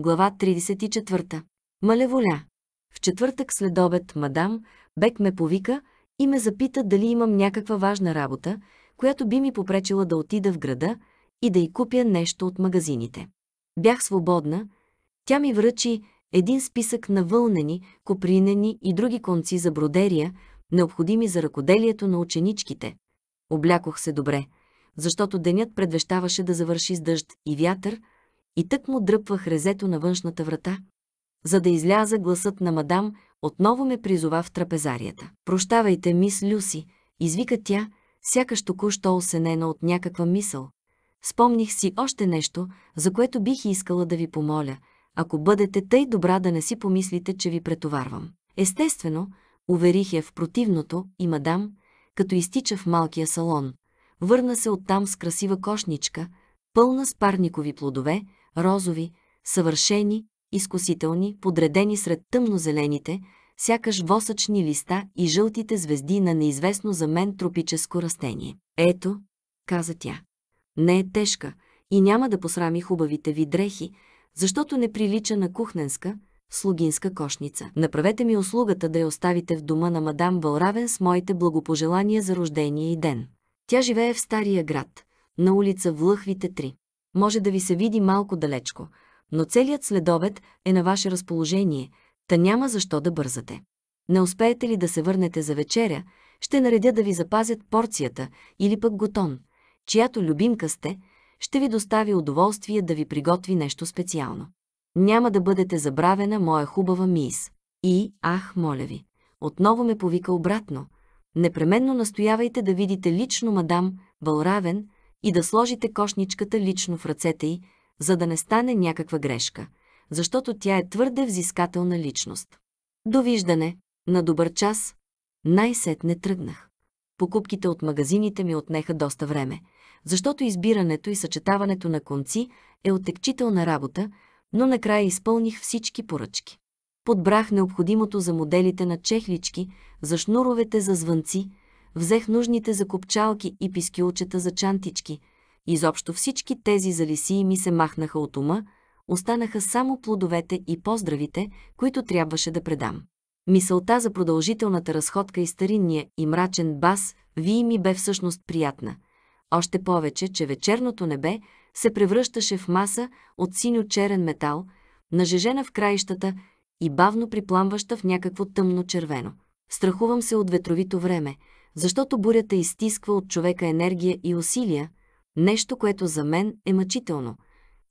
Глава 34. Малеволя. В четвъртък след обед мадам Бек ме повика и ме запита дали имам някаква важна работа, която би ми попречила да отида в града и да й купя нещо от магазините. Бях свободна. Тя ми връчи един списък на вълнени, копринени и други конци за бродерия, необходими за ръкоделието на ученичките. Облякох се добре, защото денят предвещаваше да завърши с дъжд и вятър – и тък му дръпвах резето на външната врата. За да изляза гласът на мадам, отново ме призова в трапезарията. «Прощавайте, мис Люси», извика тя, сякаш току-що осенена от някаква мисъл. Спомних си още нещо, за което бих искала да ви помоля, ако бъдете тъй добра да не си помислите, че ви претоварвам. Естествено, уверих я в противното и мадам, като изтича в малкия салон. Върна се оттам с красива кошничка, пълна с парникови плодове, розови, съвършени, изкусителни, подредени сред тъмнозелените, сякаш восъчни листа и жълтите звезди на неизвестно за мен тропическо растение. Ето, каза тя. Не е тежка и няма да посрами хубавите ви дрехи, защото не прилича на кухненска, слугинска кошница. Направете ми услугата да я оставите в дома на мадам Вълравен с моите благопожелания за рождение и ден. Тя живее в Стария град, на улица Влъхвите 3 може да ви се види малко далечко, но целият следовет е на ваше разположение, та няма защо да бързате. Не успеете ли да се върнете за вечеря, ще наредя да ви запазят порцията или пък готон, чиято любимка сте, ще ви достави удоволствие да ви приготви нещо специално. Няма да бъдете забравена, моя хубава мис. И, ах, моля ви, отново ме повика обратно. Непременно настоявайте да видите лично мадам Вълравен, и да сложите кошничката лично в ръцете й, за да не стане някаква грешка, защото тя е твърде взискателна личност. Довиждане, на добър час, най-сетне тръгнах. Покупките от магазините ми отнеха доста време, защото избирането и съчетаването на конци е отекчителна работа, но накрая изпълних всички поръчки. Подбрах необходимото за моделите на чехлички, за шнуровете за звънци – Взех нужните за копчалки и пискиучета за чантички. Изобщо всички тези залисии ми се махнаха от ума, останаха само плодовете и поздравите, които трябваше да предам. Мисълта за продължителната разходка и старинния и мрачен бас ви ми бе всъщност приятна. Още повече, че вечерното небе се превръщаше в маса от синьо-черен метал, нажежена в краищата и бавно припламваща в някакво тъмно-червено. Страхувам се от ветровито време, защото бурята изтисква от човека енергия и усилия, нещо, което за мен е мъчително.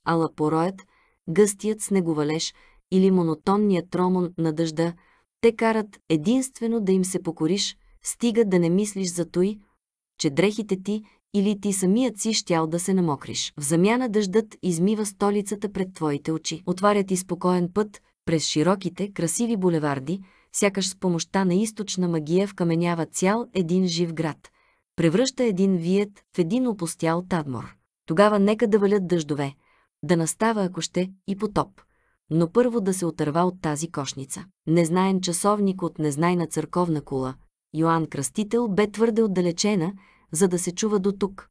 Ала пороят, гъстият снеговалеж или монотонният тромон на дъжда, те карат единствено да им се покориш, стига да не мислиш за той, че дрехите ти или ти самият си щял да се намокриш. В замяна дъждът измива столицата пред твоите очи. Отваря ти спокоен път през широките, красиви булеварди – сякаш с помощта на източна магия вкаменява цял един жив град, превръща един вият в един опустял Тадмор. Тогава нека да валят дъждове, да настава, ако ще, и потоп. Но първо да се отърва от тази кошница. Незнаен часовник от незнайна църковна кула, Йоанн Кръстител бе твърде отдалечена, за да се чува до тук.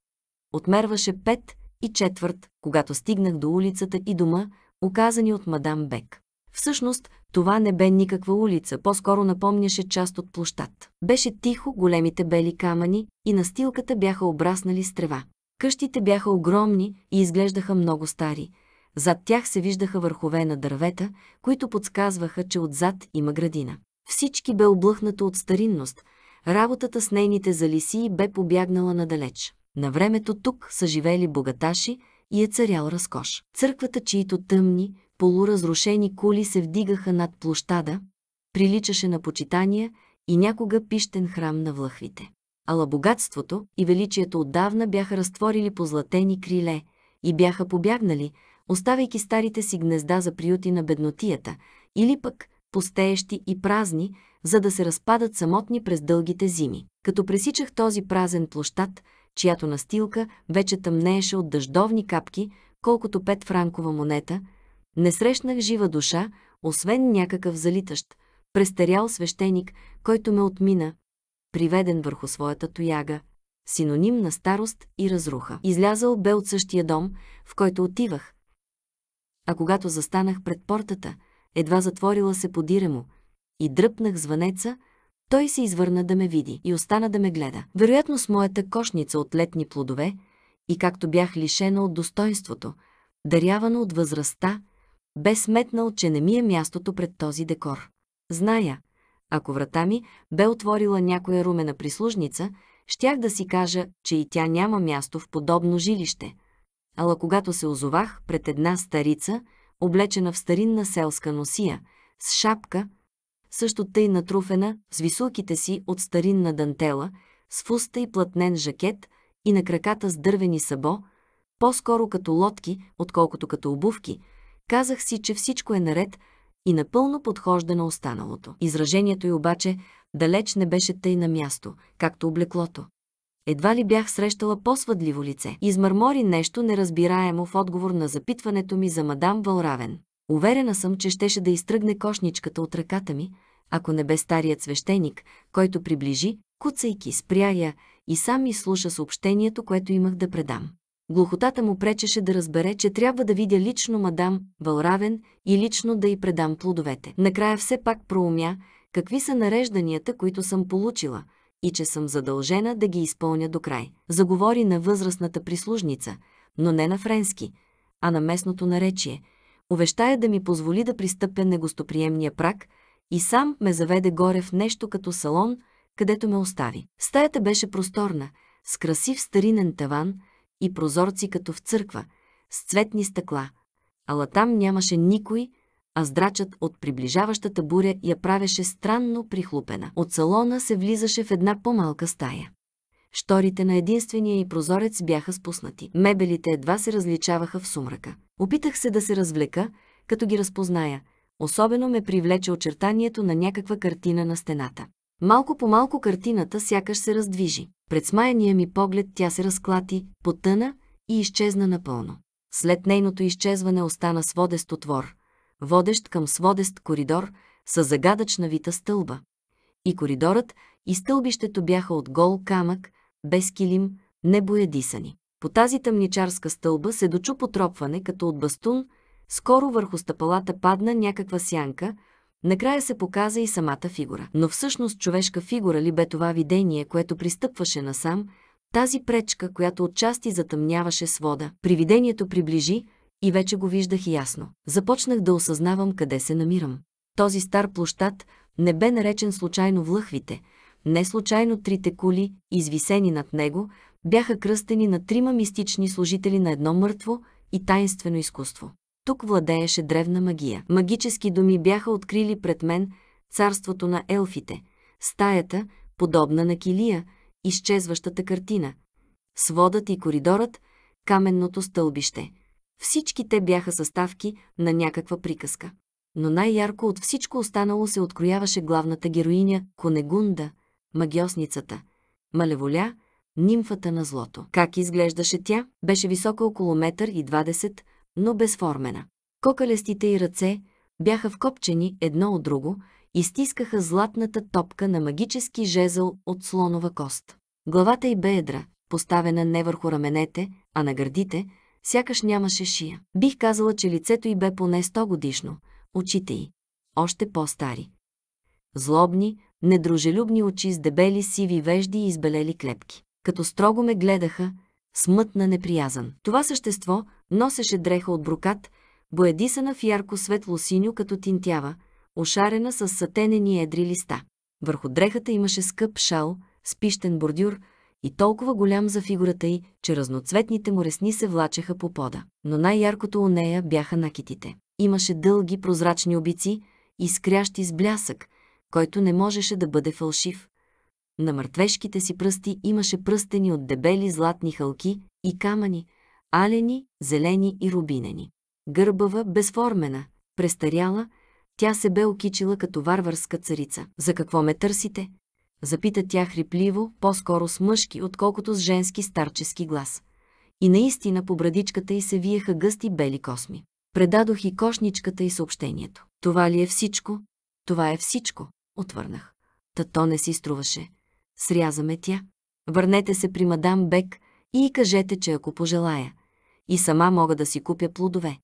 Отмерваше пет и четвърт, когато стигнах до улицата и дома, оказани от мадам Бек. Всъщност, това не бе никаква улица, по-скоро напомняше част от площад. Беше тихо, големите бели камъни и настилката бяха обраснали с трева. Къщите бяха огромни и изглеждаха много стари. Зад тях се виждаха върхове на дървета, които подсказваха, че отзад има градина. Всички бе облъхнато от старинност. Работата с нейните залисии бе побягнала надалеч. На времето тук са живели богаташи и е царял разкош. Църквата, чието тъмни, полуразрушени кули се вдигаха над площада, приличаше на почитания и някога пищен храм на влъхвите. Ала богатството и величието отдавна бяха разтворили позлатени криле и бяха побягнали, оставяйки старите си гнезда за приюти на беднотията или пък пустеещи и празни, за да се разпадат самотни през дългите зими. Като пресичах този празен площад, чиято настилка вече тъмнееше от дъждовни капки, колкото пет франкова монета – не срещнах жива душа, освен някакъв залитащ, престарял свещеник, който ме отмина, приведен върху своята тояга, синоним на старост и разруха. Излязал бе от същия дом, в който отивах. А когато застанах пред портата, едва затворила се подире му и дръпнах звънеца, той се извърна да ме види и остана да ме гледа. Вероятно с моята кошница от летни плодове и както бях лишена от достоинството, дарявано от възрастта бе сметнал, че не ми е мястото пред този декор. Зная, ако врата ми бе отворила някоя румена прислужница, щях да си кажа, че и тя няма място в подобно жилище. Ала когато се озовах пред една старица, облечена в старинна селска носия, с шапка, също тъй натруфена, с високите си от старинна дантела, с фуста и платнен жакет и на краката с дървени сабо, по-скоро като лодки, отколкото като обувки – Казах си, че всичко е наред и напълно подхожда на останалото. Изражението й обаче далеч не беше тъй на място, както облеклото. Едва ли бях срещала по-свъдливо лице. Измърмори нещо неразбираемо в отговор на запитването ми за мадам Вълравен. Уверена съм, че щеше да изтръгне кошничката от ръката ми, ако не бе старият свещеник, който приближи, куцайки, спря я и сам изслуша съобщението, което имах да предам. Глухотата му пречеше да разбере, че трябва да видя лично мадам Вълравен и лично да й предам плодовете. Накрая все пак проумя какви са нарежданията, които съм получила и че съм задължена да ги изпълня до край. Заговори на възрастната прислужница, но не на френски, а на местното наречие. Овещая да ми позволи да пристъпя негостоприемния прак и сам ме заведе горе в нещо като салон, където ме остави. Стаята беше просторна, с красив старинен таван – и прозорци като в църква, с цветни стъкла. Ала там нямаше никой, а здрачът от приближаващата буря я правеше странно прихлупена. От салона се влизаше в една по-малка стая. Шторите на единствения и прозорец бяха спуснати. Мебелите едва се различаваха в сумрака. Опитах се да се развлека, като ги разпозная. Особено ме привлече очертанието на някаква картина на стената. Малко по малко картината сякаш се раздвижи. Пред смаяния ми поглед тя се разклати, потъна и изчезна напълно. След нейното изчезване остана сводест отвор, водещ към сводест коридор с загадъчна вита стълба. И коридорът, и стълбището бяха от гол камък, без килим, небоядисани. По тази тъмничарска стълба се дочу потропване, като от бастун, скоро върху стъпалата падна някаква сянка, Накрая се показа и самата фигура. Но всъщност човешка фигура ли бе това видение, което пристъпваше насам, тази пречка, която отчасти затъмняваше свода. Привидението приближи и вече го виждах ясно. Започнах да осъзнавам къде се намирам. Този стар площад не бе наречен случайно Влъхвите, не случайно трите кули, извисени над него, бяха кръстени на трима мистични служители на едно мъртво и таинствено изкуство. Тук владееше древна магия. Магически думи бяха открили пред мен царството на елфите, стаята, подобна на килия, изчезващата картина, сводът и коридорът, каменното стълбище. Всички те бяха съставки на някаква приказка. Но най-ярко от всичко останало се открояваше главната героиня Конегунда, магиосницата, малеволя, нимфата на злото. Как изглеждаше тя? Беше висока около метър и 20, но безформена. Кокалестите и ръце бяха вкопчени едно от друго и стискаха златната топка на магически жезъл от слонова кост. Главата й бе едра, поставена не върху раменете, а на гърдите, сякаш нямаше шия. Бих казала, че лицето й бе поне 100 годишно, очите й още по-стари. Злобни, недружелюбни очи с дебели сиви вежди и избелели клепки. Като строго ме гледаха, смътна неприязан. Това същество носеше дреха от брукат, боядисана в ярко светло синьо като тинтява, ошарена с сатенени едри листа. Върху дрехата имаше скъп шал, спищен бордюр и толкова голям за фигурата й, че разноцветните му ресни се влачеха по пода. Но най-яркото у нея бяха накитите. Имаше дълги прозрачни обици, изкрящи с блясък, който не можеше да бъде фалшив. На мъртвешките си пръсти имаше пръстени от дебели златни хълки и камъни, алени, зелени и рубинени. Гърбава, безформена, престаряла, тя се бе окичила като варварска царица. За какво ме търсите? Запита тя хрипливо, по-скоро с мъжки, отколкото с женски старчески глас. И наистина по брадичката й се виеха гъсти бели косми. Предадох и кошничката и съобщението. Това ли е всичко? Това е всичко, отвърнах. Та то не си струваше срязаме тя. Върнете се при мадам Бек и й кажете, че ако пожелая, и сама мога да си купя плодове.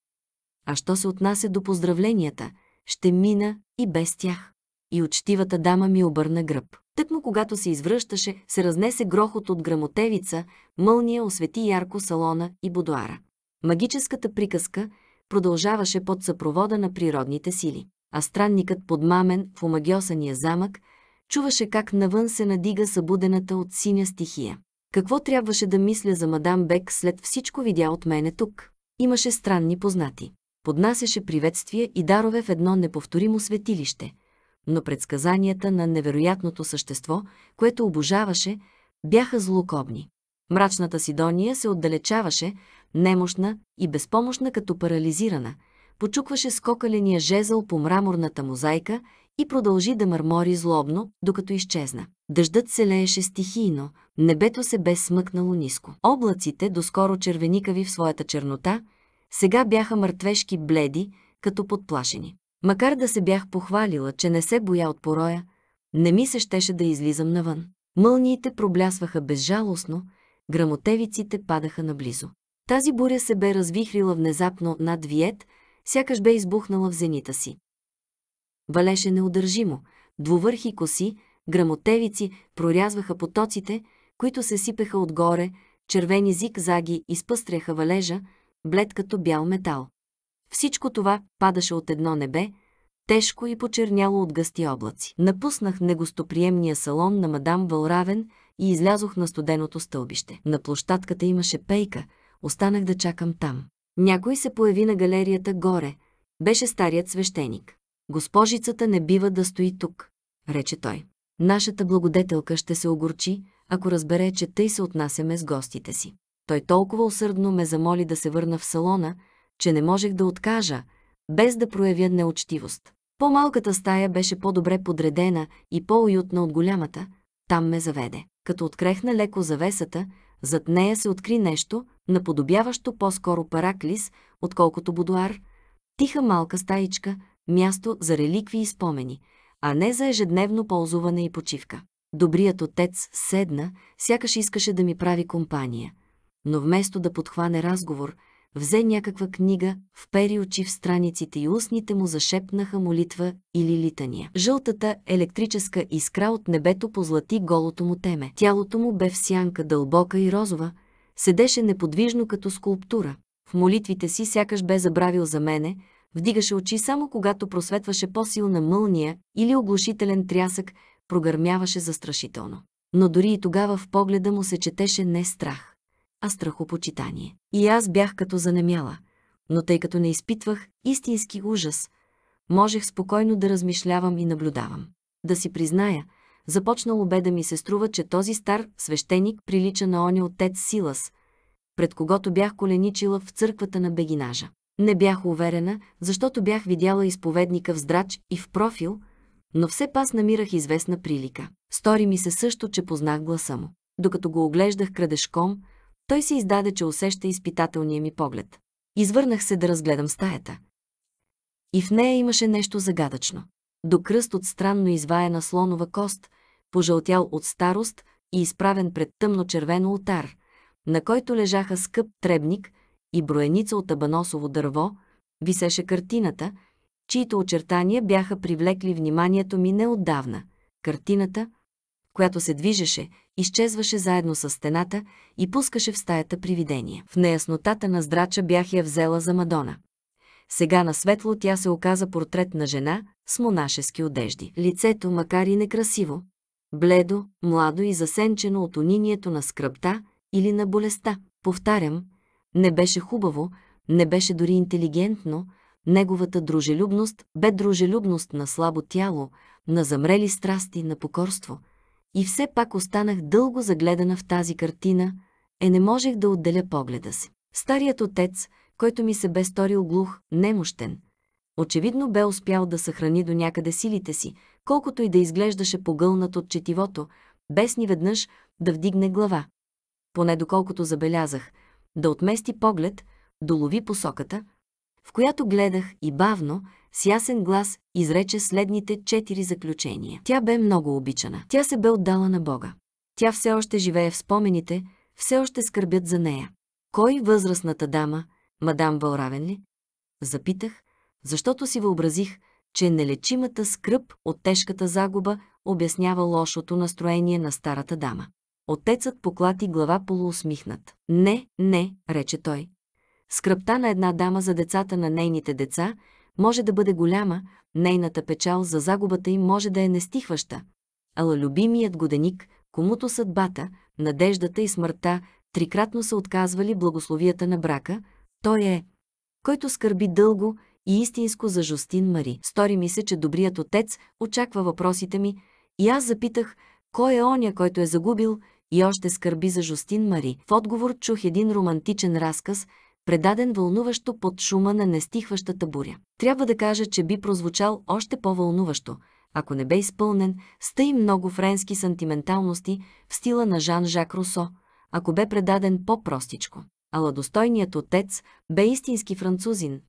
А що се отнася до поздравленията, ще мина и без тях. И учтивата дама ми обърна гръб. Тъкмо когато се извръщаше, се разнесе грохот от грамотевица, мълния освети ярко салона и будуара. Магическата приказка продължаваше под съпровода на природните сили а странникът подмамен в омагиосания замък чуваше как навън се надига събудената от синя стихия. Какво трябваше да мисля за мадам Бек след всичко видя от мене тук? Имаше странни познати. Поднасяше приветствия и дарове в едно неповторимо светилище. Но предсказанията на невероятното същество, което обожаваше, бяха злокобни. Мрачната Сидония се отдалечаваше, немощна и безпомощна като парализирана, почукваше скокаления жезъл по мраморната мозайка и продължи да мърмори злобно, докато изчезна. Дъждът се лееше стихийно, небето се бе смъкнало ниско. Облаците, доскоро червеникави в своята чернота, сега бяха мъртвешки бледи, като подплашени. Макар да се бях похвалила, че не се боя от пороя, не ми се щеше да излизам навън. Мълниите проблясваха безжалостно, грамотевиците падаха наблизо. Тази буря се бе развихрила внезапно над Виет, сякаш бе избухнала в зенита си. Валеше неудържимо, двувърхи коси, грамотевици прорязваха потоците, които се сипеха отгоре, червени зигзаги изпъстряха валежа, блед като бял метал. Всичко това падаше от едно небе, тежко и почерняло от гъсти облаци. Напуснах негостоприемния салон на мадам Вълравен и излязох на студеното стълбище. На площадката имаше пейка, останах да чакам там. Някой се появи на галерията горе. Беше старият свещеник. Госпожицата не бива да стои тук, рече той. Нашата благодетелка ще се огорчи, ако разбере, че тъй се отнасяме с гостите си. Той толкова усърдно ме замоли да се върна в салона, че не можех да откажа, без да проявя неучтивост. По-малката стая беше по-добре подредена и по-уютна от голямата, там ме заведе. Като открехна леко завесата, зад нея се откри нещо, наподобяващо по-скоро параклис, отколкото будуар, тиха малка стаичка, място за реликви и спомени, а не за ежедневно ползуване и почивка. Добрият отец седна, сякаш искаше да ми прави компания, но вместо да подхване разговор, взе някаква книга, впери очи в страниците и устните му зашепнаха молитва или литания. Жълтата електрическа искра от небето позлати голото му теме. Тялото му бе в сянка дълбока и розова, седеше неподвижно като скулптура. В молитвите си сякаш бе забравил за мене, Вдигаше очи само когато просветваше по-силна мълния или оглушителен трясък, прогърмяваше застрашително. Но дори и тогава в погледа му се четеше не страх, а страхопочитание. И аз бях като занемяла, но тъй като не изпитвах истински ужас, можех спокойно да размишлявам и наблюдавам. Да си призная, започнал обеда ми се струва, че този стар свещеник прилича на оня отец Силас, пред когото бях коленичила в църквата на Бегинажа. Не бях уверена, защото бях видяла изповедника в здрач и в профил, но все пас намирах известна прилика. Стори ми се също, че познах гласа му. Докато го оглеждах крадешком, той се издаде, че усеща изпитателния ми поглед. Извърнах се да разгледам стаята. И в нея имаше нещо загадъчно. До кръст от странно изваяна слонова кост, пожълтял от старост и изправен пред тъмно-червен ултар, на който лежаха скъп требник – и броеница от абаносово дърво, висеше картината, чието очертания бяха привлекли вниманието ми неотдавна. Картината, която се движеше, изчезваше заедно с стената и пускаше в стаята привидение. В неяснотата на здрача бях я взела за Мадона. Сега на светло тя се оказа портрет на жена с монашески одежди. Лицето, макар и некрасиво, бледо, младо и засенчено от унинието на скръпта или на болестта. Повтарям, не беше хубаво, не беше дори интелигентно, неговата дружелюбност бе дружелюбност на слабо тяло, на замрели страсти, на покорство. И все пак останах дълго загледана в тази картина, е не можех да отделя погледа си. Старият отец, който ми се бе сторил глух, немощен, очевидно бе успял да съхрани до някъде силите си, колкото и да изглеждаше погълнат от четивото, без ни веднъж да вдигне глава. Поне доколкото забелязах – да отмести поглед, долови посоката, в която гледах и бавно, с ясен глас, изрече следните четири заключения. Тя бе много обичана. Тя се бе отдала на Бога. Тя все още живее в спомените, все още скърбят за нея. Кой възрастната дама, мадам Вълравен ли? Запитах, защото си въобразих, че нелечимата скръп от тежката загуба обяснява лошото настроение на старата дама. Отецът поклати глава полуусмихнат. Не, не, рече той. Скръпта на една дама за децата на нейните деца може да бъде голяма, нейната печал за загубата им може да е нестихваща. Ала любимият годеник, комуто съдбата, надеждата и смъртта трикратно са отказвали благословията на брака, той е, който скърби дълго и истинско за Жустин Мари. Стори ми се, че добрият отец очаква въпросите ми и аз запитах, кой е оня, който е загубил и още скърби за Жустин Мари. В отговор чух един романтичен разказ, предаден вълнуващо под шума на нестихващата буря. Трябва да кажа, че би прозвучал още по-вълнуващо, ако не бе изпълнен с тъй много френски сантименталности в стила на Жан-Жак Русо, ако бе предаден по-простичко. Ала достойният отец бе истински французин.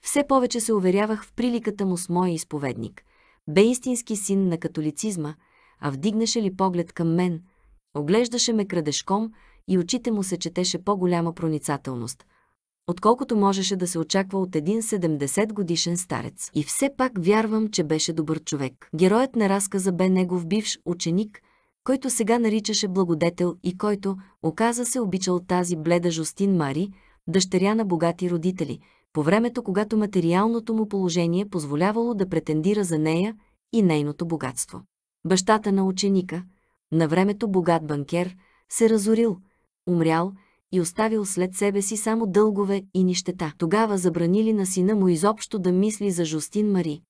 Все повече се уверявах в приликата му с моя изповедник. Бе истински син на католицизма, а вдигнаше ли поглед към мен – Оглеждаше ме крадешком и очите му се четеше по-голяма проницателност, отколкото можеше да се очаква от един 70 годишен старец. И все пак вярвам, че беше добър човек. Героят на разказа бе негов бивш ученик, който сега наричаше благодетел и който, оказа се, обичал тази бледа Жустин Мари, дъщеря на богати родители, по времето, когато материалното му положение позволявало да претендира за нея и нейното богатство. Бащата на ученика – на времето богат банкер, се разорил, умрял и оставил след себе си само дългове и нищета. Тогава забранили на сина му изобщо да мисли за Жустин Мари.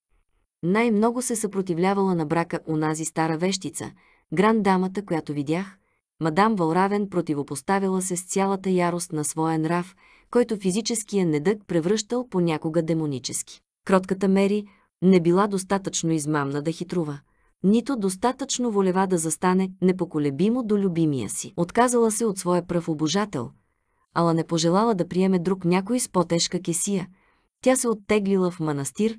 Най-много се съпротивлявала на брака унази стара вещица, гран дамата, която видях, мадам Вълравен противопоставила се с цялата ярост на своя нрав, който физическия недък превръщал понякога демонически. Кротката Мери не била достатъчно измамна да хитрува нито достатъчно волева да застане непоколебимо до любимия си. Отказала се от своя пръв обожател, ала не пожелала да приеме друг някой с по-тежка кесия. Тя се оттеглила в манастир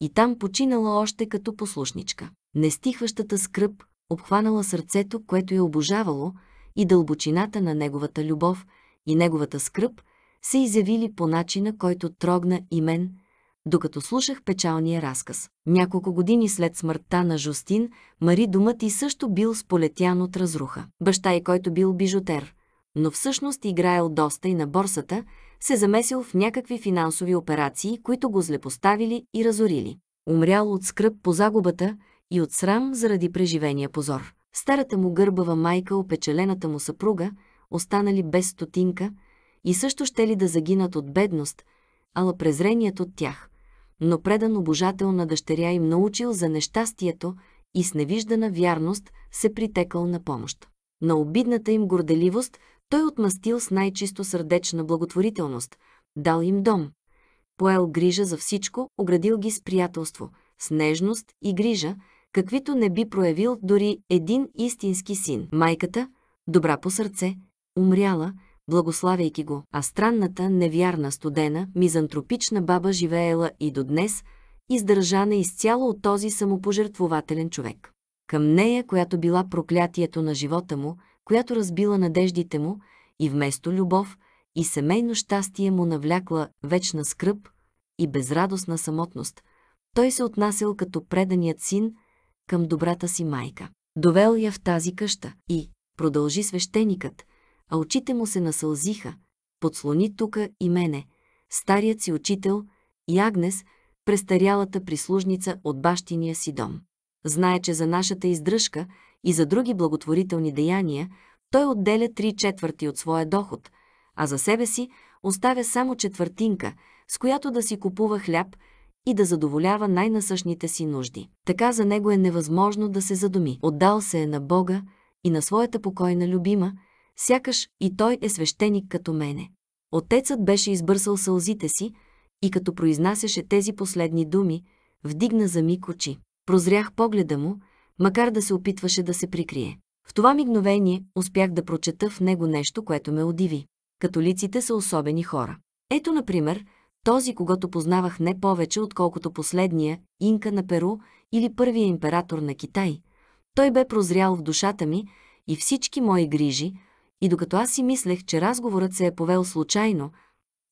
и там починала още като послушничка. Нестихващата скръп обхванала сърцето, което я обожавало, и дълбочината на неговата любов и неговата скръп се изявили по начина, който трогна и мен – докато слушах печалния разказ. Няколко години след смъртта на Жустин, Мари думът и също бил сполетян от разруха. Баща и който бил бижутер, но всъщност играел доста и на борсата, се замесил в някакви финансови операции, които го злепоставили и разорили. Умрял от скръп по загубата и от срам заради преживения позор. Старата му гърбава майка, опечелената му съпруга, останали без стотинка и също ще ли да загинат от бедност, ала презреният от тях – но предан обожател на дъщеря им научил за нещастието и с невиждана вярност се притекал на помощ. На обидната им горделивост той отмъстил с най-чисто сърдечна благотворителност, дал им дом, поел грижа за всичко, оградил ги с приятелство, с нежност и грижа, каквито не би проявил дори един истински син. Майката, добра по сърце, умряла – благославяйки го, а странната, невярна, студена, мизантропична баба живеела и до днес, издържана изцяло от този самопожертвователен човек. Към нея, която била проклятието на живота му, която разбила надеждите му и вместо любов и семейно щастие му навлякла вечна скръп и безрадостна самотност, той се отнасял като преданият син към добрата си майка. Довел я в тази къща и, продължи свещеникът, а очите му се насълзиха. Подслони тука и мене, старият си учител, и Агнес, престарялата прислужница от бащиния си дом. Знае, че за нашата издръжка и за други благотворителни деяния той отделя три четвърти от своя доход, а за себе си оставя само четвъртинка, с която да си купува хляб и да задоволява най-насъщните си нужди. Така за него е невъзможно да се задуми. Отдал се е на Бога и на своята покойна любима, сякаш и той е свещеник като мене. Отецът беше избърсал сълзите си и като произнасяше тези последни думи, вдигна за миг очи. Прозрях погледа му, макар да се опитваше да се прикрие. В това мигновение успях да прочета в него нещо, което ме удиви. Католиците са особени хора. Ето, например, този, когато познавах не повече, отколкото последния, инка на Перу или първия император на Китай. Той бе прозрял в душата ми и всички мои грижи, и докато аз си мислех, че разговорът се е повел случайно,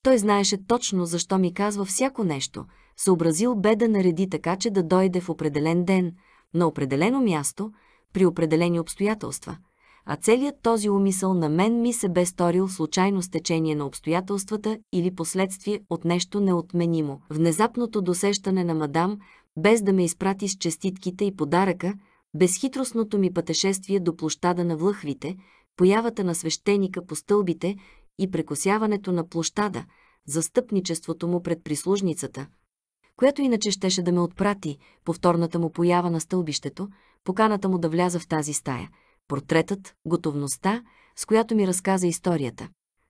той знаеше точно защо ми казва всяко нещо, съобразил бе да нареди така, че да дойде в определен ден, на определено място, при определени обстоятелства. А целият този умисъл на мен ми се бе сторил случайно стечение на обстоятелствата или последствие от нещо неотменимо. Внезапното досещане на мадам, без да ме изпрати с честитките и подаръка, безхитростното ми пътешествие до площада на влъхвите, появата на свещеника по стълбите и прекосяването на площада, застъпничеството му пред прислужницата, която иначе щеше да ме отпрати, повторната му поява на стълбището, поканата му да вляза в тази стая, портретът, готовността, с която ми разказа историята.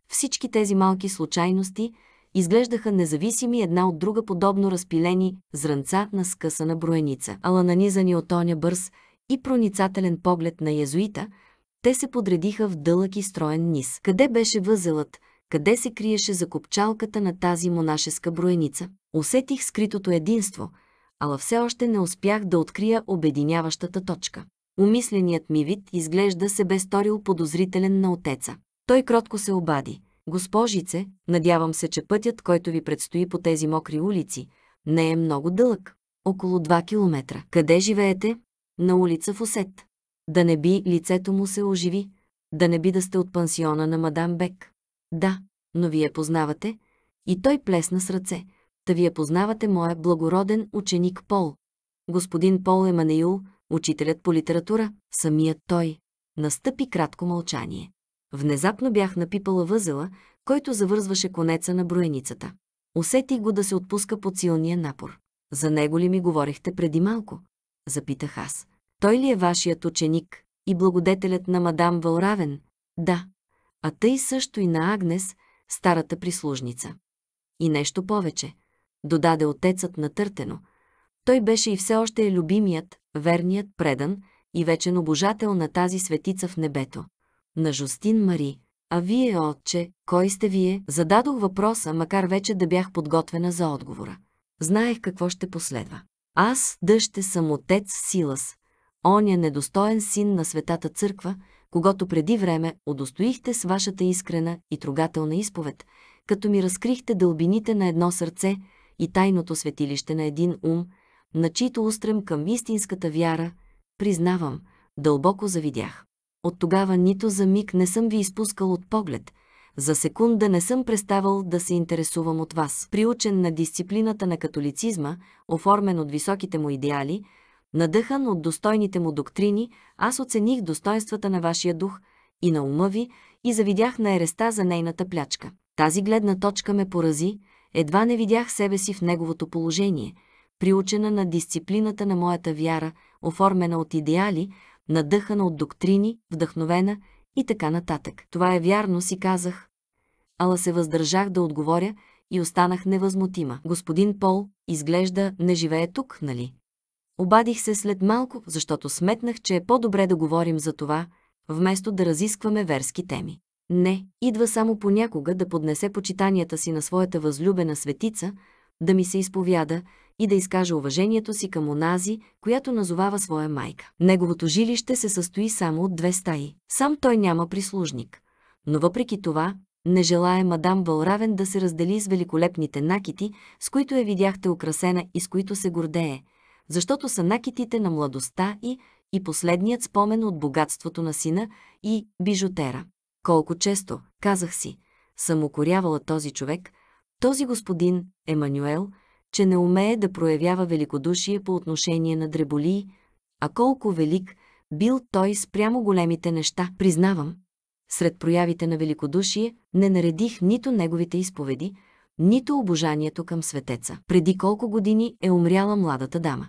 Всички тези малки случайности изглеждаха независими една от друга подобно разпилени зранца на скъсана броеница, ала нанизани от оня бърз и проницателен поглед на езуита, те се подредиха в дълъг и строен низ. Къде беше възелът? Къде се криеше за копчалката на тази монашеска броеница? Усетих скритото единство, ала все още не успях да открия обединяващата точка. Умисленият ми вид изглежда се бе сторил подозрителен на отеца. Той кротко се обади. Госпожице, надявам се, че пътят, който ви предстои по тези мокри улици, не е много дълъг. Около 2 километра. Къде живеете? На улица в да не би лицето му се оживи, да не би да сте от пансиона на мадам Бек. Да, но вие познавате. И той плесна с ръце. Та вие познавате моя благороден ученик Пол. Господин Пол Еманеил, учителят по литература, самият той. Настъпи кратко мълчание. Внезапно бях напипала възела, който завързваше конеца на броеницата. Усетих го да се отпуска под силния напор. За него ли ми говорихте преди малко? Запитах аз. Той ли е вашият ученик и благодетелят на мадам Вълравен? Да. А тъй също и на Агнес, старата прислужница. И нещо повече, додаде отецът на Търтено. Той беше и все още е любимият, верният, предан и вечен обожател на тази светица в небето. На Жустин Мари. А вие, отче, кой сте вие? Зададох въпроса, макар вече да бях подготвена за отговора. Знаех какво ще последва. Аз дъще съм отец Силас, оня е недостоен син на Светата Църква, когато преди време удостоихте с вашата искрена и трогателна изповед, като ми разкрихте дълбините на едно сърце и тайното светилище на един ум, на чието устрем към истинската вяра, признавам, дълбоко завидях. От тогава нито за миг не съм ви изпускал от поглед, за секунда не съм преставал да се интересувам от вас. Приучен на дисциплината на католицизма, оформен от високите му идеали, Надъхан от достойните му доктрини, аз оцених достоинствата на вашия дух и на ума ви и завидях на ереста за нейната плячка. Тази гледна точка ме порази, едва не видях себе си в неговото положение, приучена на дисциплината на моята вяра, оформена от идеали, надъхана от доктрини, вдъхновена и така нататък. Това е вярно, си казах. Ала се въздържах да отговоря и останах невъзмутима. Господин Пол, изглежда, не живее тук, нали? Обадих се след малко, защото сметнах, че е по-добре да говорим за това, вместо да разискваме верски теми. Не, идва само понякога да поднесе почитанията си на своята възлюбена светица, да ми се изповяда и да изкаже уважението си към онази, която назовава своя майка. Неговото жилище се състои само от две стаи. Сам той няма прислужник. Но въпреки това, не желая мадам Вълравен да се раздели с великолепните накити, с които я видяхте украсена и с които се гордее – защото са накитите на младостта и, и последният спомен от богатството на сина и бижутера. Колко често, казах си, съм укорявала този човек, този господин, Емануел, че не умее да проявява великодушие по отношение на дреболии, а колко велик бил той спрямо големите неща, признавам. Сред проявите на великодушие не наредих нито неговите изповеди, нито обожанието към светеца. Преди колко години е умряла младата дама?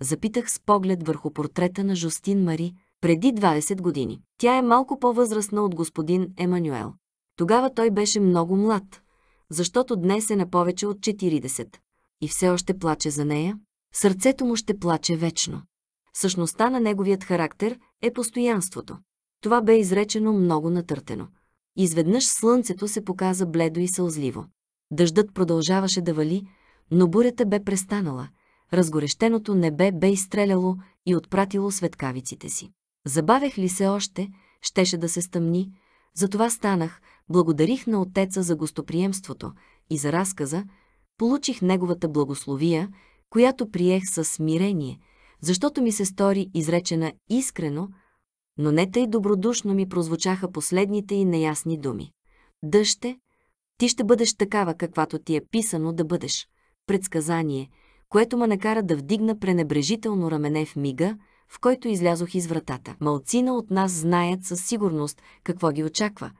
Запитах с поглед върху портрета на Жустин Мари преди 20 години. Тя е малко по-възрастна от господин Емануел. Тогава той беше много млад, защото днес е на повече от 40. И все още плаче за нея. Сърцето му ще плаче вечно. Същността на неговият характер е постоянството. Това бе изречено много натъртено. Изведнъж слънцето се показа бледо и сълзливо. Дъждът продължаваше да вали, но бурята бе престанала, разгорещеното небе бе изстреляло и отпратило светкавиците си. Забавях ли се още, щеше да се стъмни, затова станах, благодарих на отеца за гостоприемството и за разказа, получих неговата благословия, която приех със смирение, защото ми се стори изречена искрено, но не тъй добродушно ми прозвучаха последните и неясни думи. Дъще, ти ще бъдеш такава, каквато ти е писано да бъдеш. Предсказание, което ме накара да вдигна пренебрежително рамене в мига, в който излязох из вратата. Малцина от нас знаят със сигурност какво ги очаква,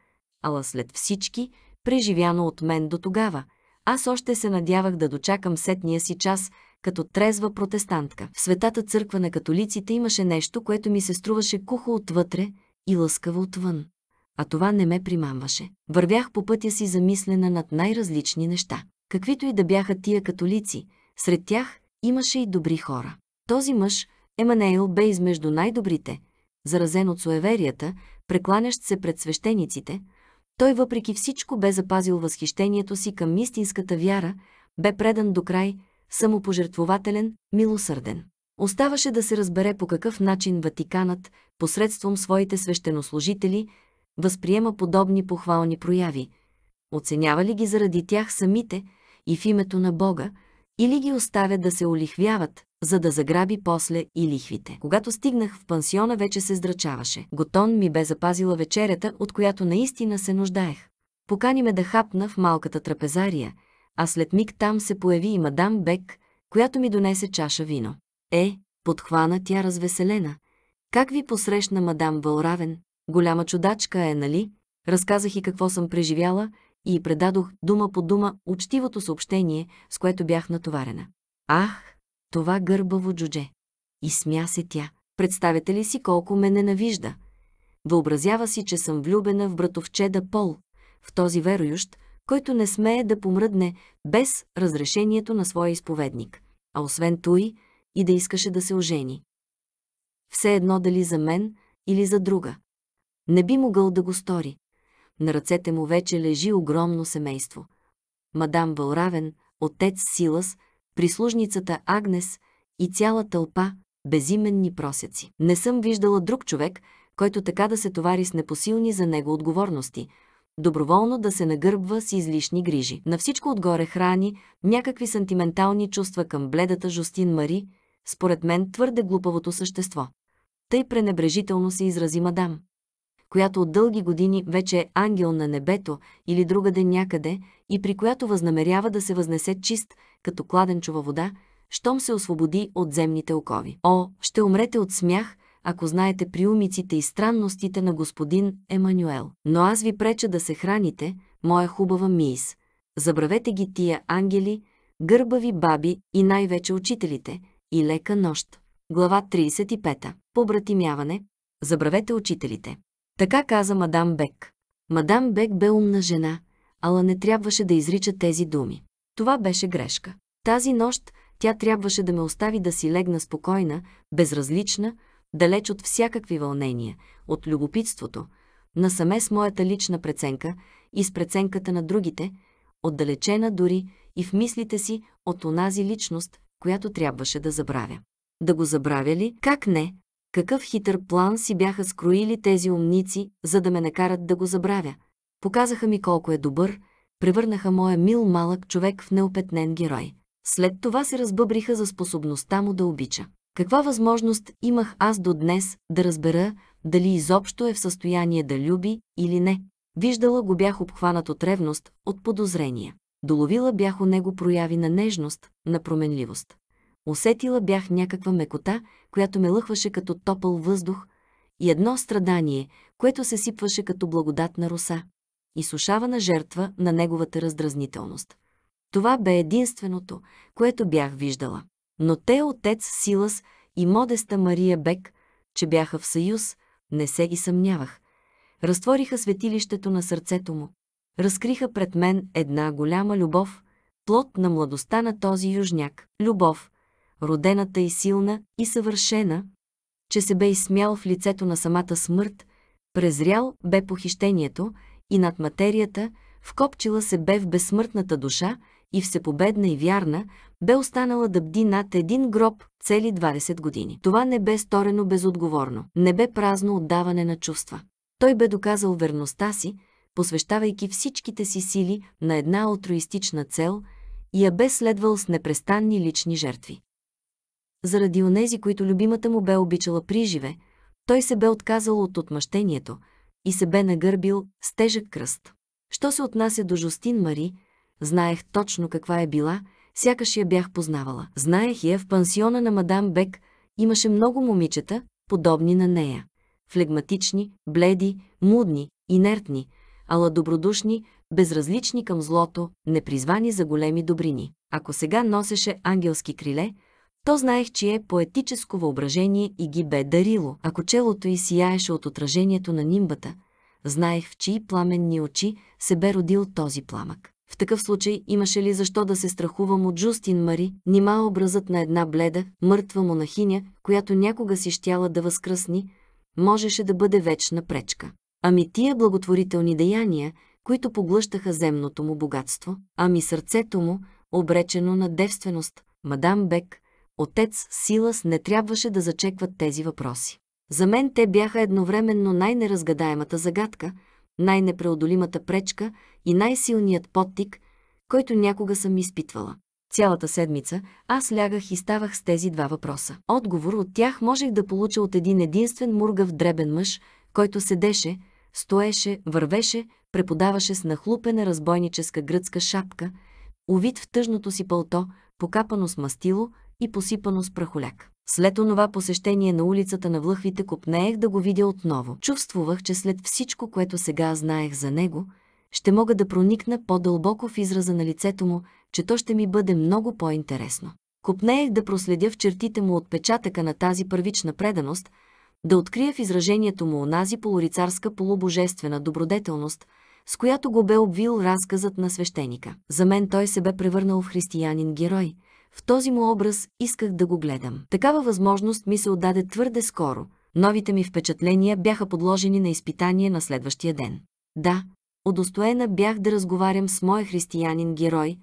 ала след всички, преживяно от мен до тогава, аз още се надявах да дочакам сетния си час като трезва протестантка. В Светата църква на католиците имаше нещо, което ми се струваше кухо отвътре и лъскаво отвън а това не ме примамваше. Вървях по пътя си замислена над най-различни неща. Каквито и да бяха тия католици, сред тях имаше и добри хора. Този мъж, Еманейл, бе измежду най-добрите, заразен от суеверията, прекланящ се пред свещениците, той въпреки всичко бе запазил възхищението си към истинската вяра, бе предан до край, самопожертвователен, милосърден. Оставаше да се разбере по какъв начин Ватиканът, посредством своите свещенослужители, възприема подобни похвални прояви, оценява ли ги заради тях самите и в името на Бога, или ги оставя да се олихвяват, за да заграби после и лихвите. Когато стигнах в пансиона, вече се здрачаваше. Готон ми бе запазила вечерята, от която наистина се нуждаех. Покани ме да хапна в малката трапезария, а след миг там се появи и мадам Бек, която ми донесе чаша вино. Е, подхвана тя развеселена. Как ви посрещна мадам Вълравен? Голяма чудачка е, нали? Разказах и какво съм преживяла и предадох дума по дума учтивото съобщение, с което бях натоварена. Ах, това гърбаво джудже! И смя се тя. Представете ли си колко ме ненавижда? Въобразява си, че съм влюбена в братовчеда Пол, в този верующ, който не смее да помръдне без разрешението на своя изповедник, а освен той и да искаше да се ожени. Все едно дали за мен или за друга. Не би могъл да го стори. На ръцете му вече лежи огромно семейство. Мадам Вълравен, отец Силас, прислужницата Агнес и цяла тълпа безименни просяци. Не съм виждала друг човек, който така да се товари с непосилни за него отговорности, доброволно да се нагърбва с излишни грижи. На всичко отгоре храни някакви сантиментални чувства към бледата Жустин Мари, според мен твърде глупавото същество. Тъй пренебрежително се изрази мадам която от дълги години вече е ангел на небето или друга ден някъде и при която възнамерява да се възнесе чист, като кладенчова вода, щом се освободи от земните окови. О, ще умрете от смях, ако знаете приумиците и странностите на господин Емануел. Но аз ви преча да се храните, моя хубава мис. Забравете ги тия ангели, гърбави баби и най-вече учителите, и лека нощ. Глава 35. Побратимяване. Забравете учителите. Така каза мадам Бек. Мадам Бек бе умна жена, ала не трябваше да изрича тези думи. Това беше грешка. Тази нощ тя трябваше да ме остави да си легна спокойна, безразлична, далеч от всякакви вълнения, от любопитството, насаме с моята лична преценка и с преценката на другите, отдалечена дори и в мислите си от онази личност, която трябваше да забравя. Да го забравя ли? Как не? Какъв хитър план си бяха скроили тези умници, за да ме накарат да го забравя. Показаха ми колко е добър, превърнаха моя мил малък човек в неопетнен герой. След това се разбъбриха за способността му да обича. Каква възможност имах аз до днес да разбера дали изобщо е в състояние да люби или не? Виждала го бях обхванат от ревност, от подозрения. Доловила бях у него прояви на нежност, на променливост. Усетила бях някаква мекота, която ме лъхваше като топъл въздух, и едно страдание, което се сипваше като благодатна И изсушавана жертва на неговата раздразнителност. Това бе единственото, което бях виждала. Но те отец Силас и модеста Мария Бек, че бяха в съюз, не се ги съмнявах. Разтвориха светилището на сърцето му. Разкриха пред мен една голяма любов, плод на младостта на този южняк. Любов, родената и силна, и съвършена, че се бе изсмял в лицето на самата смърт, презрял бе похищението и над материята, вкопчила се бе в безсмъртната душа и всепобедна и вярна, бе останала да бди над един гроб цели 20 години. Това не бе сторено безотговорно, не бе празно отдаване на чувства. Той бе доказал верността си, посвещавайки всичките си сили на една алтруистична цел и я бе следвал с непрестанни лични жертви заради онези, които любимата му бе обичала при живе, той се бе отказал от отмъщението и се бе нагърбил с тежък кръст. Що се отнася до Жустин Мари, знаех точно каква е била, сякаш я бях познавала. Знаех я в пансиона на мадам Бек, имаше много момичета, подобни на нея. Флегматични, бледи, мудни, инертни, ала добродушни, безразлични към злото, непризвани за големи добрини. Ако сега носеше ангелски криле, то знаех, чие е поетическо въображение и ги бе дарило. Ако челото й сияеше от отражението на нимбата, знаех в чии пламенни очи се бе родил този пламък. В такъв случай имаше ли защо да се страхувам от Джустин Мари, нима образът на една бледа, мъртва монахиня, която някога си щяла да възкръсни, можеше да бъде вечна пречка. Ами тия благотворителни деяния, които поглъщаха земното му богатство, ами сърцето му, обречено на девственост, мадам Бек, отец Силас не трябваше да зачекват тези въпроси. За мен те бяха едновременно най-неразгадаемата загадка, най-непреодолимата пречка и най-силният подтик, който някога съм изпитвала. Цялата седмица аз лягах и ставах с тези два въпроса. Отговор от тях можех да получа от един единствен мургав дребен мъж, който седеше, стоеше, вървеше, преподаваше с нахлупена разбойническа гръцка шапка, увит в тъжното си пълто, покапано с мастило и посипано с прахоляк. След онова посещение на улицата на Влъхвите копнеех да го видя отново. Чувствувах, че след всичко, което сега знаех за него, ще мога да проникна по-дълбоко в израза на лицето му, че то ще ми бъде много по-интересно. Копнеех да проследя в чертите му отпечатъка на тази първична преданост, да открия в изражението му онази полурицарска полубожествена добродетелност, с която го бе обвил разказът на свещеника. За мен той се бе превърнал в християнин герой – в този му образ исках да го гледам. Такава възможност ми се отдаде твърде скоро. Новите ми впечатления бяха подложени на изпитание на следващия ден. Да, удостоена бях да разговарям с моя християнин-герой,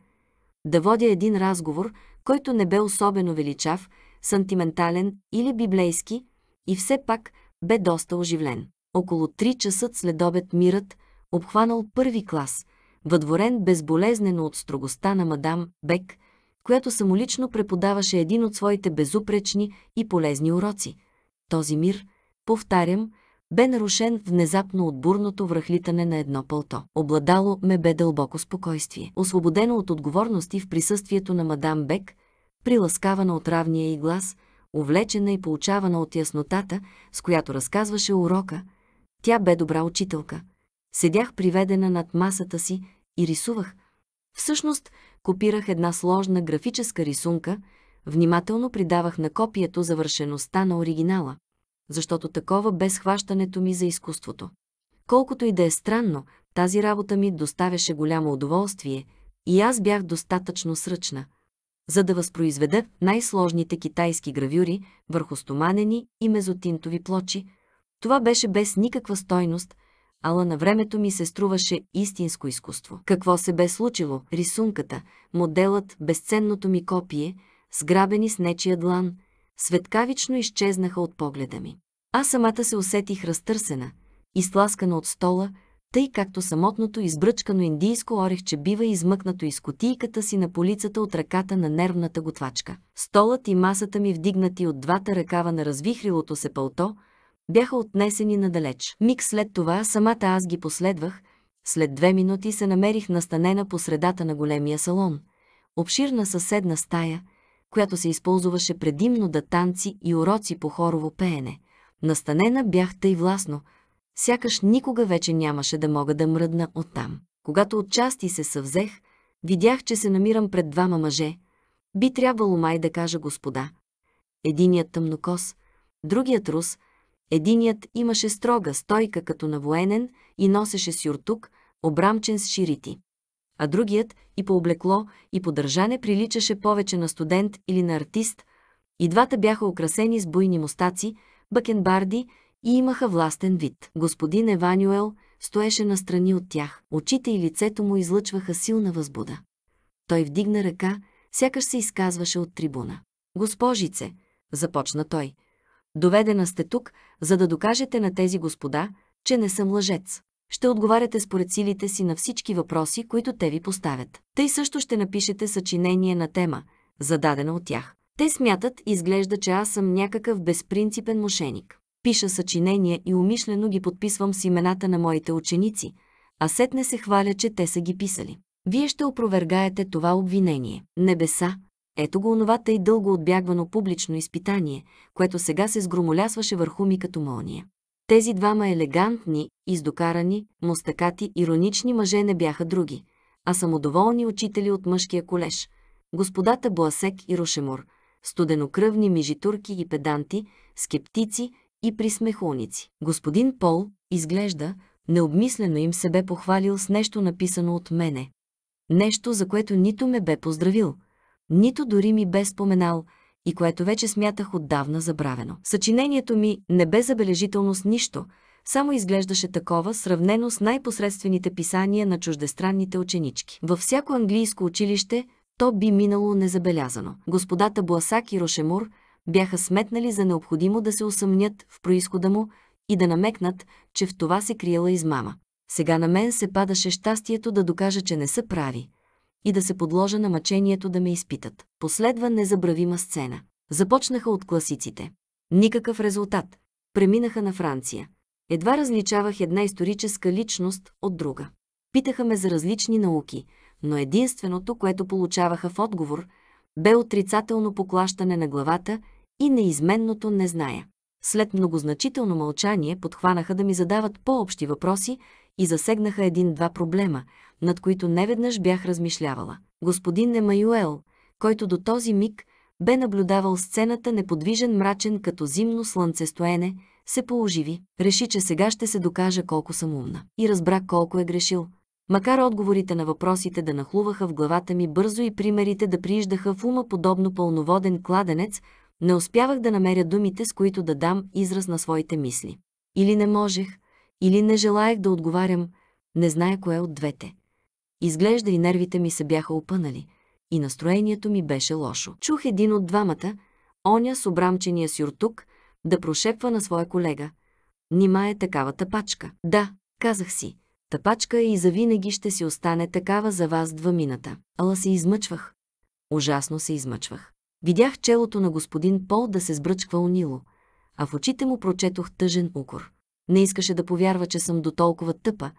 да водя един разговор, който не бе особено величав, сантиментален или библейски, и все пак бе доста оживлен. Около 3 часа след обед мирът, обхванал първи клас, въдворен безболезнено от строгостта на мадам Бек, която самолично преподаваше един от своите безупречни и полезни уроци. Този мир, повтарям, бе нарушен внезапно от бурното връхлитане на едно пълто. Обладало ме бе дълбоко спокойствие. Освободено от отговорности в присъствието на мадам Бек, приласкавана от равния и глас, увлечена и получавана от яснотата, с която разказваше урока, тя бе добра учителка. Седях приведена над масата си и рисувах. Всъщност, копирах една сложна графическа рисунка, внимателно придавах на копието завършеността на оригинала, защото такова бе схващането ми за изкуството. Колкото и да е странно, тази работа ми доставяше голямо удоволствие и аз бях достатъчно сръчна, за да възпроизведа най-сложните китайски гравюри върху стоманени и мезотинтови плочи. Това беше без никаква стойност – ала на времето ми се струваше истинско изкуство. Какво се бе случило? Рисунката, моделът, безценното ми копие, сграбени с нечия длан, светкавично изчезнаха от погледа ми. Аз самата се усетих разтърсена, изтласкана от стола, тъй както самотното избръчкано индийско орехче бива измъкнато из котийката си на полицата от ръката на нервната готвачка. Столът и масата ми вдигнати от двата ръкава на развихрилото се пълто – бяха отнесени надалеч. Миг след това самата аз ги последвах, след две минути се намерих настанена по средата на големия салон, обширна съседна стая, която се използваше предимно да танци и уроци по хорово пеене. Настанена бях тъй властно, сякаш никога вече нямаше да мога да мръдна оттам. Когато отчасти се съвзех, видях, че се намирам пред двама мъже. Би трябвало май да кажа господа. Единият тъмнокос, другият рус – Единият имаше строга стойка като на военен и носеше сюртук, обрамчен с ширити. А другият и по облекло, и по държане приличаше повече на студент или на артист, и двата бяха украсени с буйни мустаци, бакенбарди и имаха властен вид. Господин Еванюел стоеше настрани от тях. Очите и лицето му излъчваха силна възбуда. Той вдигна ръка, сякаш се изказваше от трибуна. Госпожице, започна той, Доведена сте тук, за да докажете на тези господа, че не съм лъжец. Ще отговаряте според силите си на всички въпроси, които те ви поставят. Тъй също ще напишете съчинение на тема, зададена от тях. Те смятат, изглежда, че аз съм някакъв безпринципен мошеник. Пиша съчинения и умишлено ги подписвам с имената на моите ученици, а сетне се хваля, че те са ги писали. Вие ще опровергаете това обвинение. Небеса, ето го онова тъй дълго отбягвано публично изпитание, което сега се сгромолясваше върху ми като молния. Тези двама елегантни, издокарани, мостакати, иронични мъже не бяха други, а самодоволни учители от мъжкия колеж, господата Буасек и Рошемор, студенокръвни мижитурки и педанти, скептици и присмехуници. Господин Пол, изглежда, необмислено им се бе похвалил с нещо написано от мене. Нещо, за което нито ме бе поздравил – нито дори ми бе споменал и което вече смятах отдавна забравено. Съчинението ми не бе забележително с нищо, само изглеждаше такова, сравнено с най-посредствените писания на чуждестранните ученички. Във всяко английско училище то би минало незабелязано. Господата Бласак и Рошемур бяха сметнали за необходимо да се усъмнят в происхода му и да намекнат, че в това се криела измама. Сега на мен се падаше щастието да докажа, че не са прави, и да се подложа на мъчението да ме изпитат. Последва незабравима сцена. Започнаха от класиците. Никакъв резултат. Преминаха на Франция. Едва различавах една историческа личност от друга. Питаха ме за различни науки, но единственото, което получаваха в отговор, бе отрицателно поклащане на главата и неизменното не зная. След многозначително мълчание подхванаха да ми задават по-общи въпроси и засегнаха един-два проблема – над които неведнъж бях размишлявала. Господин Емаюел, който до този миг бе наблюдавал сцената неподвижен мрачен като зимно слънце стоене, се пооживи. Реши, че сега ще се докажа колко съм умна. И разбра колко е грешил. Макар отговорите на въпросите да нахлуваха в главата ми бързо и примерите да прииждаха в ума подобно пълноводен кладенец, не успявах да намеря думите, с които да дам израз на своите мисли. Или не можех, или не желаях да отговарям, не зная кое от двете. Изглежда и нервите ми се бяха опънали. И настроението ми беше лошо. Чух един от двамата, оня с обрамчения сюртук, да прошепва на своя колега. Нима е такава тапачка. Да, казах си. Тапачка е и завинаги ще си остане такава за вас двамината. Ала се измъчвах. Ужасно се измъчвах. Видях челото на господин Пол да се сбръчква унило, а в очите му прочетох тъжен укор. Не искаше да повярва, че съм до толкова тъпа.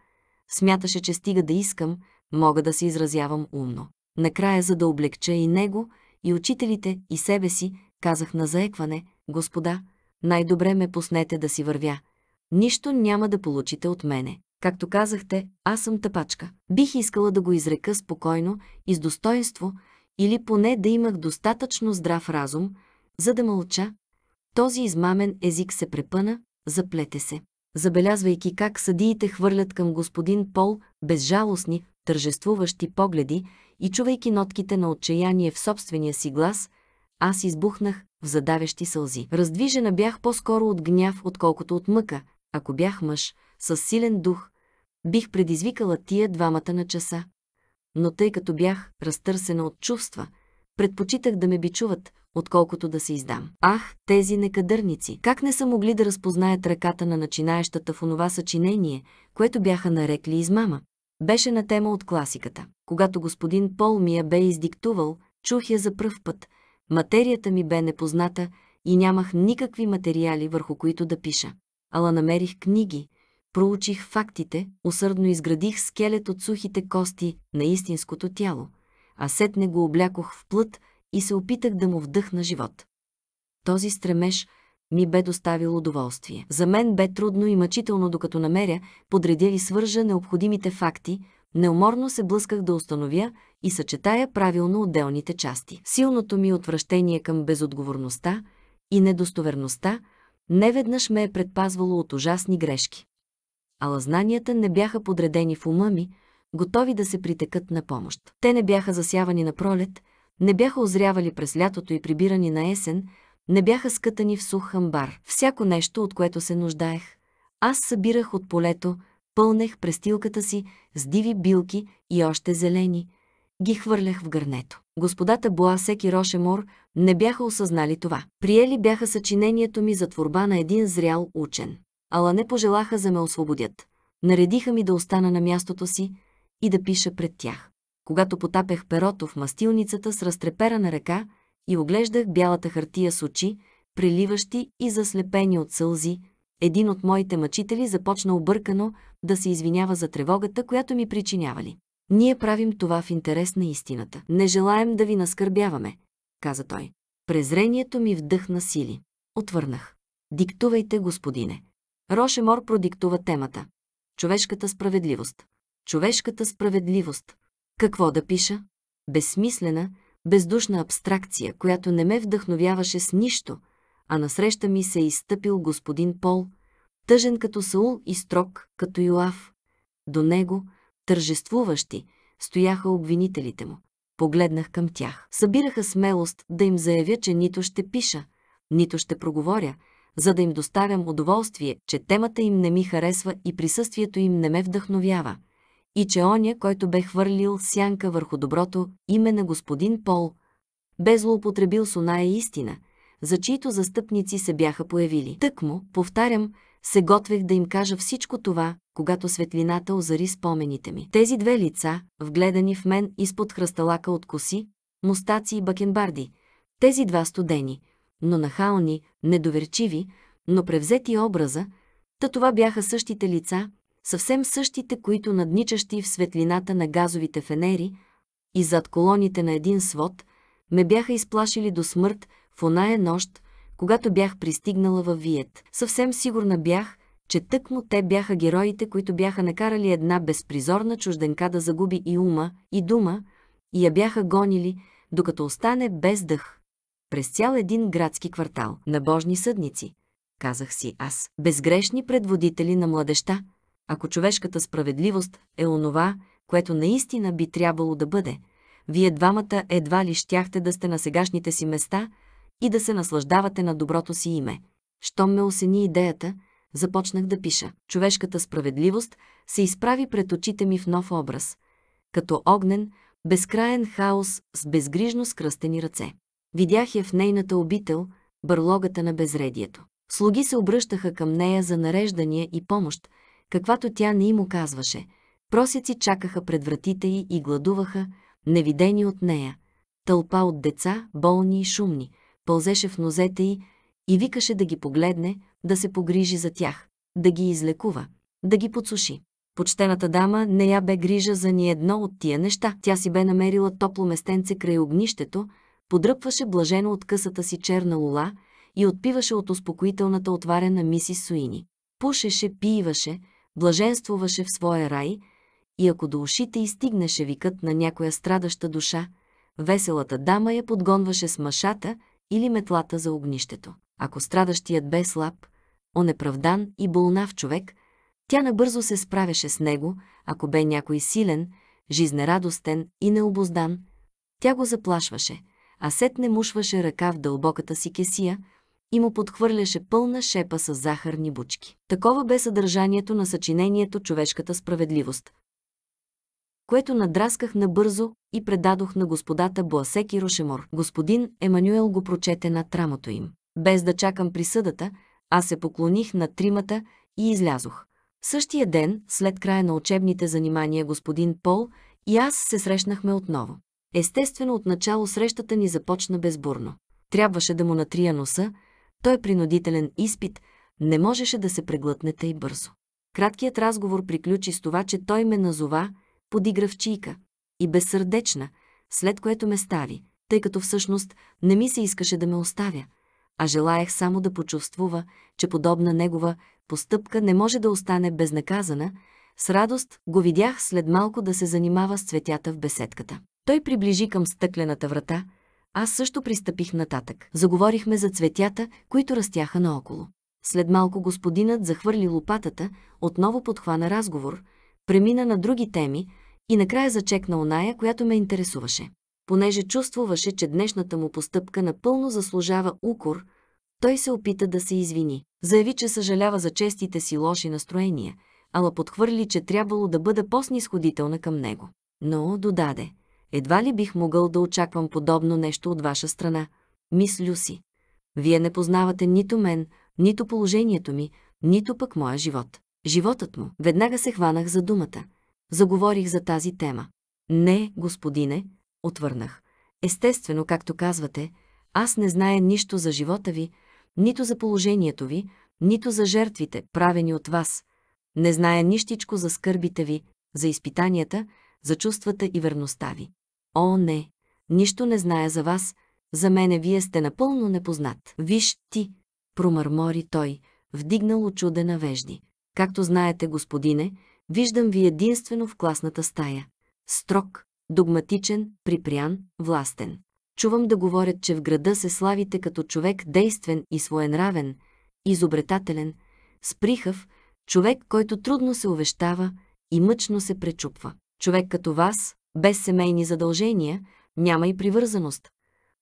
Смяташе, че стига да искам, Мога да се изразявам умно. Накрая, за да облегча и него, и учителите, и себе си, казах на заекване, господа, най-добре ме пуснете да си вървя. Нищо няма да получите от мене. Както казахте, аз съм тъпачка. Бих искала да го изрека спокойно и с достоинство, или поне да имах достатъчно здрав разум, за да мълча. Този измамен език се препъна, заплете се. Забелязвайки как съдиите хвърлят към господин Пол безжалостни, тържествуващи погледи и чувайки нотките на отчаяние в собствения си глас, аз избухнах в задавящи сълзи. Раздвижена бях по-скоро от гняв, отколкото от мъка. Ако бях мъж, с силен дух, бих предизвикала тия двамата на часа. Но тъй като бях разтърсена от чувства, предпочитах да ме бичуват, отколкото да се издам. Ах, тези некадърници! Как не са могли да разпознаят ръката на начинаещата в онова съчинение, което бяха нарекли измама? беше на тема от класиката. Когато господин Пол ми я бе издиктувал, чух я за пръв път. Материята ми бе непозната и нямах никакви материали, върху които да пиша. Ала намерих книги, проучих фактите, усърдно изградих скелет от сухите кости на истинското тяло, а сетне го облякох в плът и се опитах да му вдъхна живот. Този стремеж – ми бе доставил удоволствие. За мен бе трудно и мъчително, докато намеря, подредя и свържа необходимите факти, неуморно се блъсках да установя и съчетая правилно отделните части. Силното ми отвращение към безотговорността и недостоверността неведнъж ме е предпазвало от ужасни грешки. Ала знанията не бяха подредени в ума ми, готови да се притекат на помощ. Те не бяха засявани на пролет, не бяха озрявали през лятото и прибирани на есен, не бяха скътани в сух хамбар. Всяко нещо, от което се нуждаех, аз събирах от полето, пълнех престилката си с диви билки и още зелени, ги хвърлях в гърнето. Господата Боасек и Рошемор не бяха осъзнали това. Приели бяха съчинението ми за творба на един зрял учен. Ала не пожелаха за ме освободят. Наредиха ми да остана на мястото си и да пиша пред тях. Когато потапех перото в мастилницата с разтреперана ръка, и оглеждах бялата хартия с очи, преливащи и заслепени от сълзи, един от моите мъчители започна объркано да се извинява за тревогата, която ми причинявали. Ние правим това в интерес на истината. Не желаем да ви наскърбяваме, каза той. Презрението ми вдъхна сили. Отвърнах. Диктувайте, господине. Рошемор продиктува темата. Човешката справедливост. Човешката справедливост. Какво да пиша? Безсмислена, бездушна абстракция, която не ме вдъхновяваше с нищо, а насреща ми се изстъпил господин Пол, тъжен като Саул и строг като Йоав. До него, тържествуващи, стояха обвинителите му. Погледнах към тях. Събираха смелост да им заявя, че нито ще пиша, нито ще проговоря, за да им доставям удоволствие, че темата им не ми харесва и присъствието им не ме вдъхновява и че оня, който бе хвърлил сянка върху доброто име на господин Пол, бе злоупотребил с оная истина, за чието застъпници се бяха появили. Тък му, повтарям, се готвех да им кажа всичко това, когато светлината озари спомените ми. Тези две лица, вгледани в мен изпод хръсталака от коси, мустаци и бакенбарди, тези два студени, но нахални, недоверчиви, но превзети образа, та това бяха същите лица, съвсем същите, които надничащи в светлината на газовите фенери и зад колоните на един свод, ме бяха изплашили до смърт в оная нощ, когато бях пристигнала във Виет. Съвсем сигурна бях, че тъкмо те бяха героите, които бяха накарали една безпризорна чужденка да загуби и ума, и дума, и я бяха гонили, докато остане без дъх. През цял един градски квартал, набожни съдници, казах си аз, безгрешни предводители на младеща, ако човешката справедливост е онова, което наистина би трябвало да бъде, вие двамата едва ли щяхте да сте на сегашните си места и да се наслаждавате на доброто си име. Щом ме осени идеята, започнах да пиша. Човешката справедливост се изправи пред очите ми в нов образ. Като огнен, безкраен хаос с безгрижно скръстени ръце. Видях я в нейната обител, бърлогата на безредието. Слуги се обръщаха към нея за нареждания и помощ, каквато тя не им оказваше. Просяци чакаха пред вратите й и гладуваха, невидени от нея. Тълпа от деца, болни и шумни, пълзеше в нозете й и викаше да ги погледне, да се погрижи за тях, да ги излекува, да ги подсуши. Почтената дама не я бе грижа за ни едно от тия неща. Тя си бе намерила топло местенце край огнището, подръпваше блажено от късата си черна лула и отпиваше от успокоителната отварена миси Суини. Пушеше, пиваше, блаженствуваше в своя рай и ако до ушите й стигнеше викът на някоя страдаща душа, веселата дама я подгонваше с машата или метлата за огнището. Ако страдащият бе слаб, онеправдан и болнав човек, тя набързо се справяше с него, ако бе някой силен, жизнерадостен и необоздан, тя го заплашваше, а сетне мушваше ръка в дълбоката си кесия, и му подхвърляше пълна шепа с захарни бучки. Такова бе съдържанието на съчинението «Човешката справедливост», което надрасках набързо и предадох на господата Буасек и Рошемор. Господин Емануел го прочете на трамото им. Без да чакам присъдата, аз се поклоних на тримата и излязох. Същия ден, след края на учебните занимания, господин Пол и аз се срещнахме отново. Естествено, отначало срещата ни започна безбурно. Трябваше да му натрия носа, той принудителен изпит не можеше да се преглътне и бързо. Краткият разговор приключи с това, че той ме назова подигравчийка и безсърдечна, след което ме стави, тъй като всъщност не ми се искаше да ме оставя, а желаях само да почувствува, че подобна негова постъпка не може да остане безнаказана, с радост го видях след малко да се занимава с цветята в беседката. Той приближи към стъклената врата, аз също пристъпих нататък. Заговорихме за цветята, които растяха наоколо. След малко господинът захвърли лопатата, отново подхвана разговор, премина на други теми и накрая зачекна оная, която ме интересуваше. Понеже чувствуваше, че днешната му постъпка напълно заслужава укор, той се опита да се извини. Заяви, че съжалява за честите си лоши настроения, ала подхвърли, че трябвало да бъда по-снисходителна към него. Но додаде – едва ли бих могъл да очаквам подобно нещо от ваша страна, мис Люси. Вие не познавате нито мен, нито положението ми, нито пък моя живот. Животът му. Веднага се хванах за думата. Заговорих за тази тема. Не, господине, отвърнах. Естествено, както казвате, аз не зная нищо за живота ви, нито за положението ви, нито за жертвите, правени от вас. Не зная нищичко за скърбите ви, за изпитанията, за чувствата и верността ви. О, не! Нищо не зная за вас, за мене вие сте напълно непознат. Виж ти, промърмори той, вдигнал очудена вежди. Както знаете, господине, виждам ви единствено в класната стая. Строг, догматичен, припрян, властен. Чувам да говорят, че в града се славите като човек действен и своенравен, изобретателен, сприхав, човек, който трудно се увещава и мъчно се пречупва. Човек като вас, без семейни задължения няма и привързаност.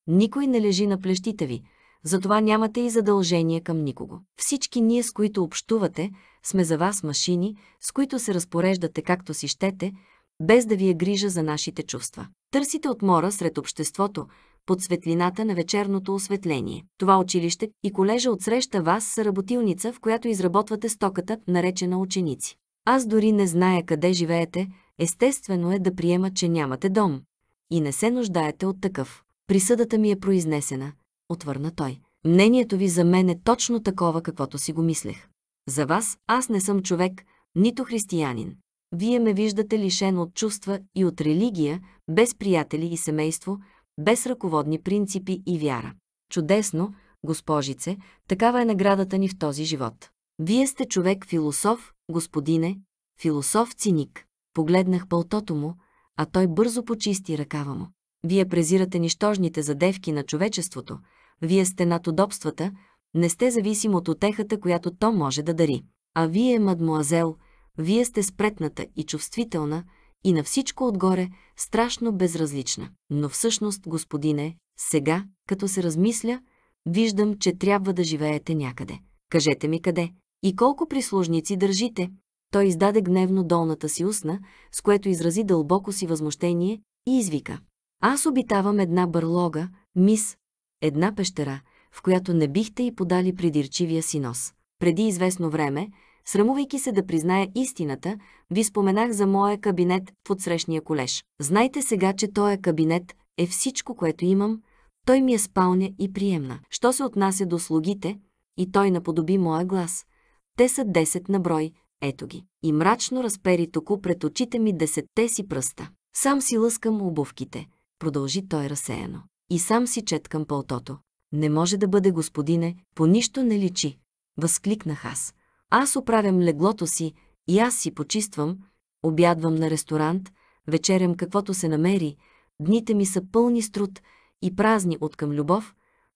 Никой не лежи на плещите ви, затова нямате и задължения към никого. Всички ние, с които общувате, сме за вас машини, с които се разпореждате както си щете, без да ви е грижа за нашите чувства. Търсите отмора сред обществото, под светлината на вечерното осветление. Това училище и колежа отсреща вас са работилница, в която изработвате стоката, наречена ученици. Аз дори не зная къде живеете, естествено е да приема, че нямате дом и не се нуждаете от такъв. Присъдата ми е произнесена, отвърна той. Мнението ви за мен е точно такова, каквото си го мислех. За вас аз не съм човек, нито християнин. Вие ме виждате лишен от чувства и от религия, без приятели и семейство, без ръководни принципи и вяра. Чудесно, госпожице, такава е наградата ни в този живот. Вие сте човек-философ, господине, философ-циник. Погледнах пълтото му, а той бързо почисти ръкава му. Вие презирате нищожните задевки на човечеството, вие сте над удобствата, не сте зависим от отехата, която то може да дари. А вие, мадмуазел, вие сте спретната и чувствителна, и на всичко отгоре страшно безразлична. Но всъщност, господине, сега, като се размисля, виждам, че трябва да живеете някъде. Кажете ми къде и колко прислужници държите, той издаде гневно долната си устна, с което изрази дълбоко си възмущение и извика. Аз обитавам една бърлога, мис, една пещера, в която не бихте и подали придирчивия си нос. Преди известно време, срамувайки се да призная истината, ви споменах за моя кабинет в отсрещния колеж. Знайте сега, че този кабинет е всичко, което имам, той ми е спалня и приемна. Що се отнася до слугите, и той наподоби моя глас. Те са 10 на брой, ето ги. И мрачно разпери току пред очите ми десетте си пръста. Сам си лъскам обувките, продължи той разсеяно. И сам си четкам пълтото. Не може да бъде господине, по нищо не личи. Възкликнах аз. Аз оправям леглото си и аз си почиствам, обядвам на ресторант, вечерям каквото се намери, дните ми са пълни с труд и празни от към любов,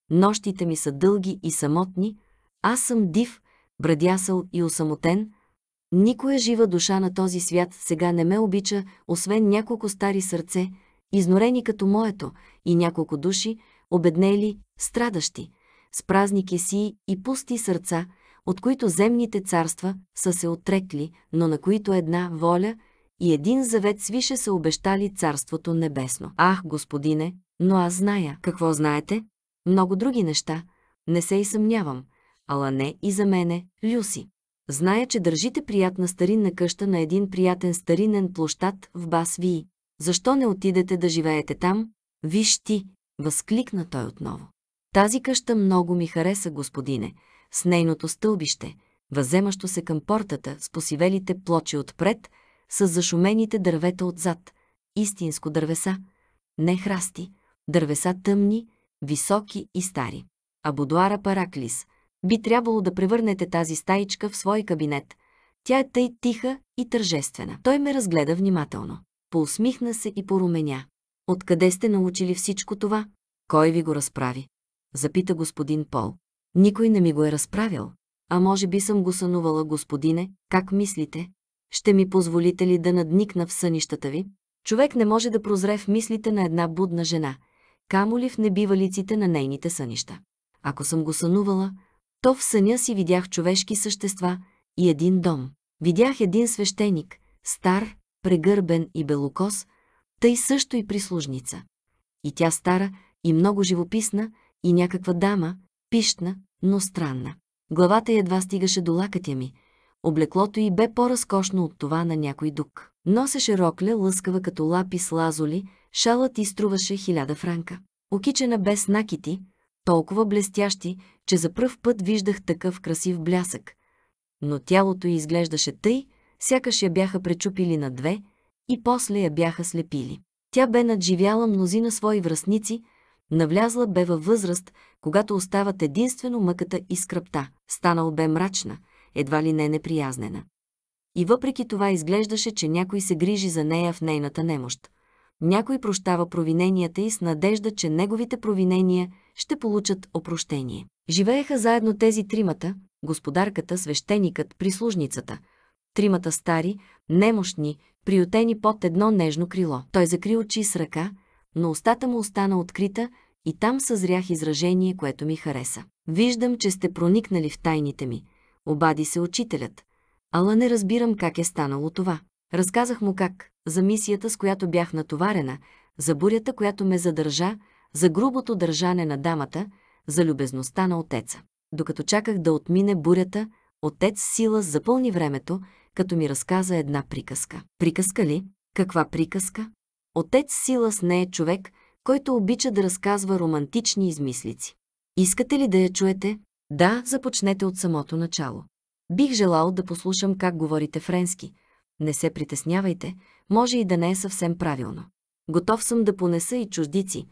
нощите ми са дълги и самотни, аз съм див, брадясъл и осамотен – Никоя жива душа на този свят сега не ме обича, освен няколко стари сърце, изнорени като моето, и няколко души, обеднели, страдащи, с празники си и пусти сърца, от които земните царства са се отрекли, но на които една воля и един завет свише са обещали царството небесно. Ах, господине, но аз зная. Какво знаете? Много други неща. Не се и съмнявам. Ала не и за мене, Люси. Зная, че държите приятна старинна къща на един приятен старинен площад в Басвии. Защо не отидете да живеете там? Виж ти, възкликна той отново. Тази къща много ми хареса, господине, с нейното стълбище, въземащо се към портата, с посивелите плочи отпред, с зашумените дървета отзад. Истинско дървеса, не храсти, дървеса тъмни, високи и стари. А будуара Параклис, би трябвало да превърнете тази стаичка в свой кабинет. Тя е тъй тиха и тържествена. Той ме разгледа внимателно. Поусмихна се и поруменя. Откъде сте научили всичко това? Кой ви го разправи? Запита господин Пол. Никой не ми го е разправил. А може би съм го сънувала, господине, как мислите? Ще ми позволите ли да надникна в сънищата ви? Човек не може да прозре в мислите на една будна жена, камо ли в небивалиците на нейните сънища. Ако съм го сънувала, то в съня си видях човешки същества и един дом. Видях един свещеник, стар, прегърбен и белокос, тъй също и прислужница. И тя стара, и много живописна, и някаква дама, пищна, но странна. Главата едва стигаше до лакътя ми. Облеклото й бе по-разкошно от това на някой дук. Носеше рокля, лъскава като лапи с лазоли, шалът и струваше хиляда франка. Окичена без накити, толкова блестящи, че за пръв път виждах такъв красив блясък. Но тялото й изглеждаше тъй, сякаш я бяха пречупили на две и после я бяха слепили. Тя бе надживяла мнозина свои връзници, навлязла бе във възраст, когато остават единствено мъката и скръпта. Станал бе мрачна, едва ли не неприязнена. И въпреки това изглеждаше, че някой се грижи за нея в нейната немощ. Някой прощава провиненията й с надежда, че неговите провинения – ще получат опрощение. Живееха заедно тези тримата, господарката, свещеникът, прислужницата. Тримата стари, немощни, приютени под едно нежно крило. Той закри очи с ръка, но устата му остана открита и там съзрях изражение, което ми хареса. Виждам, че сте проникнали в тайните ми. Обади се учителят. Ала не разбирам как е станало това. Разказах му как, за мисията, с която бях натоварена, за бурята, която ме задържа, за грубото държане на дамата, за любезността на отеца. Докато чаках да отмине бурята, отец Сила запълни времето, като ми разказа една приказка. Приказка ли? Каква приказка? Отец Силас не е човек, който обича да разказва романтични измислици. Искате ли да я чуете? Да, започнете от самото начало. Бих желал да послушам как говорите френски. Не се притеснявайте, може и да не е съвсем правилно. Готов съм да понеса и чуждици,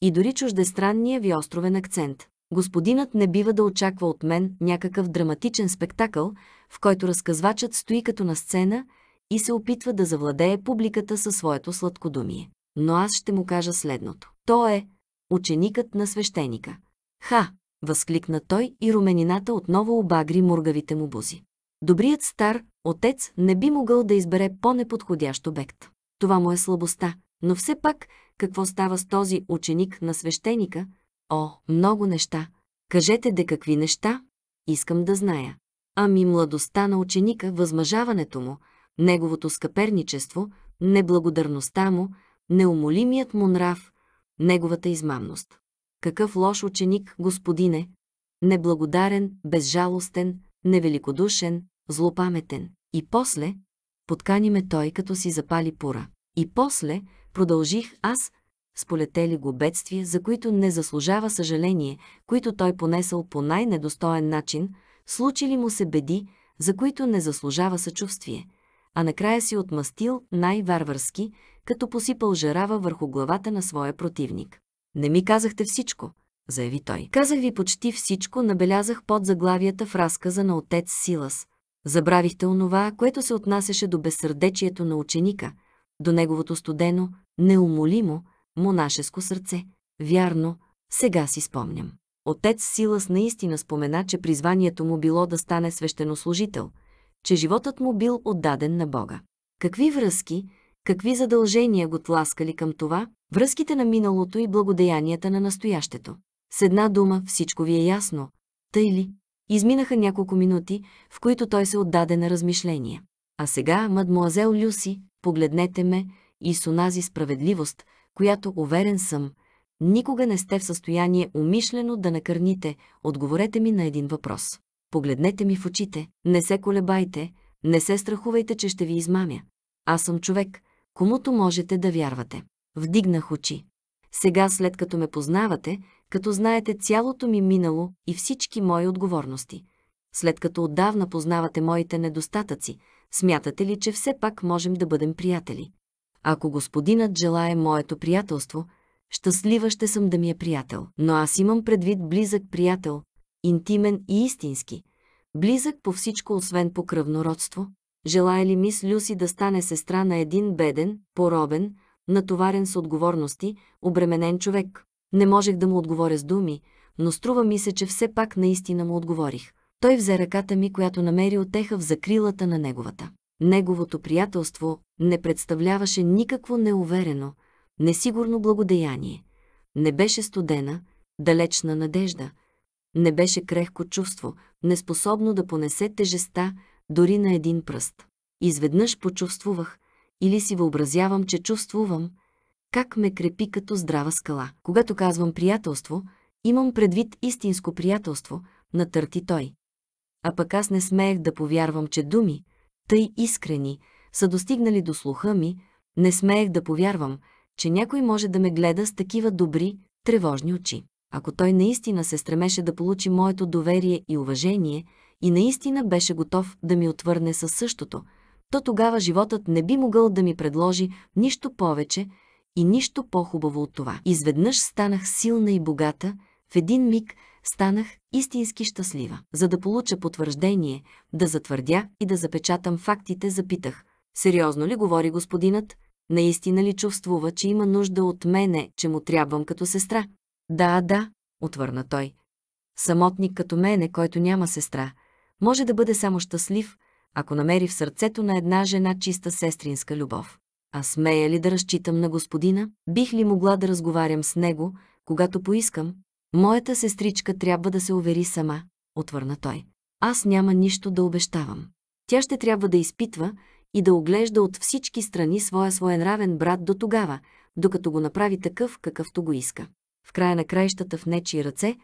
и дори чуждестранния ви островен акцент. Господинът не бива да очаква от мен някакъв драматичен спектакъл, в който разказвачът стои като на сцена и се опитва да завладее публиката със своето сладкодумие. Но аз ще му кажа следното. То е ученикът на свещеника. Ха! възкликна той и руменината отново обагри мургавите му бузи. Добрият стар отец не би могъл да избере по-неподходящ обект. Това му е слабостта, но все пак, какво става с този ученик на свещеника? О, много неща! Кажете де какви неща? Искам да зная. Ами младостта на ученика, възмъжаването му, неговото скъперничество, неблагодарността му, неумолимият му нрав, неговата измамност. Какъв лош ученик, господине! Неблагодарен, безжалостен, невеликодушен, злопаметен. И после, подкани ме той, като си запали пура. И после, Продължих аз, сполетели го бедствия, за които не заслужава съжаление, които той понесъл по най-недостоен начин, случили му се беди, за които не заслужава съчувствие, а накрая си отмъстил най-варварски, като посипал жарава върху главата на своя противник. Не ми казахте всичко, заяви той. Казах ви почти всичко, набелязах под заглавията в разказа на отец Силас. Забравихте онова, което се отнасяше до безсърдечието на ученика, до неговото студено, неумолимо, монашеско сърце. Вярно, сега си спомням. Отец Силас наистина спомена, че призванието му било да стане свещенослужител, че животът му бил отдаден на Бога. Какви връзки, какви задължения го тласкали към това, връзките на миналото и благодеянията на настоящето. С една дума всичко ви е ясно, тъй ли? Изминаха няколко минути, в които той се отдаде на размишление. А сега, мадмуазел Люси, погледнете ме, и с онази справедливост, която, уверен съм, никога не сте в състояние умишлено да накърните, отговорете ми на един въпрос. Погледнете ми в очите, не се колебайте, не се страхувайте, че ще ви измамя. Аз съм човек, комуто можете да вярвате. Вдигнах очи. Сега, след като ме познавате, като знаете цялото ми минало и всички мои отговорности, след като отдавна познавате моите недостатъци, смятате ли, че все пак можем да бъдем приятели? Ако господинът желае моето приятелство, щастлива ще съм да ми е приятел. Но аз имам предвид близък приятел, интимен и истински. Близък по всичко, освен по кръвнородство. Желая ли мис Люси да стане сестра на един беден, поробен, натоварен с отговорности, обременен човек? Не можех да му отговоря с думи, но струва ми се, че все пак наистина му отговорих. Той взе ръката ми, която намери отеха в закрилата на неговата. Неговото приятелство не представляваше никакво неуверено, несигурно благодеяние. Не беше студена, далечна надежда. Не беше крехко чувство, неспособно да понесе тежеста дори на един пръст. Изведнъж почувствувах, или си въобразявам, че чувствувам, как ме крепи като здрава скала. Когато казвам приятелство, имам предвид истинско приятелство, натърти той. А пък аз не смеех да повярвам, че думи, тъй искрени, са достигнали до слуха ми, не смеех да повярвам, че някой може да ме гледа с такива добри, тревожни очи. Ако той наистина се стремеше да получи моето доверие и уважение и наистина беше готов да ми отвърне със същото, то тогава животът не би могъл да ми предложи нищо повече и нищо по-хубаво от това. Изведнъж станах силна и богата, в един миг Станах истински щастлива. За да получа потвърждение, да затвърдя и да запечатам фактите, запитах. Сериозно ли говори господинът? Наистина ли чувствува, че има нужда от мене, че му трябвам като сестра? Да, да, отвърна той. Самотник като мене, който няма сестра, може да бъде само щастлив, ако намери в сърцето на една жена чиста сестринска любов. А смея ли да разчитам на господина? Бих ли могла да разговарям с него, когато поискам? Моята сестричка трябва да се увери сама, отвърна той. Аз няма нищо да обещавам. Тя ще трябва да изпитва и да оглежда от всички страни своя своенравен брат до тогава, докато го направи такъв, какъвто го иска. В края на краищата в нечи ръце,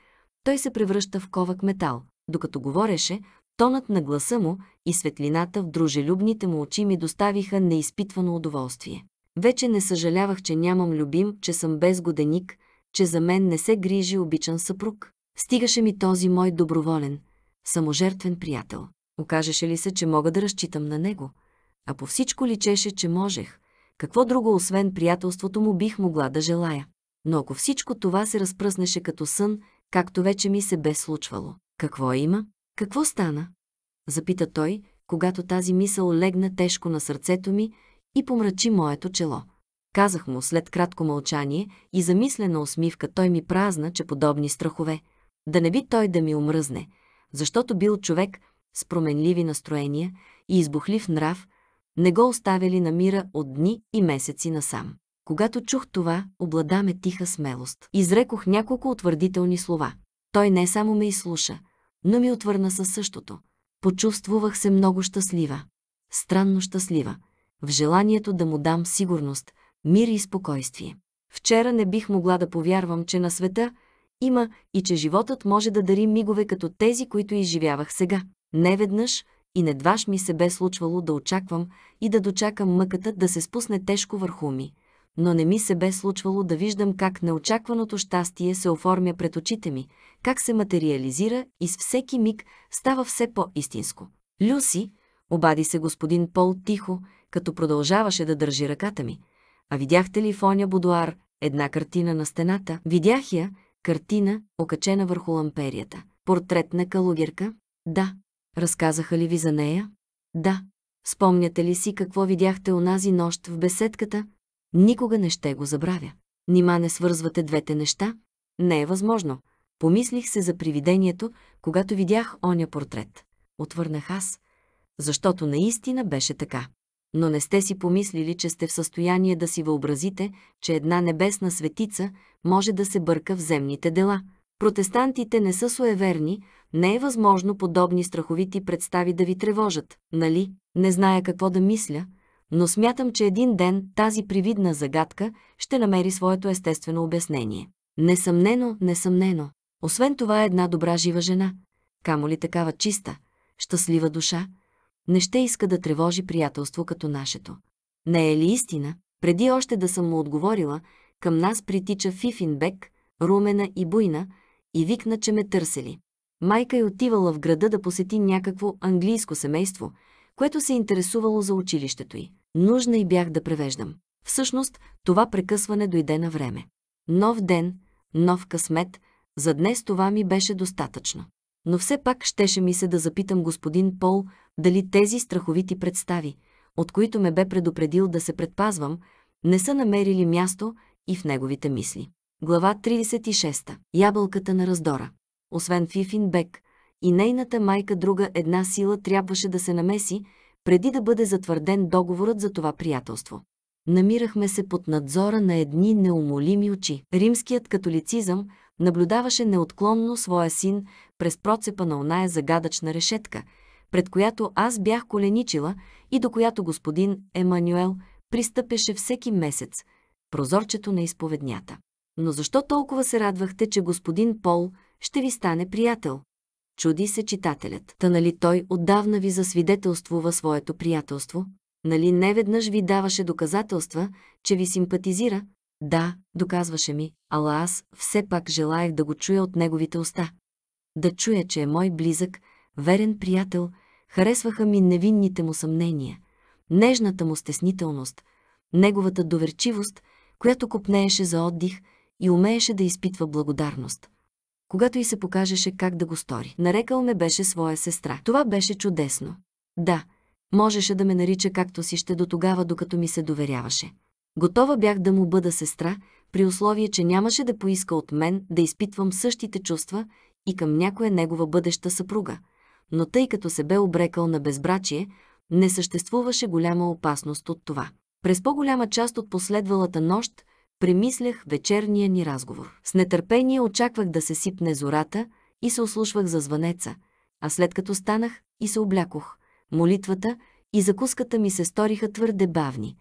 той се превръща в ковък метал. Докато говореше, тонът на гласа му и светлината в дружелюбните му очи ми доставиха неизпитвано удоволствие. Вече не съжалявах, че нямам любим, че съм без годеник, че за мен не се грижи обичан съпруг. Стигаше ми този мой доброволен, саможертвен приятел. Окажеше ли се, че мога да разчитам на него? А по всичко личеше, че можех. Какво друго, освен приятелството му, бих могла да желая? Но ако всичко това се разпръснеше като сън, както вече ми се бе случвало. Какво има? Какво стана? Запита той, когато тази мисъл легна тежко на сърцето ми и помрачи моето чело казах му след кратко мълчание и замислена усмивка той ми празна, че подобни страхове. Да не би той да ми омръзне, защото бил човек с променливи настроения и избухлив нрав, не го оставили на мира от дни и месеци насам. Когато чух това, обладаме тиха смелост. Изрекох няколко утвърдителни слова. Той не само ме изслуша, но ми отвърна със същото. Почувствувах се много щастлива. Странно щастлива. В желанието да му дам сигурност – мир и спокойствие. Вчера не бих могла да повярвам, че на света има и че животът може да дари мигове като тези, които изживявах сега. Не веднъж и недваж ми се бе случвало да очаквам и да дочакам мъката да се спусне тежко върху ми, но не ми се бе случвало да виждам как неочакваното щастие се оформя пред очите ми, как се материализира и с всеки миг става все по-истинско. Люси, обади се господин Пол тихо, като продължаваше да държи ръката ми – а видяхте ли в оня будуар една картина на стената? Видях я, картина, окачена върху ламперията. Портрет на калугерка? Да. Разказаха ли ви за нея? Да. Спомняте ли си какво видяхте онази нощ в беседката? Никога не ще го забравя. Нима не свързвате двете неща? Не е възможно. Помислих се за привидението, когато видях оня портрет. Отвърнах аз, защото наистина беше така но не сте си помислили, че сте в състояние да си въобразите, че една небесна светица може да се бърка в земните дела. Протестантите не са суеверни, не е възможно подобни страховити представи да ви тревожат, нали? Не зная какво да мисля, но смятам, че един ден тази привидна загадка ще намери своето естествено обяснение. Несъмнено, несъмнено. Освен това е една добра жива жена, камо ли такава чиста, щастлива душа, не ще иска да тревожи приятелство като нашето. Не е ли истина? Преди още да съм му отговорила, към нас притича Фифинбек, Румена и Буйна и викна, че ме търсели. Майка е отивала в града да посети някакво английско семейство, което се интересувало за училището й. Нужна и бях да превеждам. Всъщност, това прекъсване дойде на време. Нов ден, нов късмет, за днес това ми беше достатъчно. Но все пак щеше ми се да запитам господин Пол, дали тези страховити представи, от които ме бе предупредил да се предпазвам, не са намерили място и в неговите мисли. Глава 36. Ябълката на раздора. Освен Фифин Бек и нейната майка друга една сила трябваше да се намеси, преди да бъде затвърден договорът за това приятелство. Намирахме се под надзора на едни неумолими очи. Римският католицизъм наблюдаваше неотклонно своя син през процепа на оная загадъчна решетка – пред която аз бях коленичила и до която господин Емануел пристъпеше всеки месец, прозорчето на изповеднята. Но защо толкова се радвахте, че господин Пол ще ви стане приятел? Чуди се читателят. Та нали той отдавна ви засвидетелствува своето приятелство? Нали неведнъж ви даваше доказателства, че ви симпатизира? Да, доказваше ми, ала аз все пак желаях да го чуя от неговите уста. Да чуя, че е мой близък, верен приятел – Харесваха ми невинните му съмнения, нежната му стеснителност, неговата доверчивост, която копнееше за отдих и умееше да изпитва благодарност. Когато и се покажеше как да го стори, нарекал ме беше своя сестра. Това беше чудесно. Да, можеше да ме нарича както си ще до тогава, докато ми се доверяваше. Готова бях да му бъда сестра, при условие, че нямаше да поиска от мен да изпитвам същите чувства и към някоя негова бъдеща съпруга – но тъй като се бе обрекал на безбрачие, не съществуваше голяма опасност от това. През по-голяма част от последвалата нощ премислях вечерния ни разговор. С нетърпение очаквах да се сипне зората и се ослушвах за звънеца, а след като станах и се облякох, молитвата и закуската ми се сториха твърде бавни.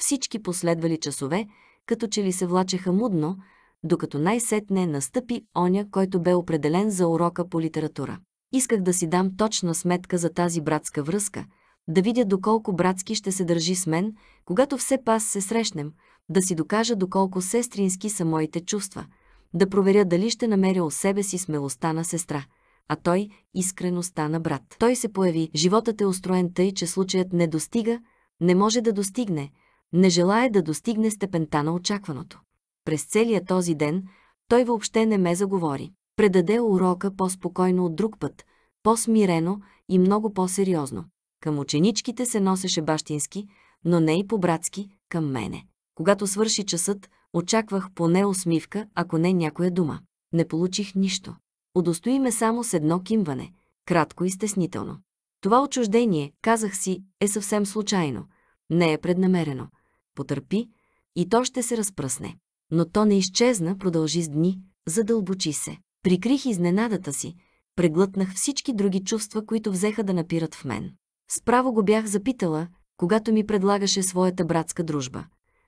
Всички последвали часове, като че ли се влачеха мудно, докато най-сетне настъпи оня, който бе определен за урока по литература. Исках да си дам точна сметка за тази братска връзка, да видя доколко братски ще се държи с мен, когато все пас се срещнем, да си докажа доколко сестрински са моите чувства, да проверя дали ще намеря у себе си смелостта на сестра, а той – искреността на брат. Той се появи, животът е устроен тъй, че случаят не достига, не може да достигне, не желая да достигне степента на очакваното. През целия този ден той въобще не ме заговори предаде урока по-спокойно от друг път, по-смирено и много по-сериозно. Към ученичките се носеше бащински, но не и по-братски, към мене. Когато свърши часът, очаквах поне усмивка, ако не някоя дума. Не получих нищо. Удостои ме само с едно кимване, кратко и стеснително. Това отчуждение, казах си, е съвсем случайно. Не е преднамерено. Потърпи и то ще се разпръсне. Но то не изчезна, продължи с дни, задълбочи се. Прикрих изненадата си, преглътнах всички други чувства, които взеха да напират в мен. Справо го бях запитала, когато ми предлагаше своята братска дружба.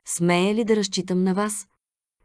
Смея ли да разчитам на вас?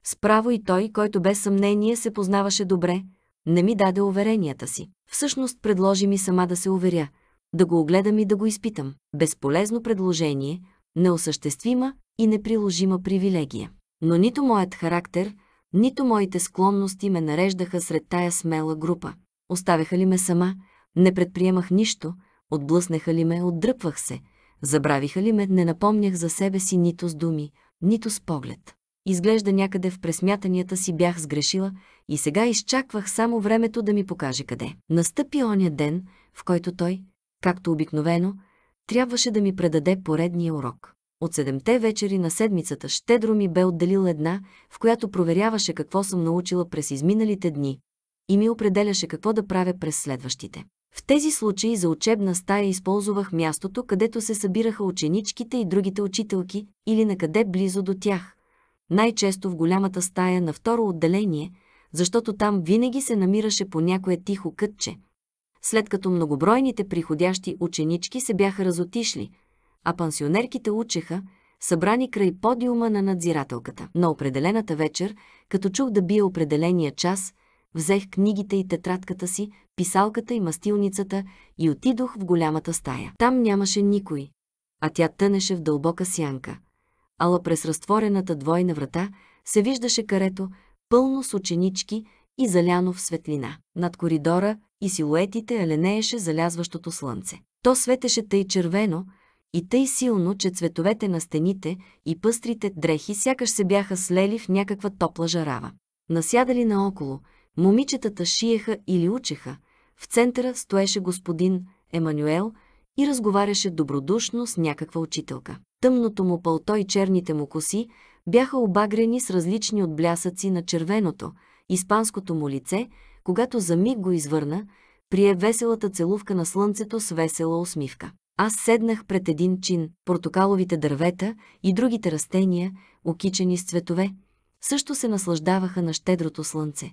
Справо и той, който без съмнение се познаваше добре, не ми даде уверенията си. Всъщност предложи ми сама да се уверя, да го огледам и да го изпитам. Безполезно предложение, неосъществима и неприложима привилегия. Но нито моят характер – нито моите склонности ме нареждаха сред тая смела група. Оставяха ли ме сама, не предприемах нищо, отблъснеха ли ме, отдръпвах се, забравиха ли ме, не напомнях за себе си нито с думи, нито с поглед. Изглежда някъде в пресмятанията си бях сгрешила и сега изчаквах само времето да ми покаже къде. Настъпи оня ден, в който той, както обикновено, трябваше да ми предаде поредния урок. От седемте вечери на седмицата щедро ми бе отделил една, в която проверяваше какво съм научила през изминалите дни и ми определяше какво да правя през следващите. В тези случаи за учебна стая използвах мястото, където се събираха ученичките и другите учителки или накъде близо до тях. Най-често в голямата стая на второ отделение, защото там винаги се намираше по някое тихо кътче. След като многобройните приходящи ученички се бяха разотишли – а пансионерките учеха, събрани край подиума на надзирателката. На определената вечер, като чух да бие определения час, взех книгите и тетрадката си, писалката и мастилницата и отидох в голямата стая. Там нямаше никой, а тя тънеше в дълбока сянка. Ала през разтворената двойна врата се виждаше карето, пълно с ученички и заляно в светлина. Над коридора и силуетите аленееше залязващото слънце. То светеше тъй червено, и тъй силно, че цветовете на стените и пъстрите дрехи сякаш се бяха слели в някаква топла жарава. Насядали наоколо, момичетата шиеха или учеха. В центъра стоеше господин Емануел и разговаряше добродушно с някаква учителка. Тъмното му пълто и черните му коси бяха обагрени с различни отблясъци на червеното, испанското му лице, когато за миг го извърна, прие веселата целувка на слънцето с весела усмивка. Аз седнах пред един чин, портокаловите дървета и другите растения, окичени с цветове, също се наслаждаваха на щедрото слънце.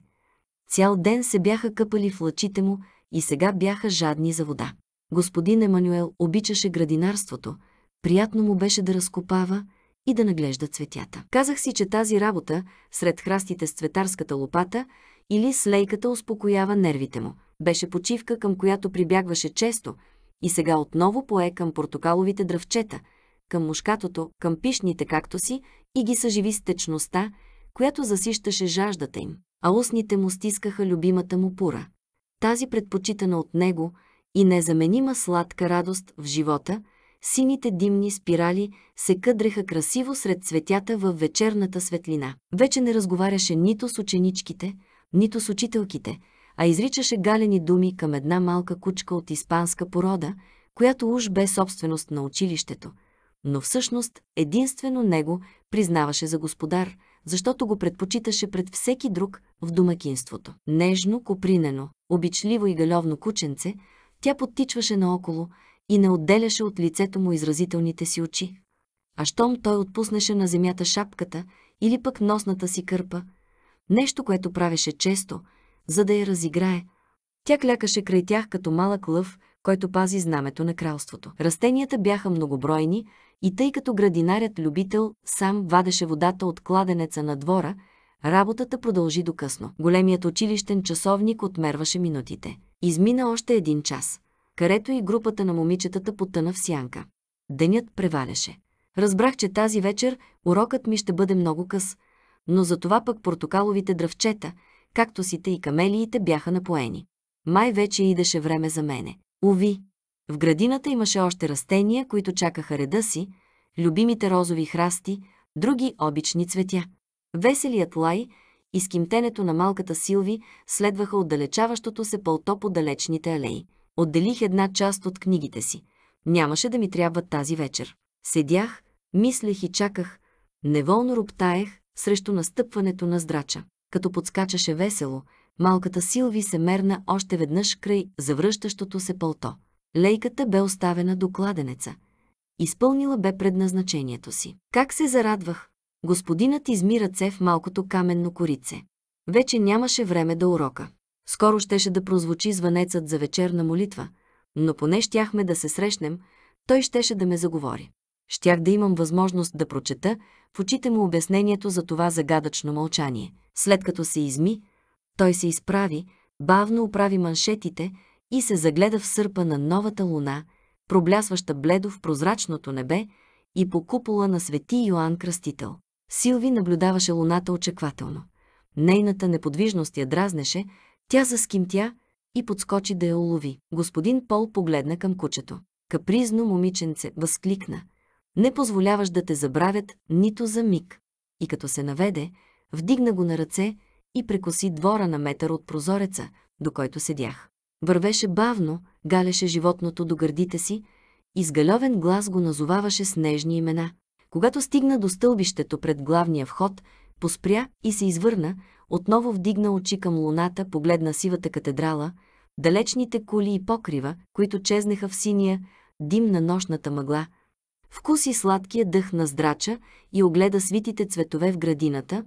Цял ден се бяха къпали в лъчите му и сега бяха жадни за вода. Господин Емануел обичаше градинарството, приятно му беше да разкопава и да наглежда цветята. Казах си, че тази работа сред храстите с цветарската лопата или с лейката успокоява нервите му. Беше почивка, към която прибягваше често – и сега отново пое към портокаловите дръвчета, към мушкатото, към пишните кактуси и ги съживи с течността, която засищаше жаждата им, а устните му стискаха любимата му пура. Тази предпочитана от него и незаменима сладка радост в живота, сините димни спирали се къдреха красиво сред цветята във вечерната светлина. Вече не разговаряше нито с ученичките, нито с учителките – а изричаше галени думи към една малка кучка от испанска порода, която уж бе собственост на училището, но всъщност единствено него признаваше за господар, защото го предпочиташе пред всеки друг в домакинството. Нежно, копринено, обичливо и галевно кученце, тя подтичваше наоколо и не отделяше от лицето му изразителните си очи. А щом той отпуснеше на земята шапката или пък носната си кърпа, нещо, което правеше често – за да я разиграе. Тя клякаше край тях като малък лъв, който пази знамето на кралството. Растенията бяха многобройни и тъй като градинарят любител сам вадеше водата от кладенеца на двора, работата продължи до късно. Големият училищен часовник отмерваше минутите. Измина още един час, където и групата на момичетата потъна в сянка. Денят преваляше. Разбрах, че тази вечер урокът ми ще бъде много къс, но за това пък портокаловите дръвчета – Както сите и камелиите бяха напоени. Май вече идеше време за мене. Уви! В градината имаше още растения, които чакаха реда си, любимите розови храсти, други обични цветя. Веселият лай и скимтенето на малката Силви следваха отдалечаващото се пълто по далечните алеи. Отделих една част от книгите си. Нямаше да ми трябва тази вечер. Седях, мислех и чаках, неволно роптаех срещу настъпването на здрача като подскачаше весело, малката Силви се мерна още веднъж край завръщащото се пълто. Лейката бе оставена до кладенеца. Изпълнила бе предназначението си. Как се зарадвах! Господинът измира це в малкото каменно корице. Вече нямаше време да урока. Скоро щеше да прозвучи звънецът за вечерна молитва, но поне щяхме да се срещнем, той щеше да ме заговори. Щях да имам възможност да прочета в очите му обяснението за това загадъчно мълчание. След като се изми, той се изправи, бавно оправи маншетите и се загледа в сърпа на новата луна, проблясваща бледо в прозрачното небе и по купола на свети Йоанн Кръстител. Силви наблюдаваше луната очеквателно. Нейната неподвижност я дразнеше, тя заскимтя и подскочи да я улови. Господин Пол погледна към кучето. Капризно момиченце възкликна. Не позволяваш да те забравят нито за миг. И като се наведе, вдигна го на ръце и прекоси двора на метър от прозореца, до който седях. Вървеше бавно, галеше животното до гърдите си и с галевен глас го назоваваше с нежни имена. Когато стигна до стълбището пред главния вход, поспря и се извърна, отново вдигна очи към луната, погледна сивата катедрала, далечните кули и покрива, които чезнеха в синия, дим на нощната мъгла – вкуси сладкия дъх на здрача и огледа свитите цветове в градината,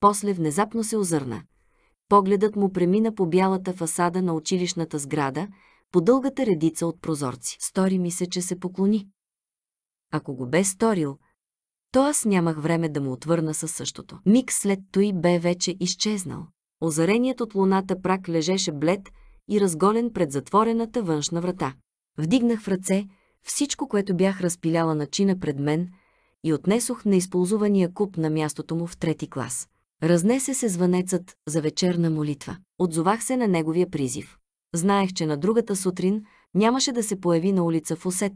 после внезапно се озърна. Погледът му премина по бялата фасада на училищната сграда, по дългата редица от прозорци. Стори ми се, че се поклони. Ако го бе сторил, то аз нямах време да му отвърна със същото. Миг след той бе вече изчезнал. Озареният от луната прак лежеше блед и разголен пред затворената външна врата. Вдигнах в ръце, всичко, което бях разпиляла на чина пред мен и отнесох неизползувания куп на мястото му в трети клас. Разнесе се звънецът за вечерна молитва. Отзовах се на неговия призив. Знаех, че на другата сутрин нямаше да се появи на улица в Осет,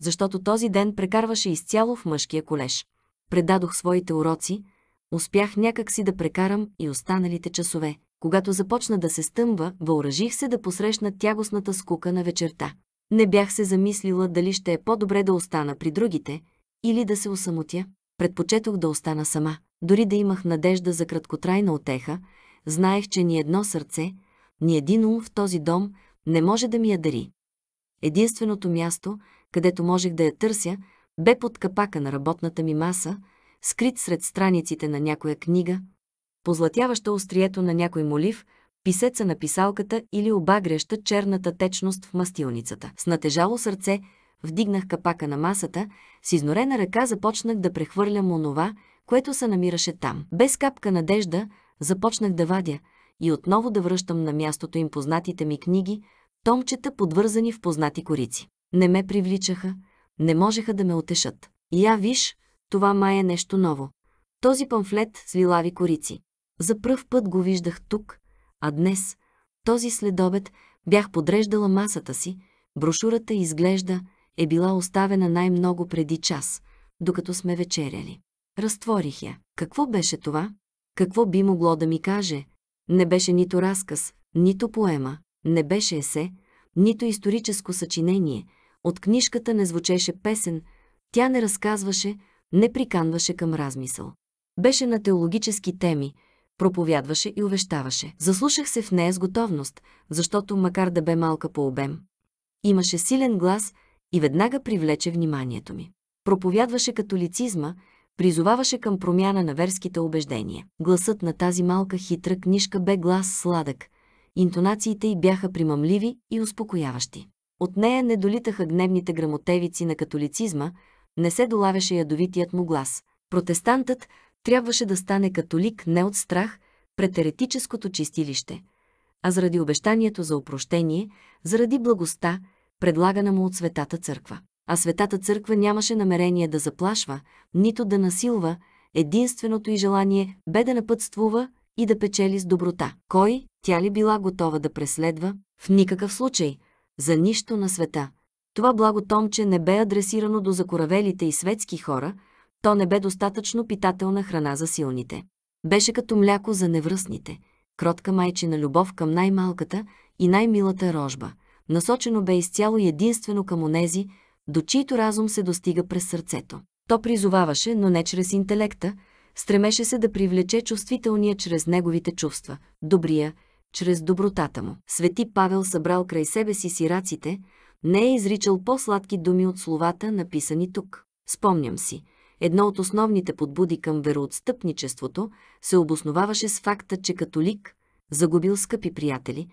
защото този ден прекарваше изцяло в мъжкия колеж. Предадох своите уроци, успях някак си да прекарам и останалите часове. Когато започна да се стъмва, въоръжих се да посрещна тягостната скука на вечерта. Не бях се замислила дали ще е по-добре да остана при другите или да се осамотя. Предпочетох да остана сама. Дори да имах надежда за краткотрайна отеха, знаех, че ни едно сърце, ни един ум в този дом не може да ми я дари. Единственото място, където можех да я търся, бе под капака на работната ми маса, скрит сред страниците на някоя книга, позлатяваща острието на някой молив – писеца е на писалката или обагряща черната течност в мастилницата. С натежало сърце вдигнах капака на масата, с изнорена ръка започнах да прехвърлям онова, което се намираше там. Без капка надежда започнах да вадя и отново да връщам на мястото им познатите ми книги, томчета подвързани в познати корици. Не ме привличаха, не можеха да ме отешат. Я виж, това май е нещо ново. Този памфлет с вилави корици. За пръв път го виждах тук, а днес, този следобед, бях подреждала масата си, брошурата изглежда е била оставена най-много преди час, докато сме вечеряли. Разтворих я. Какво беше това? Какво би могло да ми каже? Не беше нито разказ, нито поема, не беше есе, нито историческо съчинение. От книжката не звучеше песен, тя не разказваше, не приканваше към размисъл. Беше на теологически теми, проповядваше и увещаваше. Заслушах се в нея с готовност, защото макар да бе малка по обем, имаше силен глас и веднага привлече вниманието ми. Проповядваше католицизма, призоваваше към промяна на верските убеждения. Гласът на тази малка хитра книжка бе глас сладък, интонациите й бяха примамливи и успокояващи. От нея не долитаха гневните грамотевици на католицизма, не се долавяше ядовитият му глас. Протестантът трябваше да стане католик не от страх пред еретическото чистилище, а заради обещанието за опрощение, заради благостта, предлагана му от Светата Църква. А Светата Църква нямаше намерение да заплашва, нито да насилва, единственото й желание бе да напътствува и да печели с доброта. Кой тя ли била готова да преследва? В никакъв случай, за нищо на света. Това благо Томче не бе адресирано до закоравелите и светски хора, то не бе достатъчно питателна храна за силните. Беше като мляко за невръстните, кротка майчина любов към най-малката и най-милата рожба. Насочено бе изцяло единствено към онези, до чието разум се достига през сърцето. То призоваваше, но не чрез интелекта, стремеше се да привлече чувствителния чрез неговите чувства, добрия, чрез добротата му. Свети Павел събрал край себе си сираците, не е изричал по-сладки думи от словата, написани тук. Спомням си – едно от основните подбуди към вероотстъпничеството, се обосноваваше с факта, че католик, загубил скъпи приятели,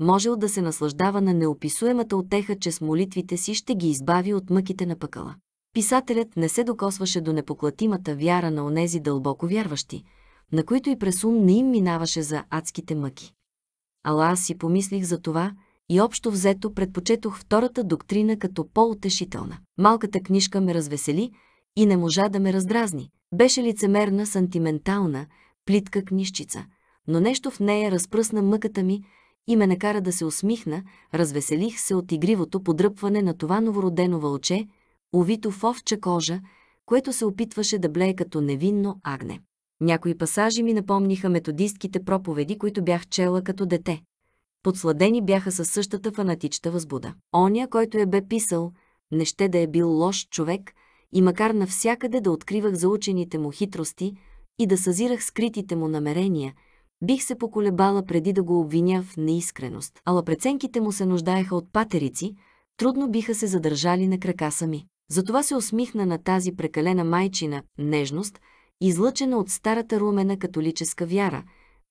можел да се наслаждава на неописуемата отеха, че с молитвите си ще ги избави от мъките на пъкала. Писателят не се докосваше до непоклатимата вяра на онези дълбоко вярващи, на които и през ум не им минаваше за адските мъки. Ала аз си помислих за това и общо взето предпочетох втората доктрина като по-утешителна. Малката книжка ме развесели – и не можа да ме раздразни. Беше лицемерна, сантиментална, плитка книжчица, но нещо в нея разпръсна мъката ми и ме накара да се усмихна, развеселих се от игривото подръпване на това новородено вълче, увито в овча кожа, което се опитваше да блее като невинно агне. Някои пасажи ми напомниха методистките проповеди, които бях чела като дете. Подсладени бяха със същата фанатична възбуда. Оня, който я бе писал, не ще да е бил лош човек – и макар навсякъде да откривах заучените му хитрости и да съзирах скритите му намерения, бих се поколебала преди да го обвиня в неискреност. Ала преценките му се нуждаеха от патерици, трудно биха се задържали на крака сами. Затова се усмихна на тази прекалена майчина нежност, излъчена от старата румена католическа вяра.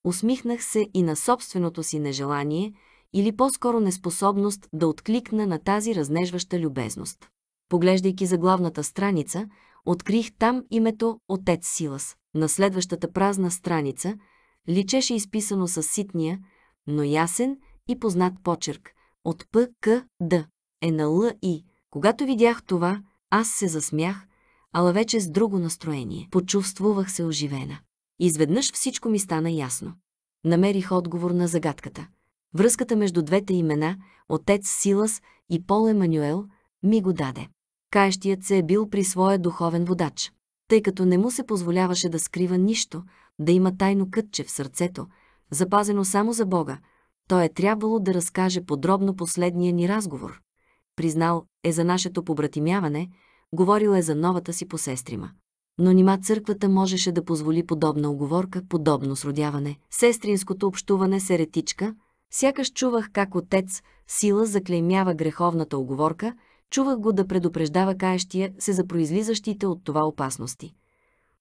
Усмихнах се и на собственото си нежелание или по-скоро неспособност да откликна на тази разнежваща любезност. Поглеждайки за главната страница, открих там името Отец Силас. На следващата празна страница личеше изписано със ситния, но ясен и познат почерк от П. К. Д. Е на Л. И. Когато видях това, аз се засмях, ала вече с друго настроение. Почувствувах се оживена. Изведнъж всичко ми стана ясно. Намерих отговор на загадката. Връзката между двете имена, отец Силас и Пол Емануел, ми го даде. Каещият се е бил при своя духовен водач. Тъй като не му се позволяваше да скрива нищо, да има тайно кътче в сърцето, запазено само за Бога, той е трябвало да разкаже подробно последния ни разговор. Признал е за нашето побратимяване, говорил е за новата си посестрима. Но нима църквата можеше да позволи подобна оговорка, подобно сродяване. Сестринското общуване с еретичка, сякаш чувах как отец сила заклеймява греховната оговорка Чувах го да предупреждава каещия се за произлизащите от това опасности.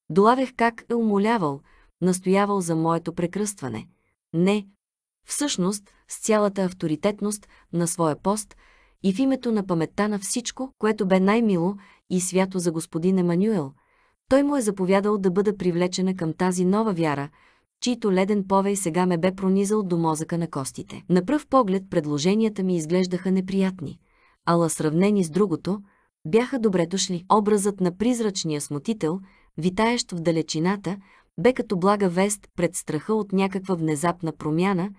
Долавях как е умолявал, настоявал за моето прекръстване. Не, всъщност, с цялата авторитетност на своя пост и в името на паметта на всичко, което бе най-мило и свято за господин Еманюел, той му е заповядал да бъда привлечена към тази нова вяра, чийто леден повей сега ме бе пронизал до мозъка на костите. На пръв поглед предложенията ми изглеждаха неприятни, ала сравнени с другото, бяха добре дошли. Образът на призрачния смутител, витаещ в далечината, бе като блага вест пред страха от някаква внезапна промяна,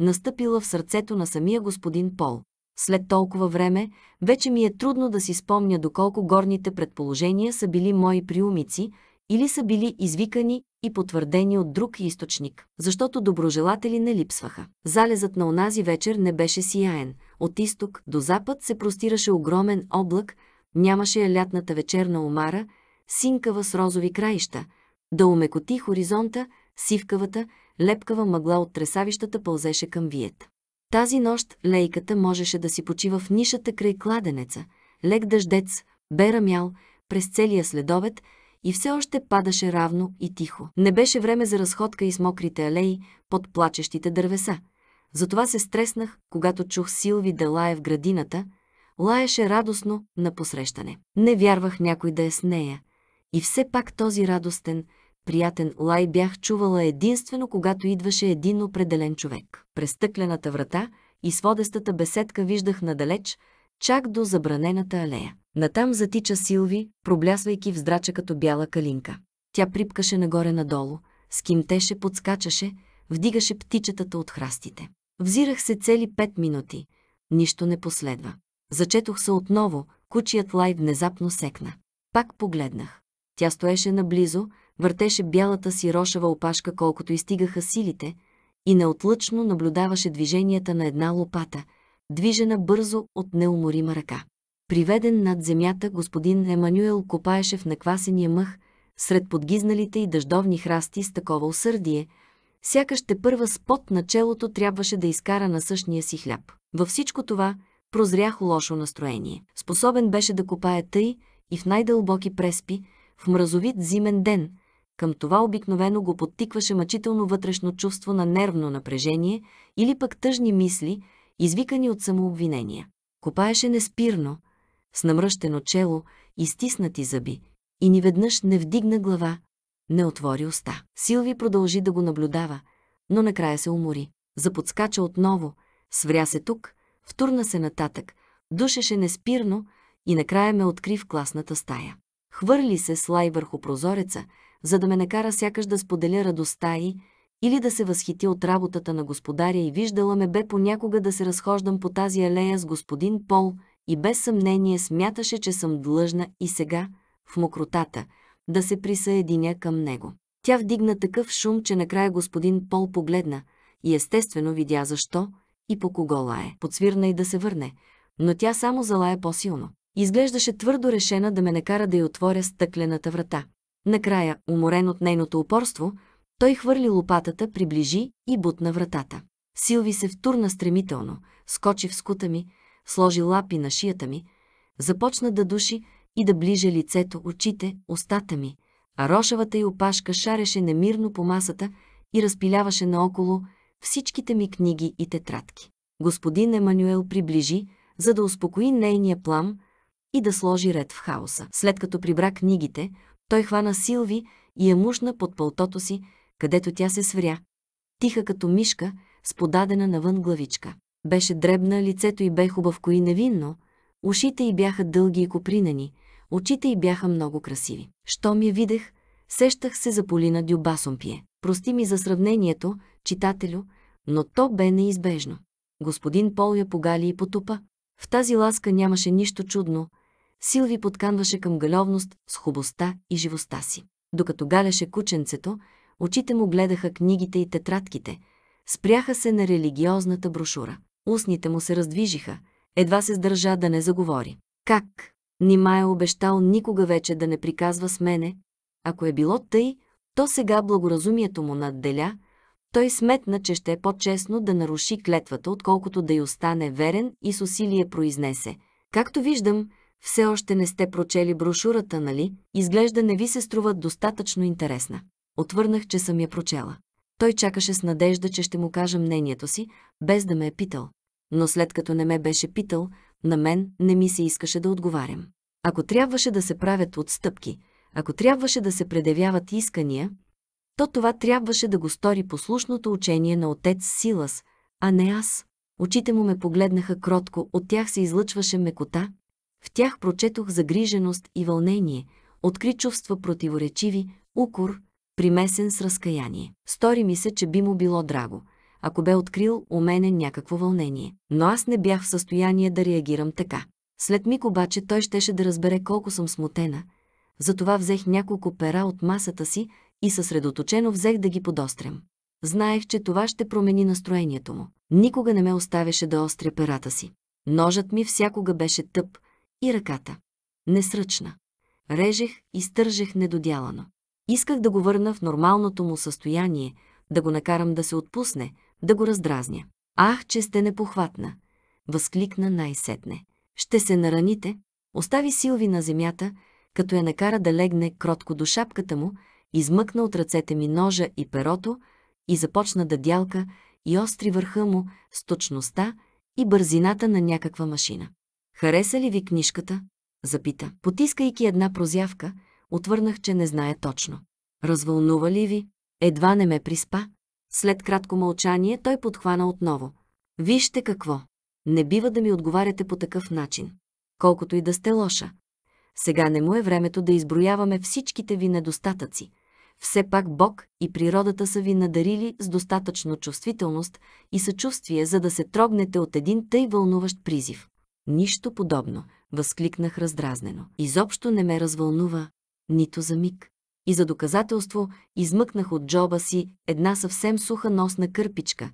настъпила в сърцето на самия господин Пол. След толкова време, вече ми е трудно да си спомня доколко горните предположения са били мои приумици или са били извикани и потвърдени от друг източник, защото доброжелатели не липсваха. Залезът на онази вечер не беше сияен. От изток до запад се простираше огромен облак, нямаше я лятната вечерна омара, синкава с розови краища, да умекоти хоризонта, сивкавата, лепкава мъгла от тресавищата пълзеше към виет. Тази нощ лейката можеше да си почива в нишата край кладенеца, лек дъждец, бе рамял през целия следовет, и все още падаше равно и тихо. Не беше време за разходка из мокрите алеи под плачещите дървеса. Затова се стреснах, когато чух Силви да лае в градината. Лаеше радостно на посрещане. Не вярвах някой да е с нея. И все пак този радостен, приятен лай бях чувала единствено, когато идваше един определен човек. През стъклената врата и сводестата беседка виждах надалеч, чак до забранената алея. Натам затича Силви, проблясвайки в здрача като бяла калинка. Тя припкаше нагоре-надолу, скимтеше, подскачаше, вдигаше птичетата от храстите. Взирах се цели пет минути. Нищо не последва. Зачетох се отново, кучият лай внезапно секна. Пак погледнах. Тя стоеше наблизо, въртеше бялата си рошава опашка колкото изтигаха силите и неотлъчно наблюдаваше движенията на една лопата, движена бързо от неуморима ръка. Приведен над земята, господин Емануел копаеше в наквасения мъх, сред подгизналите и дъждовни храсти с такова усърдие, сякаш те първа спот на челото трябваше да изкара на същния си хляб. Във всичко това прозрях лошо настроение. Способен беше да копае тъй и в най-дълбоки преспи, в мразовит зимен ден. Към това обикновено го подтикваше мъчително вътрешно чувство на нервно напрежение или пък тъжни мисли, извикани от самообвинения. Копаеше неспирно, с намръщено чело и стиснати зъби, и ни веднъж не вдигна глава, не отвори уста. Силви продължи да го наблюдава, но накрая се умори. Заподскача отново, свря се тук, втурна се нататък, душеше неспирно и накрая ме откри в класната стая. Хвърли се слай върху прозореца, за да ме накара сякаш да споделя радостта и или да се възхити от работата на господаря и виждала ме бе понякога да се разхождам по тази алея с господин Пол и без съмнение смяташе, че съм длъжна и сега, в мокротата, да се присъединя към него. Тя вдигна такъв шум, че накрая господин Пол погледна и естествено видя защо и по кого лае. Подсвирна и да се върне, но тя само залая по-силно. Изглеждаше твърдо решена да ме накара да й отворя стъклената врата. Накрая, уморен от нейното упорство, той хвърли лопатата, приближи и бутна вратата. Силви се втурна стремително, скочи в скута ми, сложи лапи на шията ми, започна да души и да ближе лицето, очите, устата ми, а рошавата й опашка шареше немирно по масата и разпиляваше наоколо всичките ми книги и тетрадки. Господин Емануел приближи, за да успокои нейния плам и да сложи ред в хаоса. След като прибра книгите, той хвана Силви и я мушна под пълтото си, където тя се свря, тиха като мишка, с подадена навън главичка. Беше дребна, лицето й бе хубавко и невинно, ушите й бяха дълги и копринени, очите й бяха много красиви. Щом я видех, сещах се за Полина Дюбасомпие. Прости ми за сравнението, читателю, но то бе неизбежно. Господин Пол я погали и потупа. В тази ласка нямаше нищо чудно. Силви подканваше към галевност с хубостта и живостта си. Докато галеше кученцето, очите му гледаха книгите и тетрадките. Спряха се на религиозната брошура устните му се раздвижиха, едва се сдържа да не заговори. Как? Нима е обещал никога вече да не приказва с мене? Ако е било тъй, то сега благоразумието му надделя, той сметна, че ще е по-честно да наруши клетвата, отколкото да й остане верен и с усилие произнесе. Както виждам, все още не сте прочели брошурата, нали? Изглежда не ви се струва достатъчно интересна. Отвърнах, че съм я прочела. Той чакаше с надежда, че ще му кажа мнението си, без да ме е питал но след като не ме беше питал, на мен не ми се искаше да отговарям. Ако трябваше да се правят отстъпки, ако трябваше да се предявяват искания, то това трябваше да го стори послушното учение на отец Силас, а не аз. Очите му ме погледнаха кротко, от тях се излъчваше мекота, в тях прочетох загриженост и вълнение, откри чувства противоречиви, укор, примесен с разкаяние. Стори ми се, че би му било драго – ако бе открил у мене някакво вълнение. Но аз не бях в състояние да реагирам така. След миг обаче той щеше да разбере колко съм смутена, затова взех няколко пера от масата си и съсредоточено взех да ги подострям. Знаех, че това ще промени настроението му. Никога не ме оставяше да остря перата си. Ножът ми всякога беше тъп и ръката. Несръчна. Режех и стържех недодялано. Исках да го върна в нормалното му състояние, да го накарам да се отпусне, да го раздразня. Ах, че сте непохватна! Възкликна най-сетне. Ще се нараните. Остави Силви на земята, като я накара да легне кротко до шапката му, измъкна от ръцете ми ножа и перото и започна да дялка и остри върха му с точността и бързината на някаква машина. Хареса ли ви книжката? Запита. Потискайки една прозявка, отвърнах, че не знае точно. Развълнува ли ви? Едва не ме приспа, след кратко мълчание той подхвана отново. Вижте какво. Не бива да ми отговаряте по такъв начин. Колкото и да сте лоша. Сега не му е времето да изброяваме всичките ви недостатъци. Все пак Бог и природата са ви надарили с достатъчно чувствителност и съчувствие, за да се трогнете от един тъй вълнуващ призив. Нищо подобно, възкликнах раздразнено. Изобщо не ме развълнува, нито за миг и за доказателство измъкнах от джоба си една съвсем суха носна кърпичка,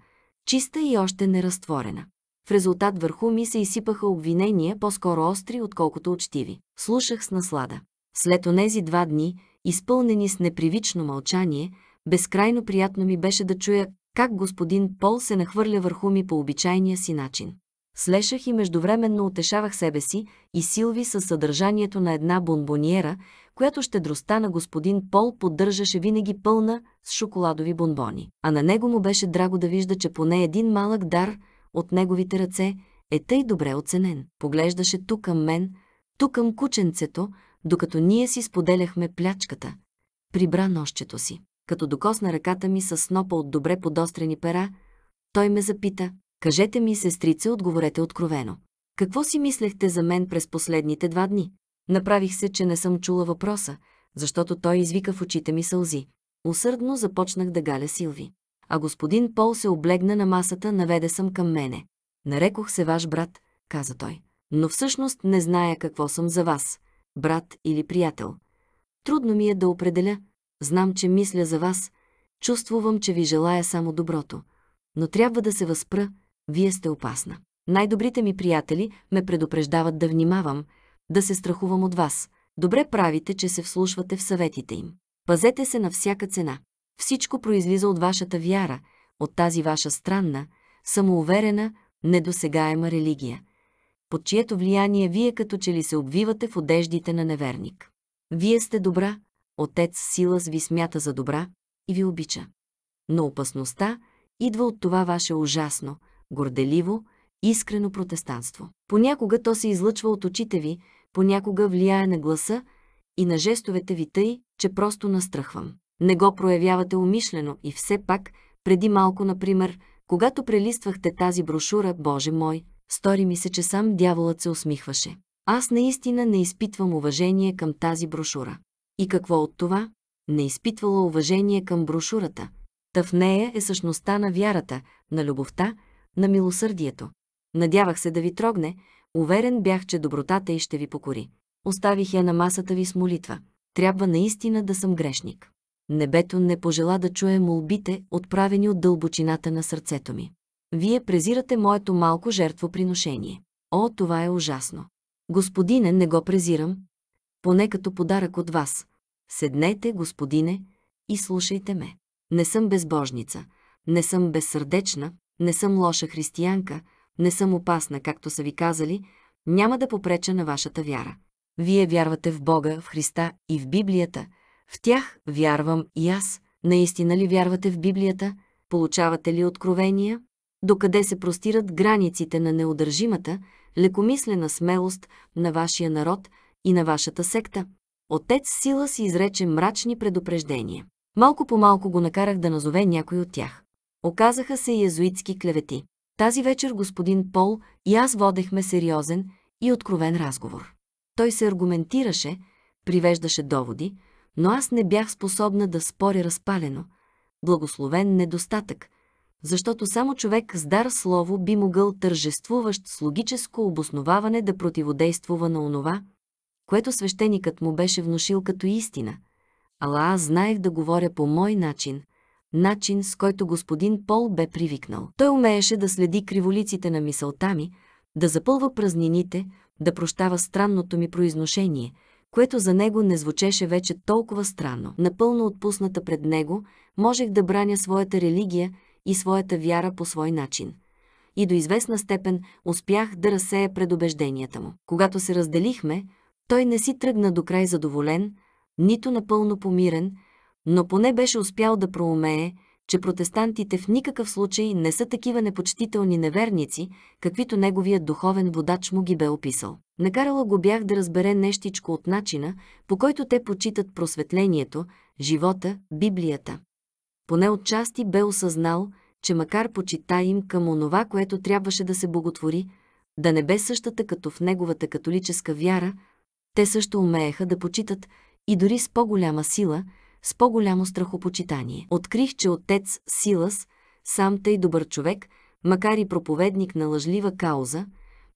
чиста и още неразтворена. В резултат върху ми се изсипаха обвинения, по-скоро остри, отколкото учтиви. Слушах с наслада. След онези два дни, изпълнени с непривично мълчание, безкрайно приятно ми беше да чуя как господин Пол се нахвърля върху ми по обичайния си начин. Слешах и междувременно утешавах себе си и Силви със съдържанието на една бонбониера, която щедростта на господин Пол поддържаше винаги пълна с шоколадови бонбони. А на него му беше драго да вижда, че поне един малък дар от неговите ръце е тъй добре оценен. Поглеждаше тук към мен, тук към кученцето, докато ние си споделяхме плячката. Прибра нощето си. Като докосна ръката ми с снопа от добре подострени пера, той ме запита. Кажете ми, сестрице, отговорете откровено. Какво си мислехте за мен през последните два дни? Направих се, че не съм чула въпроса, защото той извика в очите ми сълзи. Усърдно започнах да галя Силви. А господин Пол се облегна на масата, наведе съм към мене. Нарекох се ваш брат, каза той. Но всъщност не зная какво съм за вас, брат или приятел. Трудно ми е да определя. Знам, че мисля за вас. Чувствувам, че ви желая само доброто. Но трябва да се възпра. Вие сте опасна. Най-добрите ми приятели ме предупреждават да внимавам – да се страхувам от вас. Добре правите, че се вслушвате в съветите им. Пазете се на всяка цена. Всичко произлиза от вашата вяра, от тази ваша странна, самоуверена, недосегаема религия, под чието влияние вие като че ли се обвивате в одеждите на неверник. Вие сте добра, отец Силас ви смята за добра и ви обича. Но опасността идва от това ваше ужасно, горделиво, искрено протестанство. Понякога то се излъчва от очите ви, понякога влияе на гласа и на жестовете ви тъй, че просто настръхвам. Не го проявявате умишлено и все пак, преди малко, например, когато прелиствахте тази брошура, Боже мой, стори ми се, че сам дяволът се усмихваше. Аз наистина не изпитвам уважение към тази брошура. И какво от това? Не изпитвала уважение към брошурата. Та в нея е същността на вярата, на любовта, на милосърдието. Надявах се да ви трогне, Уверен бях, че добротата й ще ви покори. Оставих я на масата ви с молитва. Трябва наистина да съм грешник. Небето не пожела да чуе молбите, отправени от дълбочината на сърцето ми. Вие презирате моето малко жертвоприношение. О, това е ужасно. Господине, не го презирам, поне като подарък от вас. Седнете, господине, и слушайте ме. Не съм безбожница, не съм безсърдечна, не съм лоша християнка, не съм опасна, както са ви казали, няма да попреча на вашата вяра. Вие вярвате в Бога, в Христа и в Библията. В тях вярвам и аз. Наистина ли вярвате в Библията? Получавате ли откровения? Докъде се простират границите на неудържимата, лекомислена смелост на вашия народ и на вашата секта? Отец Сила си изрече мрачни предупреждения. Малко по малко го накарах да назове някой от тях. Оказаха се иезуитски клевети. Тази вечер господин Пол и аз водехме сериозен и откровен разговор. Той се аргументираше, привеждаше доводи, но аз не бях способна да споря разпалено. Благословен недостатък, защото само човек с дар слово би могъл тържествуващ с логическо обосноваване да противодействува на онова, което свещеникът му беше внушил като истина. Ала аз знаех да говоря по мой начин, начин с който господин Пол бе привикнал. Той умееше да следи криволиците на мисълта ми, да запълва празнините, да прощава странното ми произношение, което за него не звучеше вече толкова странно. Напълно отпусната пред него, можех да браня своята религия и своята вяра по свой начин. И до известна степен успях да разсея предубежденията му. Когато се разделихме, той не си тръгна до край задоволен, нито напълно помирен, но поне беше успял да проумее, че протестантите в никакъв случай не са такива непочтителни неверници, каквито неговият духовен водач му ги бе описал. Накарала го бях да разбере нещичко от начина, по който те почитат просветлението, живота, Библията. Поне отчасти бе осъзнал, че макар почита им към онова, което трябваше да се боготвори, да не бе същата като в неговата католическа вяра, те също умееха да почитат и дори с по-голяма сила – с по-голямо страхопочитание. Открих, че отец Силас, сам тъй добър човек, макар и проповедник на лъжлива кауза,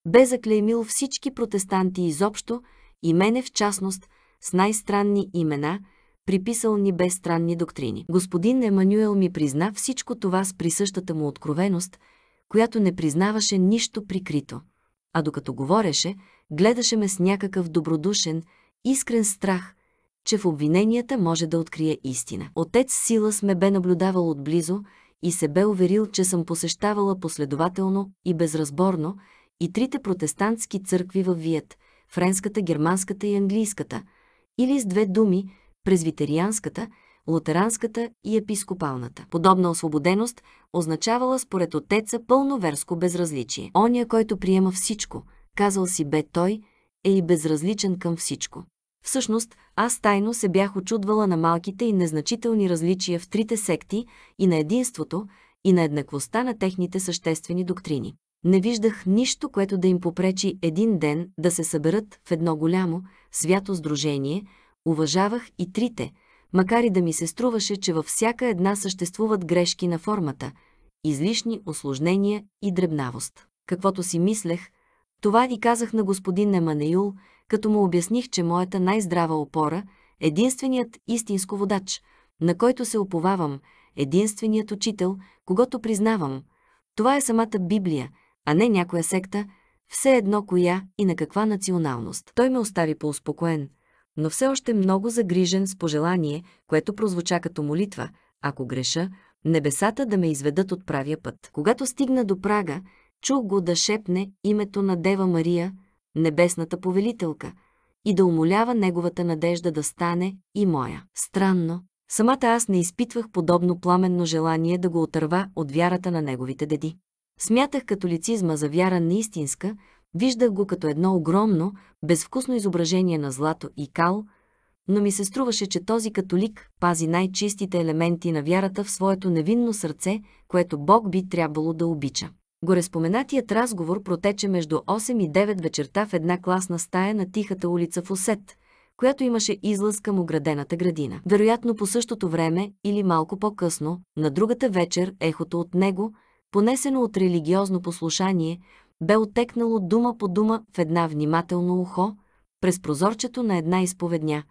бе заклеймил всички протестанти изобщо и мене в частност с най-странни имена, приписал ни без странни доктрини. Господин Еманюел ми призна всичко това с присъщата му откровеност, която не признаваше нищо прикрито. А докато говореше, гледаше ме с някакъв добродушен, искрен страх, че в обвиненията може да открие истина. Отец Силас ме бе наблюдавал отблизо и се бе уверил, че съм посещавала последователно и безразборно и трите протестантски църкви във Виет – френската, германската и английската, или с две думи – презвитерианската, лутеранската и епископалната. Подобна освободеност означавала според отеца пълно верско безразличие. Оня, който приема всичко, казал си бе той, е и безразличен към всичко. Всъщност, аз тайно се бях очудвала на малките и незначителни различия в трите секти и на единството, и на еднаквостта на техните съществени доктрини. Не виждах нищо, което да им попречи един ден да се съберат в едно голямо, свято сдружение, уважавах и трите, макар и да ми се струваше, че във всяка една съществуват грешки на формата, излишни осложнения и дребнавост. Каквото си мислех, това и казах на господин Неманеюл, като му обясних, че моята най-здрава опора, единственият истинско водач, на който се оповавам, единственият учител, когато признавам, това е самата Библия, а не някоя секта, все едно коя и на каква националност. Той ме остави по-успокоен, но все още много загрижен с пожелание, което прозвуча като молитва, ако греша, небесата да ме изведат от правия път. Когато стигна до прага, Чух го да шепне името на Дева Мария, небесната повелителка, и да умолява неговата надежда да стане и моя. Странно, самата аз не изпитвах подобно пламенно желание да го отърва от вярата на неговите деди. Смятах католицизма за вяра неистинска, виждах го като едно огромно, безвкусно изображение на злато и кал, но ми се струваше, че този католик пази най-чистите елементи на вярата в своето невинно сърце, което Бог би трябвало да обича. Гореспоменатият разговор протече между 8 и 9 вечерта в една класна стая на тихата улица в Осет, която имаше излъз към оградената градина. Вероятно по същото време или малко по-късно, на другата вечер ехото от него, понесено от религиозно послушание, бе отекнало дума по дума в една внимателно ухо, през прозорчето на една изповедня,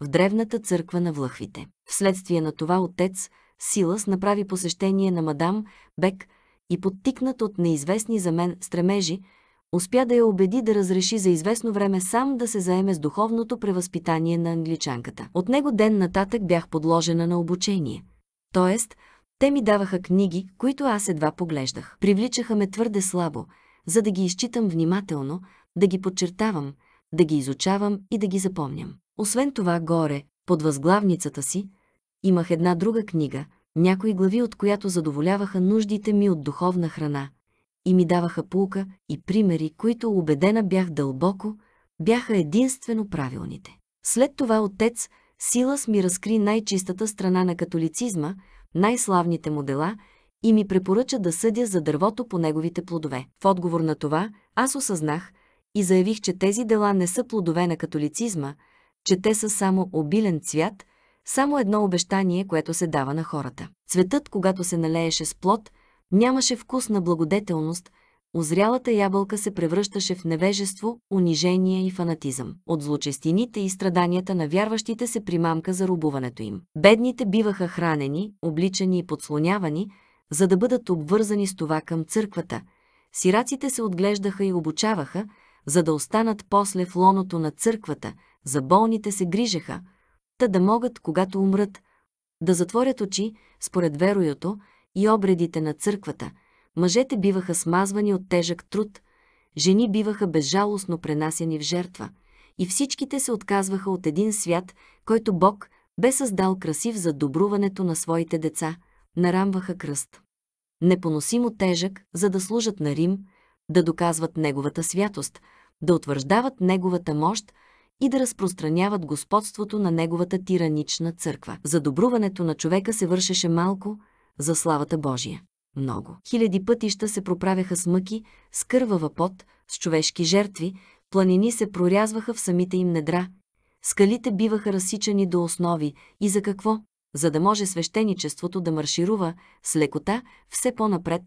в древната църква на Влъхвите. Вследствие на това отец Силас направи посещение на мадам Бек – и подтикнат от неизвестни за мен стремежи, успя да я убеди да разреши за известно време сам да се заеме с духовното превъзпитание на англичанката. От него ден нататък бях подложена на обучение. Тоест, те ми даваха книги, които аз едва поглеждах. Привличаха ме твърде слабо, за да ги изчитам внимателно, да ги подчертавам, да ги изучавам и да ги запомням. Освен това, горе, под възглавницата си, имах една друга книга – някои глави от която задоволяваха нуждите ми от духовна храна и ми даваха пулка и примери, които убедена бях дълбоко, бяха единствено правилните. След това отец Силас ми разкри най-чистата страна на католицизма, най-славните му дела и ми препоръча да съдя за дървото по неговите плодове. В отговор на това аз осъзнах и заявих, че тези дела не са плодове на католицизма, че те са само обилен цвят – само едно обещание, което се дава на хората. Цветът, когато се налееше с плод, нямаше вкус на благодетелност, озрялата ябълка се превръщаше в невежество, унижение и фанатизъм. От злочестините и страданията на вярващите се примамка за рубуването им. Бедните биваха хранени, обличани и подслонявани, за да бъдат обвързани с това към църквата. Сираците се отглеждаха и обучаваха, за да останат после в лоното на църквата, за болните се грижеха – та да могат, когато умрат, да затворят очи, според вероюто и обредите на църквата, мъжете биваха смазвани от тежък труд, жени биваха безжалостно пренасяни в жертва, и всичките се отказваха от един свят, който Бог бе създал красив за добруването на своите деца, нарамваха кръст. Непоносимо тежък, за да служат на Рим, да доказват неговата святост, да утвърждават неговата мощ, и да разпространяват господството на неговата тиранична църква. Задобруването на човека се вършеше малко, за славата Божия. Много. Хиляди пътища се проправяха с мъки, с кървава пот, с човешки жертви, планини се прорязваха в самите им недра, скалите биваха разсичани до основи и за какво? За да може свещеничеството да марширува с лекота все по-напред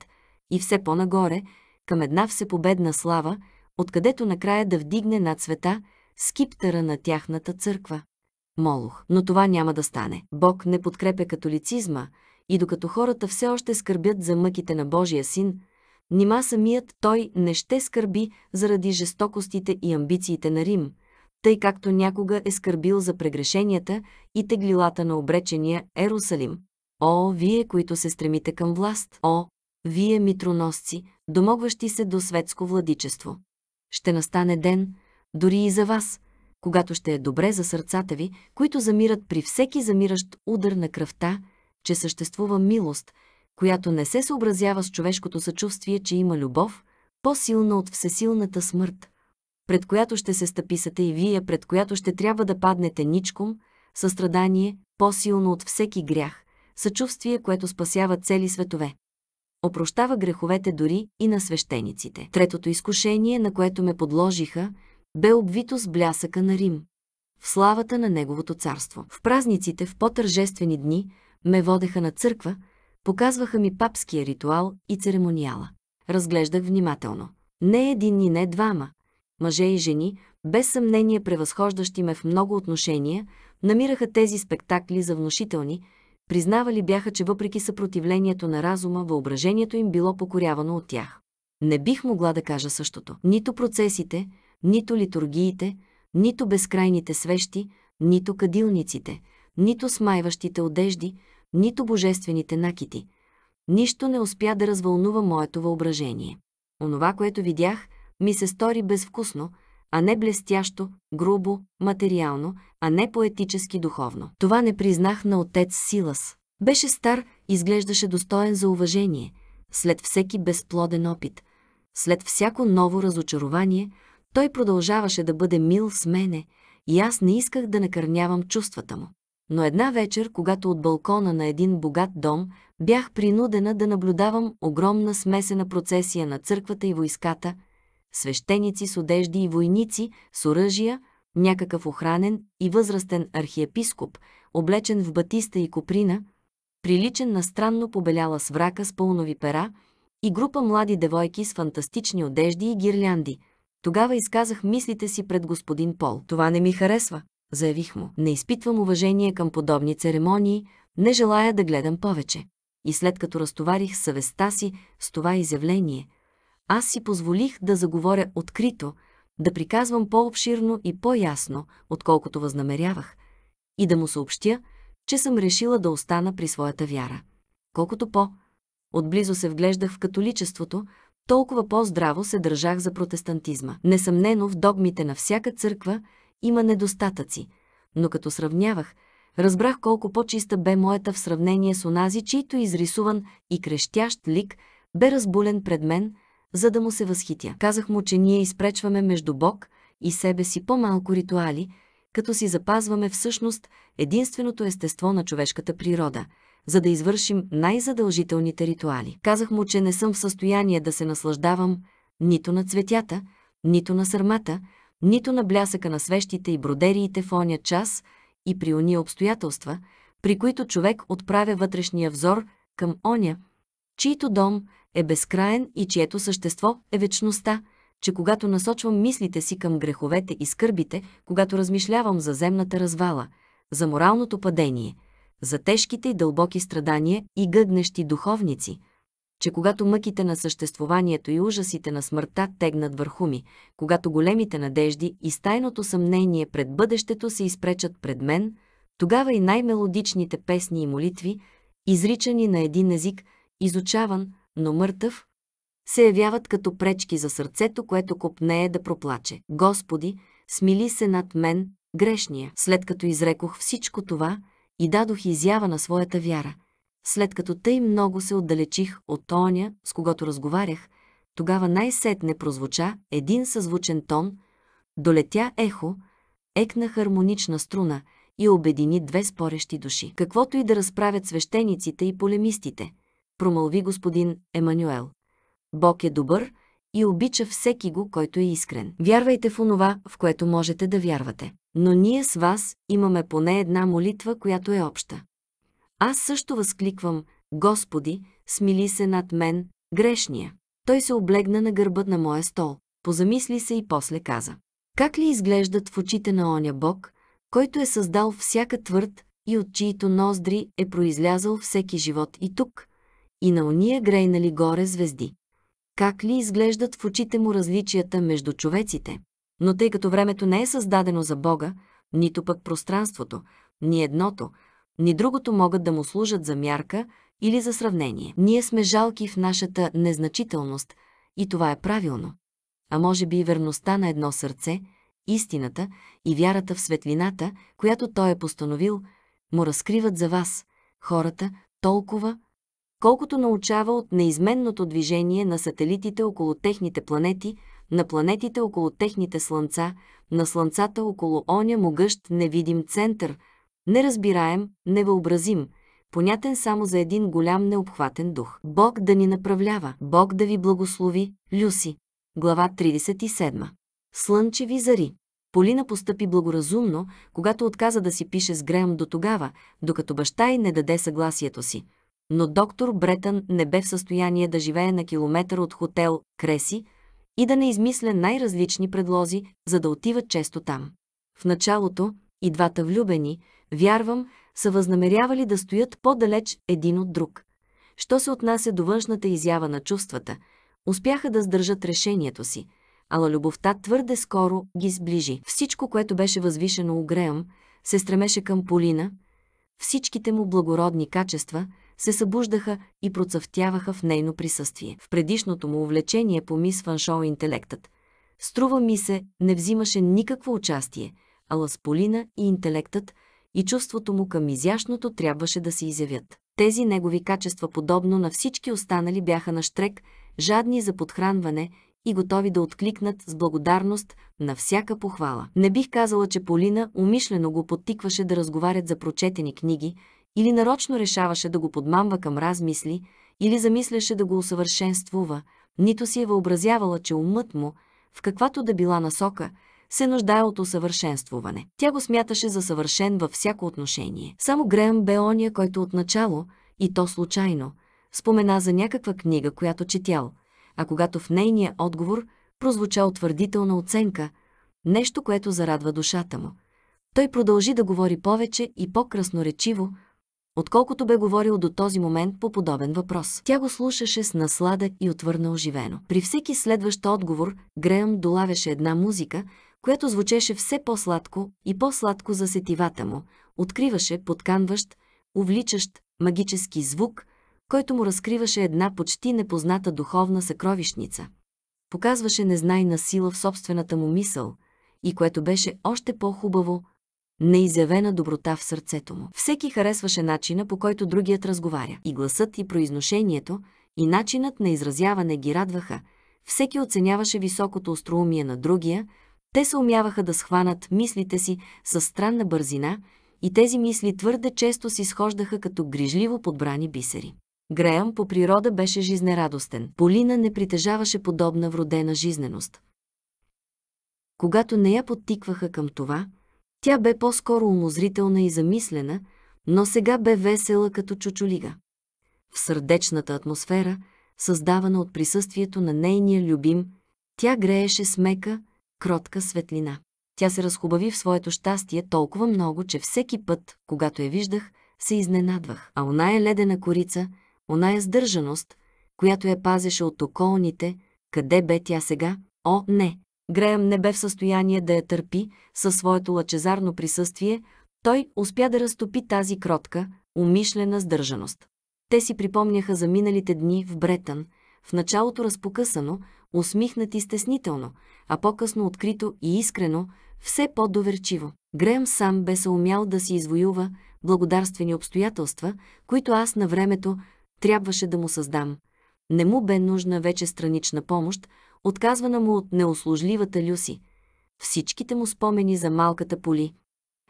и все по-нагоре към една всепобедна слава, откъдето накрая да вдигне над света – скиптъра на тяхната църква. Молох, но това няма да стане. Бог не подкрепя католицизма и докато хората все още скърбят за мъките на Божия син, нима самият той не ще скърби заради жестокостите и амбициите на Рим, тъй както някога е скърбил за прегрешенията и теглилата на обречения Ерусалим. О, вие, които се стремите към власт! О, вие, митроносци, домогващи се до светско владичество! Ще настане ден, дори и за вас, когато ще е добре за сърцата ви, които замират при всеки замиращ удар на кръвта, че съществува милост, която не се съобразява с човешкото съчувствие, че има любов, по-силна от всесилната смърт, пред която ще се стъписате и вие, пред която ще трябва да паднете ничком, състрадание, по-силно от всеки грях, съчувствие, което спасява цели светове. Опрощава греховете дори и на свещениците. Третото изкушение, на което ме подложиха, бе обвито с блясъка на Рим, в славата на неговото царство. В празниците, в по-тържествени дни, ме водеха на църква, показваха ми папския ритуал и церемониала. Разглеждах внимателно. Не един и не двама, мъже и жени, без съмнение превъзхождащи ме в много отношения, намираха тези спектакли за внушителни, признавали бяха, че въпреки съпротивлението на разума, въображението им било покорявано от тях. Не бих могла да кажа същото. Нито процесите, нито литургиите, нито безкрайните свещи, нито кадилниците, нито смайващите одежди, нито божествените накити. Нищо не успя да развълнува моето въображение. Онова, което видях, ми се стори безвкусно, а не блестящо, грубо, материално, а не поетически духовно. Това не признах на отец Силас. Беше стар, изглеждаше достоен за уважение, след всеки безплоден опит, след всяко ново разочарование – той продължаваше да бъде мил с мене и аз не исках да накърнявам чувствата му. Но една вечер, когато от балкона на един богат дом бях принудена да наблюдавам огромна смесена процесия на църквата и войската, свещеници с одежди и войници с оръжия, някакъв охранен и възрастен архиепископ, облечен в батиста и коприна, приличен на странно побеляла сврака с пълнови пера и група млади девойки с фантастични одежди и гирлянди – тогава изказах мислите си пред господин Пол. Това не ми харесва, заявих му. Не изпитвам уважение към подобни церемонии, не желая да гледам повече. И след като разтоварих съвестта си с това изявление, аз си позволих да заговоря открито, да приказвам по-обширно и по-ясно, отколкото възнамерявах, и да му съобщя, че съм решила да остана при своята вяра. Колкото по, отблизо се вглеждах в католичеството, толкова по-здраво се държах за протестантизма. Несъмнено в догмите на всяка църква има недостатъци, но като сравнявах, разбрах колко по-чиста бе моята в сравнение с онази, чийто изрисуван и крещящ лик бе разбулен пред мен, за да му се възхитя. Казах му, че ние изпречваме между Бог и себе си по-малко ритуали, като си запазваме всъщност единственото естество на човешката природа – за да извършим най-задължителните ритуали. Казах му, че не съм в състояние да се наслаждавам нито на цветята, нито на сърмата, нито на блясъка на свещите и бродериите в оня час и при ония обстоятелства, при които човек отправя вътрешния взор към оня, чийто дом е безкраен и чието същество е вечността, че когато насочвам мислите си към греховете и скърбите, когато размишлявам за земната развала, за моралното падение, за тежките и дълбоки страдания и гъгнещи духовници, че когато мъките на съществуванието и ужасите на смъртта тегнат върху ми, когато големите надежди и стайното съмнение пред бъдещето се изпречат пред мен, тогава и най-мелодичните песни и молитви, изричани на един език, изучаван, но мъртъв, се явяват като пречки за сърцето, което копнее да проплаче. Господи, смили се над мен, грешния. След като изрекох всичко това, и дадох изява на своята вяра. След като тъй много се отдалечих от оня, с когото разговарях, тогава най-сетне прозвуча един съзвучен тон, долетя ехо, екна хармонична струна и обедини две спорещи души. Каквото и да разправят свещениците и полемистите, промълви господин Емануел. Бог е добър, и обича всеки го, който е искрен. Вярвайте в онова, в което можете да вярвате. Но ние с вас имаме поне една молитва, която е обща. Аз също възкликвам, Господи, смили се над мен, грешния. Той се облегна на гърбът на моя стол, позамисли се и после каза. Как ли изглеждат в очите на оня Бог, който е създал всяка твърд и от чието ноздри е произлязал всеки живот и тук, и на уния грейнали горе звезди. Как ли изглеждат в очите му различията между човеците? Но тъй като времето не е създадено за Бога, нито пък пространството, ни едното, ни другото могат да му служат за мярка или за сравнение. Ние сме жалки в нашата незначителност и това е правилно. А може би и верността на едно сърце, истината и вярата в светлината, която той е постановил, му разкриват за вас, хората, толкова, колкото научава от неизменното движение на сателитите около техните планети, на планетите около техните слънца, на слънцата около оня могъщ невидим център, неразбираем, невъобразим, понятен само за един голям необхватен дух. Бог да ни направлява, Бог да ви благослови, Люси. Глава 37. Слънчеви зари. Полина постъпи благоразумно, когато отказа да си пише с Греъм до тогава, докато баща й не даде съгласието си но доктор Бретън не бе в състояние да живее на километър от хотел Креси и да не измисля най-различни предлози, за да отива често там. В началото и двата влюбени, вярвам, са възнамерявали да стоят по-далеч един от друг. Що се отнася до външната изява на чувствата, успяха да сдържат решението си, ала любовта твърде скоро ги сближи. Всичко, което беше възвишено у Греъм, се стремеше към Полина, всичките му благородни качества – се събуждаха и процъфтяваха в нейно присъствие. В предишното му увлечение по мис Фаншоу интелектът, струва ми се, не взимаше никакво участие, а ласполина и интелектът и чувството му към изящното трябваше да се изявят. Тези негови качества, подобно на всички останали, бяха на штрек, жадни за подхранване и готови да откликнат с благодарност на всяка похвала. Не бих казала, че Полина умишлено го подтикваше да разговарят за прочетени книги, или нарочно решаваше да го подмамва към размисли, или замисляше да го усъвършенствува, нито си е въобразявала, че умът му, в каквато да била насока, се нуждае от усъвършенствуване. Тя го смяташе за съвършен във всяко отношение. Само Греъм бе ония, който отначало, и то случайно, спомена за някаква книга, която четял, а когато в нейния отговор прозвуча утвърдителна оценка, нещо, което зарадва душата му. Той продължи да говори повече и по-красноречиво, отколкото бе говорил до този момент по подобен въпрос. Тя го слушаше с наслада и отвърна оживено. При всеки следващ отговор Греъм долавяше една музика, която звучеше все по-сладко и по-сладко за сетивата му, откриваше подканващ, увличащ, магически звук, който му разкриваше една почти непозната духовна съкровищница. Показваше незнайна сила в собствената му мисъл и което беше още по-хубаво – неизявена доброта в сърцето му. Всеки харесваше начина, по който другият разговаря. И гласът, и произношението, и начинът на изразяване ги радваха. Всеки оценяваше високото остроумие на другия, те се умяваха да схванат мислите си с странна бързина и тези мисли твърде често си схождаха като грижливо подбрани бисери. Греъм по природа беше жизнерадостен. Полина не притежаваше подобна вродена жизненост. Когато не я подтикваха към това, тя бе по-скоро умозрителна и замислена, но сега бе весела като чучулига. В сърдечната атмосфера, създавана от присъствието на нейния любим, тя грееше с мека, кротка светлина. Тя се разхубави в своето щастие толкова много, че всеки път, когато я виждах, се изненадвах. А оная ледена корица, оная сдържаност, която я пазеше от околните, къде бе тя сега? О, не! Греем не бе в състояние да я търпи със своето лъчезарно присъствие, той успя да разтопи тази кротка, умишлена сдържаност. Те си припомняха за миналите дни в Бретън, в началото разпокъсано, усмихнат и стеснително, а по-късно открито и искрено, все по-доверчиво. Греем сам бе се умял да си извоюва благодарствени обстоятелства, които аз на времето трябваше да му създам. Не му бе нужна вече странична помощ, отказвана му от неослужливата Люси. Всичките му спомени за малката поли.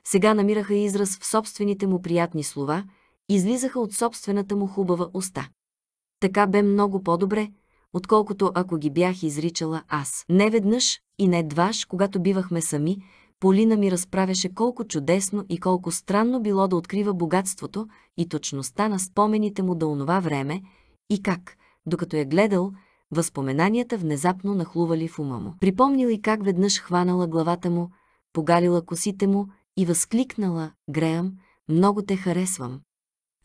Сега намираха израз в собствените му приятни слова, излизаха от собствената му хубава уста. Така бе много по-добре, отколкото ако ги бях изричала аз. Не веднъж и не дваш, когато бивахме сами, Полина ми разправяше колко чудесно и колко странно било да открива богатството и точността на спомените му до онова време и как, докато е гледал, Възпоменанията внезапно нахлували в ума му. Припомнили и как веднъж хванала главата му, погалила косите му и възкликнала «Греъм, много те харесвам».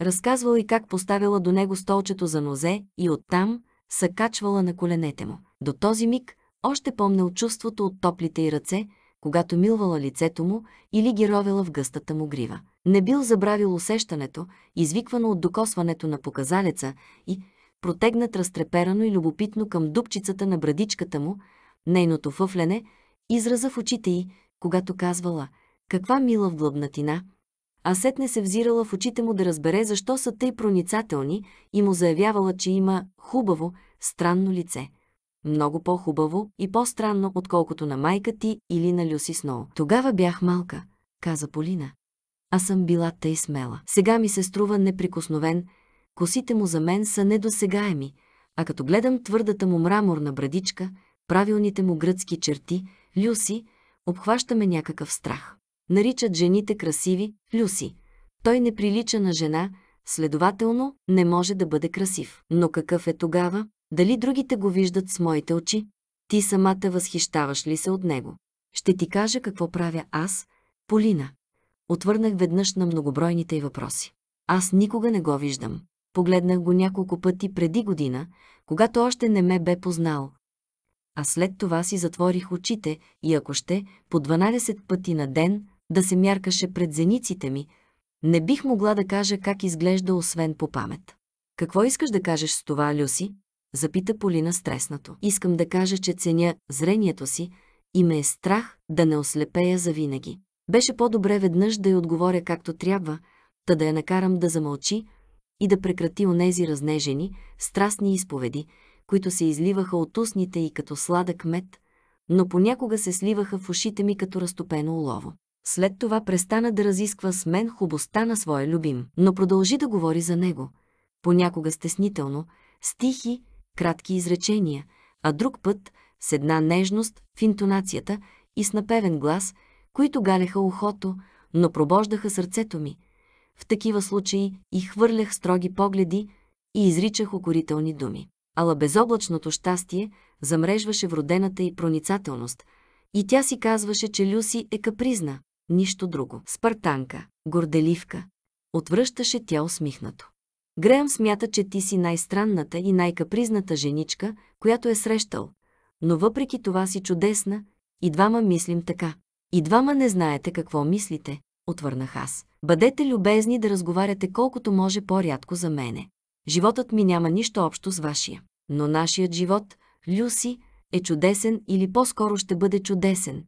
Разказвал и как поставила до него столчето за нозе и оттам се качвала на коленете му. До този миг още помнял чувството от топлите й ръце, когато милвала лицето му или ги ровела в гъстата му грива. Не бил забравил усещането, извиквано от докосването на показалеца и протегнат разтреперано и любопитно към дупчицата на брадичката му, нейното фъфлене, израза в очите й, когато казвала «Каква мила в глъбнатина. А сетне се взирала в очите му да разбере защо са тъй проницателни и му заявявала, че има хубаво, странно лице. Много по-хубаво и по-странно, отколкото на майка ти или на Люси Сноу. Тогава бях малка, каза Полина. Аз съм била тъй смела. Сега ми се струва неприкосновен, косите му за мен са недосегаеми, а като гледам твърдата му мраморна брадичка, правилните му гръцки черти, Люси, обхващаме някакъв страх. Наричат жените красиви Люси. Той не прилича на жена, следователно не може да бъде красив. Но какъв е тогава? Дали другите го виждат с моите очи? Ти самата възхищаваш ли се от него? Ще ти кажа какво правя аз, Полина. Отвърнах веднъж на многобройните й въпроси. Аз никога не го виждам. Погледнах го няколко пъти преди година, когато още не ме бе познал. А след това си затворих очите и ако ще, по 12 пъти на ден, да се мяркаше пред зениците ми, не бих могла да кажа как изглежда освен по памет. Какво искаш да кажеш с това, Люси? Запита Полина стреснато. Искам да кажа, че ценя зрението си и ме е страх да не ослепея завинаги. Беше по-добре веднъж да й отговоря както трябва, та да я накарам да замълчи, и да прекрати онези разнежени, страстни изповеди, които се изливаха от устните и като сладък мед, но понякога се сливаха в ушите ми като разтопено улово. След това престана да разисква с мен хубостта на своя любим, но продължи да говори за него. Понякога стеснително, стихи, кратки изречения, а друг път с една нежност в интонацията и с напевен глас, които галеха ухото, но пробождаха сърцето ми – в такива случаи и хвърлях строги погледи и изричах укорителни думи. Ала безоблачното щастие замрежваше вродената й проницателност и тя си казваше, че Люси е капризна, нищо друго. Спартанка, горделивка. Отвръщаше тя усмихнато. Греъм смята, че ти си най-странната и най-капризната женичка, която е срещал, но въпреки това си чудесна, и двама мислим така. И двама не знаете какво мислите, отвърнах аз. Бъдете любезни да разговаряте колкото може по-рядко за мене. Животът ми няма нищо общо с вашия. Но нашият живот, Люси, е чудесен или по-скоро ще бъде чудесен.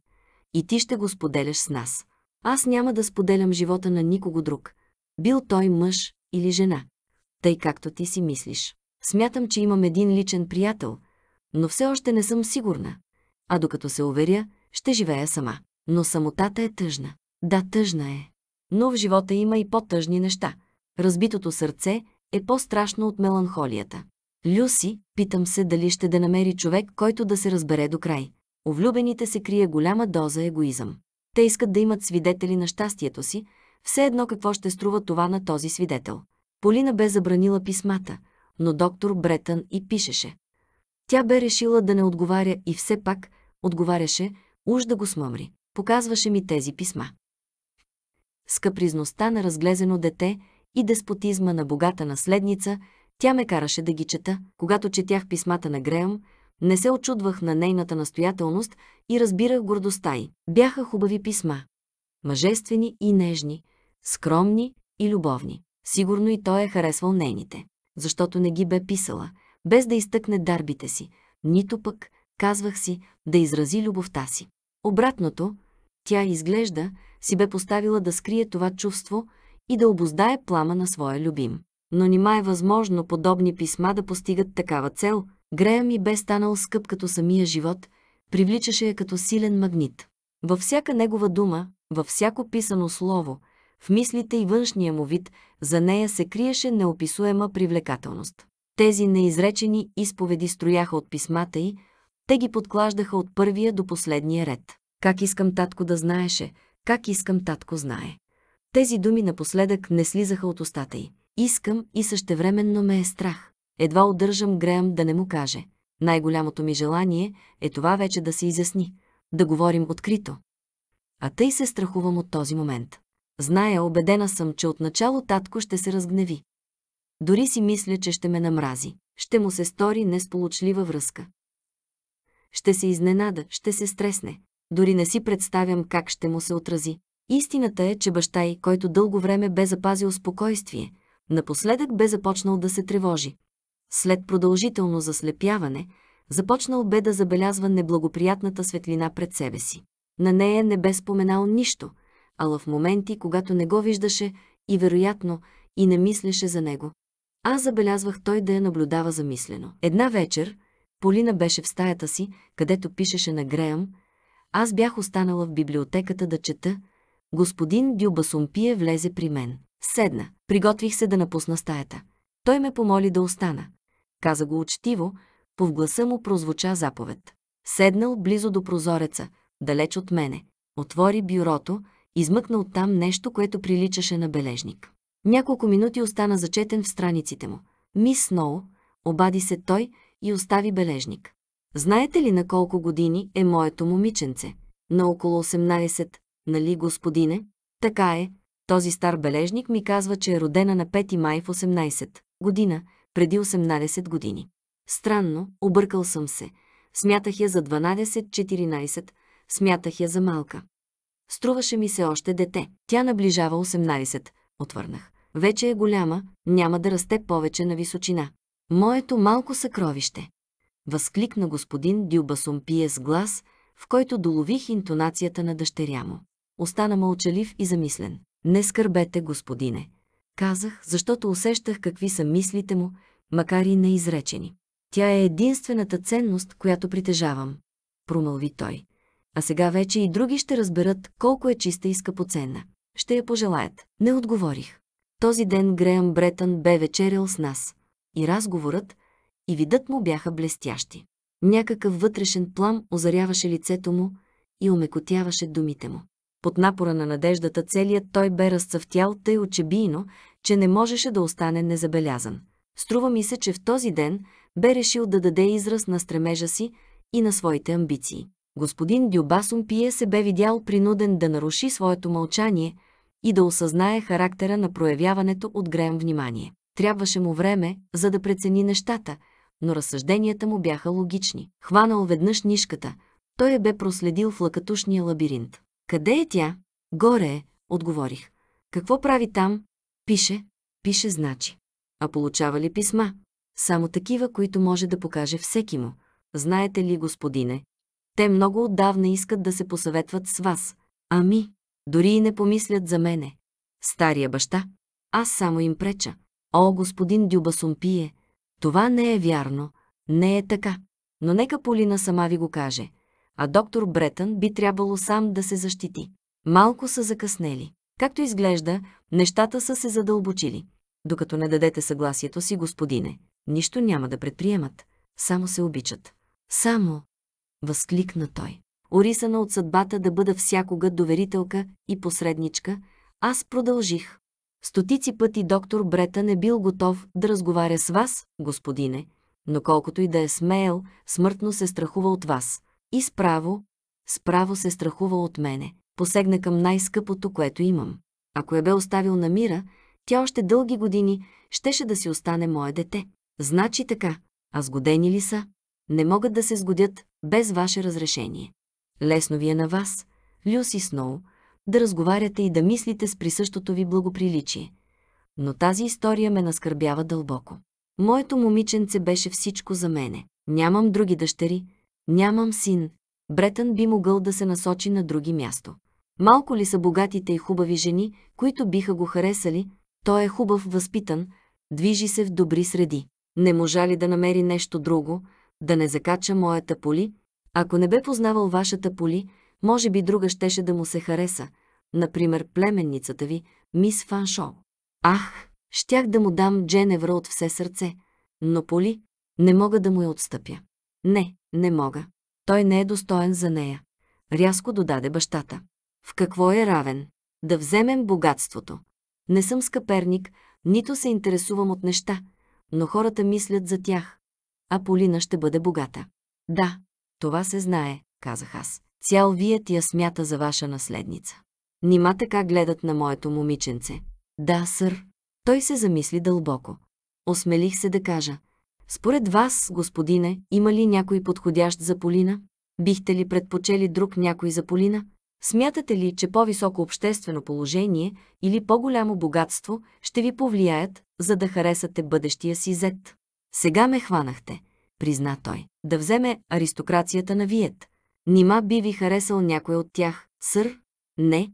И ти ще го споделяш с нас. Аз няма да споделям живота на никого друг. Бил той мъж или жена. Тъй както ти си мислиш. Смятам, че имам един личен приятел, но все още не съм сигурна. А докато се уверя, ще живея сама. Но самотата е тъжна. Да, тъжна е. Но в живота има и по-тъжни неща. Разбитото сърце е по-страшно от меланхолията. Люси, питам се дали ще да намери човек, който да се разбере до край. У влюбените се крие голяма доза егоизъм. Те искат да имат свидетели на щастието си, все едно какво ще струва това на този свидетел. Полина бе забранила писмата, но доктор Бретън и пишеше. Тя бе решила да не отговаря и все пак отговаряше, уж да го смъмри. Показваше ми тези писма с капризността на разглезено дете и деспотизма на богата наследница, тя ме караше да ги чета. Когато четях писмата на Греъм, не се очудвах на нейната настоятелност и разбирах гордостта й. Бяха хубави писма. Мъжествени и нежни, скромни и любовни. Сигурно и той е харесвал нейните, защото не ги бе писала, без да изтъкне дарбите си, нито пък, казвах си, да изрази любовта си. Обратното, тя изглежда, си бе поставила да скрие това чувство и да обоздае плама на своя любим. Но нима е възможно подобни писма да постигат такава цел. Грея ми бе станал скъп като самия живот, привличаше я като силен магнит. Във всяка негова дума, във всяко писано слово, в мислите и външния му вид, за нея се криеше неописуема привлекателност. Тези неизречени изповеди строяха от писмата й, те ги подклаждаха от първия до последния ред. Как искам татко да знаеше, как искам, татко знае. Тези думи напоследък не слизаха от устата й. Искам и същевременно ме е страх. Едва удържам Греъм да не му каже. Най-голямото ми желание е това вече да се изясни, да говорим открито. А тъй се страхувам от този момент. Зная, убедена съм, че отначало татко ще се разгневи. Дори си мисля, че ще ме намрази. Ще му се стори несполучлива връзка. Ще се изненада, ще се стресне дори не си представям как ще му се отрази. Истината е, че баща й, който дълго време бе запазил спокойствие, напоследък бе започнал да се тревожи. След продължително заслепяване, започнал бе да забелязва неблагоприятната светлина пред себе си. На нея не бе споменал нищо, ала в моменти, когато не го виждаше и вероятно и не мислеше за него. Аз забелязвах той да я наблюдава замислено. Една вечер Полина беше в стаята си, където пишеше на Греъм, аз бях останала в библиотеката да чета. Господин Дюбасумпие влезе при мен. Седна. Приготвих се да напусна стаята. Той ме помоли да остана. Каза го учтиво, по гласа му прозвуча заповед. Седнал близо до прозореца, далеч от мене. Отвори бюрото, измъкна оттам нещо, което приличаше на бележник. Няколко минути остана зачетен в страниците му. Мис Сноу, обади се той и остави бележник. Знаете ли на колко години е моето момиченце? На около 18, нали, господине? Така е. Този стар бележник ми казва, че е родена на 5 май в 18 година, преди 18 години. Странно, объркал съм се. Смятах я за 12-14, смятах я за малка. Струваше ми се още дете. Тя наближава 18, отвърнах. Вече е голяма, няма да расте повече на височина. Моето малко съкровище възкликна господин Дюбасомпие с глас, в който долових интонацията на дъщеря му. Остана мълчалив и замислен. Не скърбете, господине, казах, защото усещах какви са мислите му, макар и неизречени. Тя е единствената ценност, която притежавам, промълви той. А сега вече и други ще разберат колко е чиста и скъпоценна. Ще я пожелаят. Не отговорих. Този ден Греъм Бретън бе вечерял с нас. И разговорът, и видът му бяха блестящи. Някакъв вътрешен плам озаряваше лицето му и омекотяваше думите му. Под напора на надеждата целият той бе разцъфтял тъй очебийно, че не можеше да остане незабелязан. Струва ми се, че в този ден бе решил да даде израз на стремежа си и на своите амбиции. Господин Дюбасум Пие се бе видял принуден да наруши своето мълчание и да осъзнае характера на проявяването от Грем внимание. Трябваше му време, за да прецени нещата – но разсъжденията му бяха логични. Хванал веднъж нишката, той я бе проследил в лакатушния лабиринт. Къде е тя? Горе е, отговорих. Какво прави там? Пише. Пише значи. А получава ли писма? Само такива, които може да покаже всеки му. Знаете ли, господине, те много отдавна искат да се посъветват с вас. Ами, дори и не помислят за мене. Стария баща, аз само им преча. О, господин Дюбасумпие, това не е вярно, не е така. Но нека Полина сама ви го каже. А доктор Бретън би трябвало сам да се защити. Малко са закъснели. Както изглежда, нещата са се задълбочили. Докато не дадете съгласието си, господине, нищо няма да предприемат. Само се обичат. Само, възкликна той. Орисана от съдбата да бъда всякога доверителка и посредничка, аз продължих. Стотици пъти доктор Брета не бил готов да разговаря с вас, господине, но колкото и да е смеел, смъртно се страхува от вас. И справо, справо се страхува от мене. Посегна към най-скъпото, което имам. Ако я бе оставил на мира, тя още дълги години щеше да си остане мое дете. Значи така, а сгодени ли са? Не могат да се сгодят без ваше разрешение. Лесно ви е на вас, Люси Сноу, да разговаряте и да мислите с присъщото ви благоприличие. Но тази история ме наскърбява дълбоко. Моето момиченце беше всичко за мене. Нямам други дъщери, нямам син. Бретън би могъл да се насочи на други място. Малко ли са богатите и хубави жени, които биха го харесали, той е хубав, възпитан, движи се в добри среди. Не можа ли да намери нещо друго, да не закача моята поли? Ако не бе познавал вашата поли, може би друга щеше да му се хареса, например племенницата ви, мис Фаншо. Ах, щях да му дам Дженевра от все сърце, но Поли не мога да му я отстъпя. Не, не мога. Той не е достоен за нея. Рязко додаде бащата. В какво е равен? Да вземем богатството. Не съм скъперник, нито се интересувам от неща, но хората мислят за тях. А Полина ще бъде богата. Да, това се знае, казах аз цял вият я смята за ваша наследница. Нима така гледат на моето момиченце. Да, сър. Той се замисли дълбоко. Осмелих се да кажа. Според вас, господине, има ли някой подходящ за Полина? Бихте ли предпочели друг някой за Полина? Смятате ли, че по-високо обществено положение или по-голямо богатство ще ви повлияят, за да харесате бъдещия си зет? Сега ме хванахте, призна той, да вземе аристокрацията на Виет, Нима би ви харесал някой от тях, сър? Не.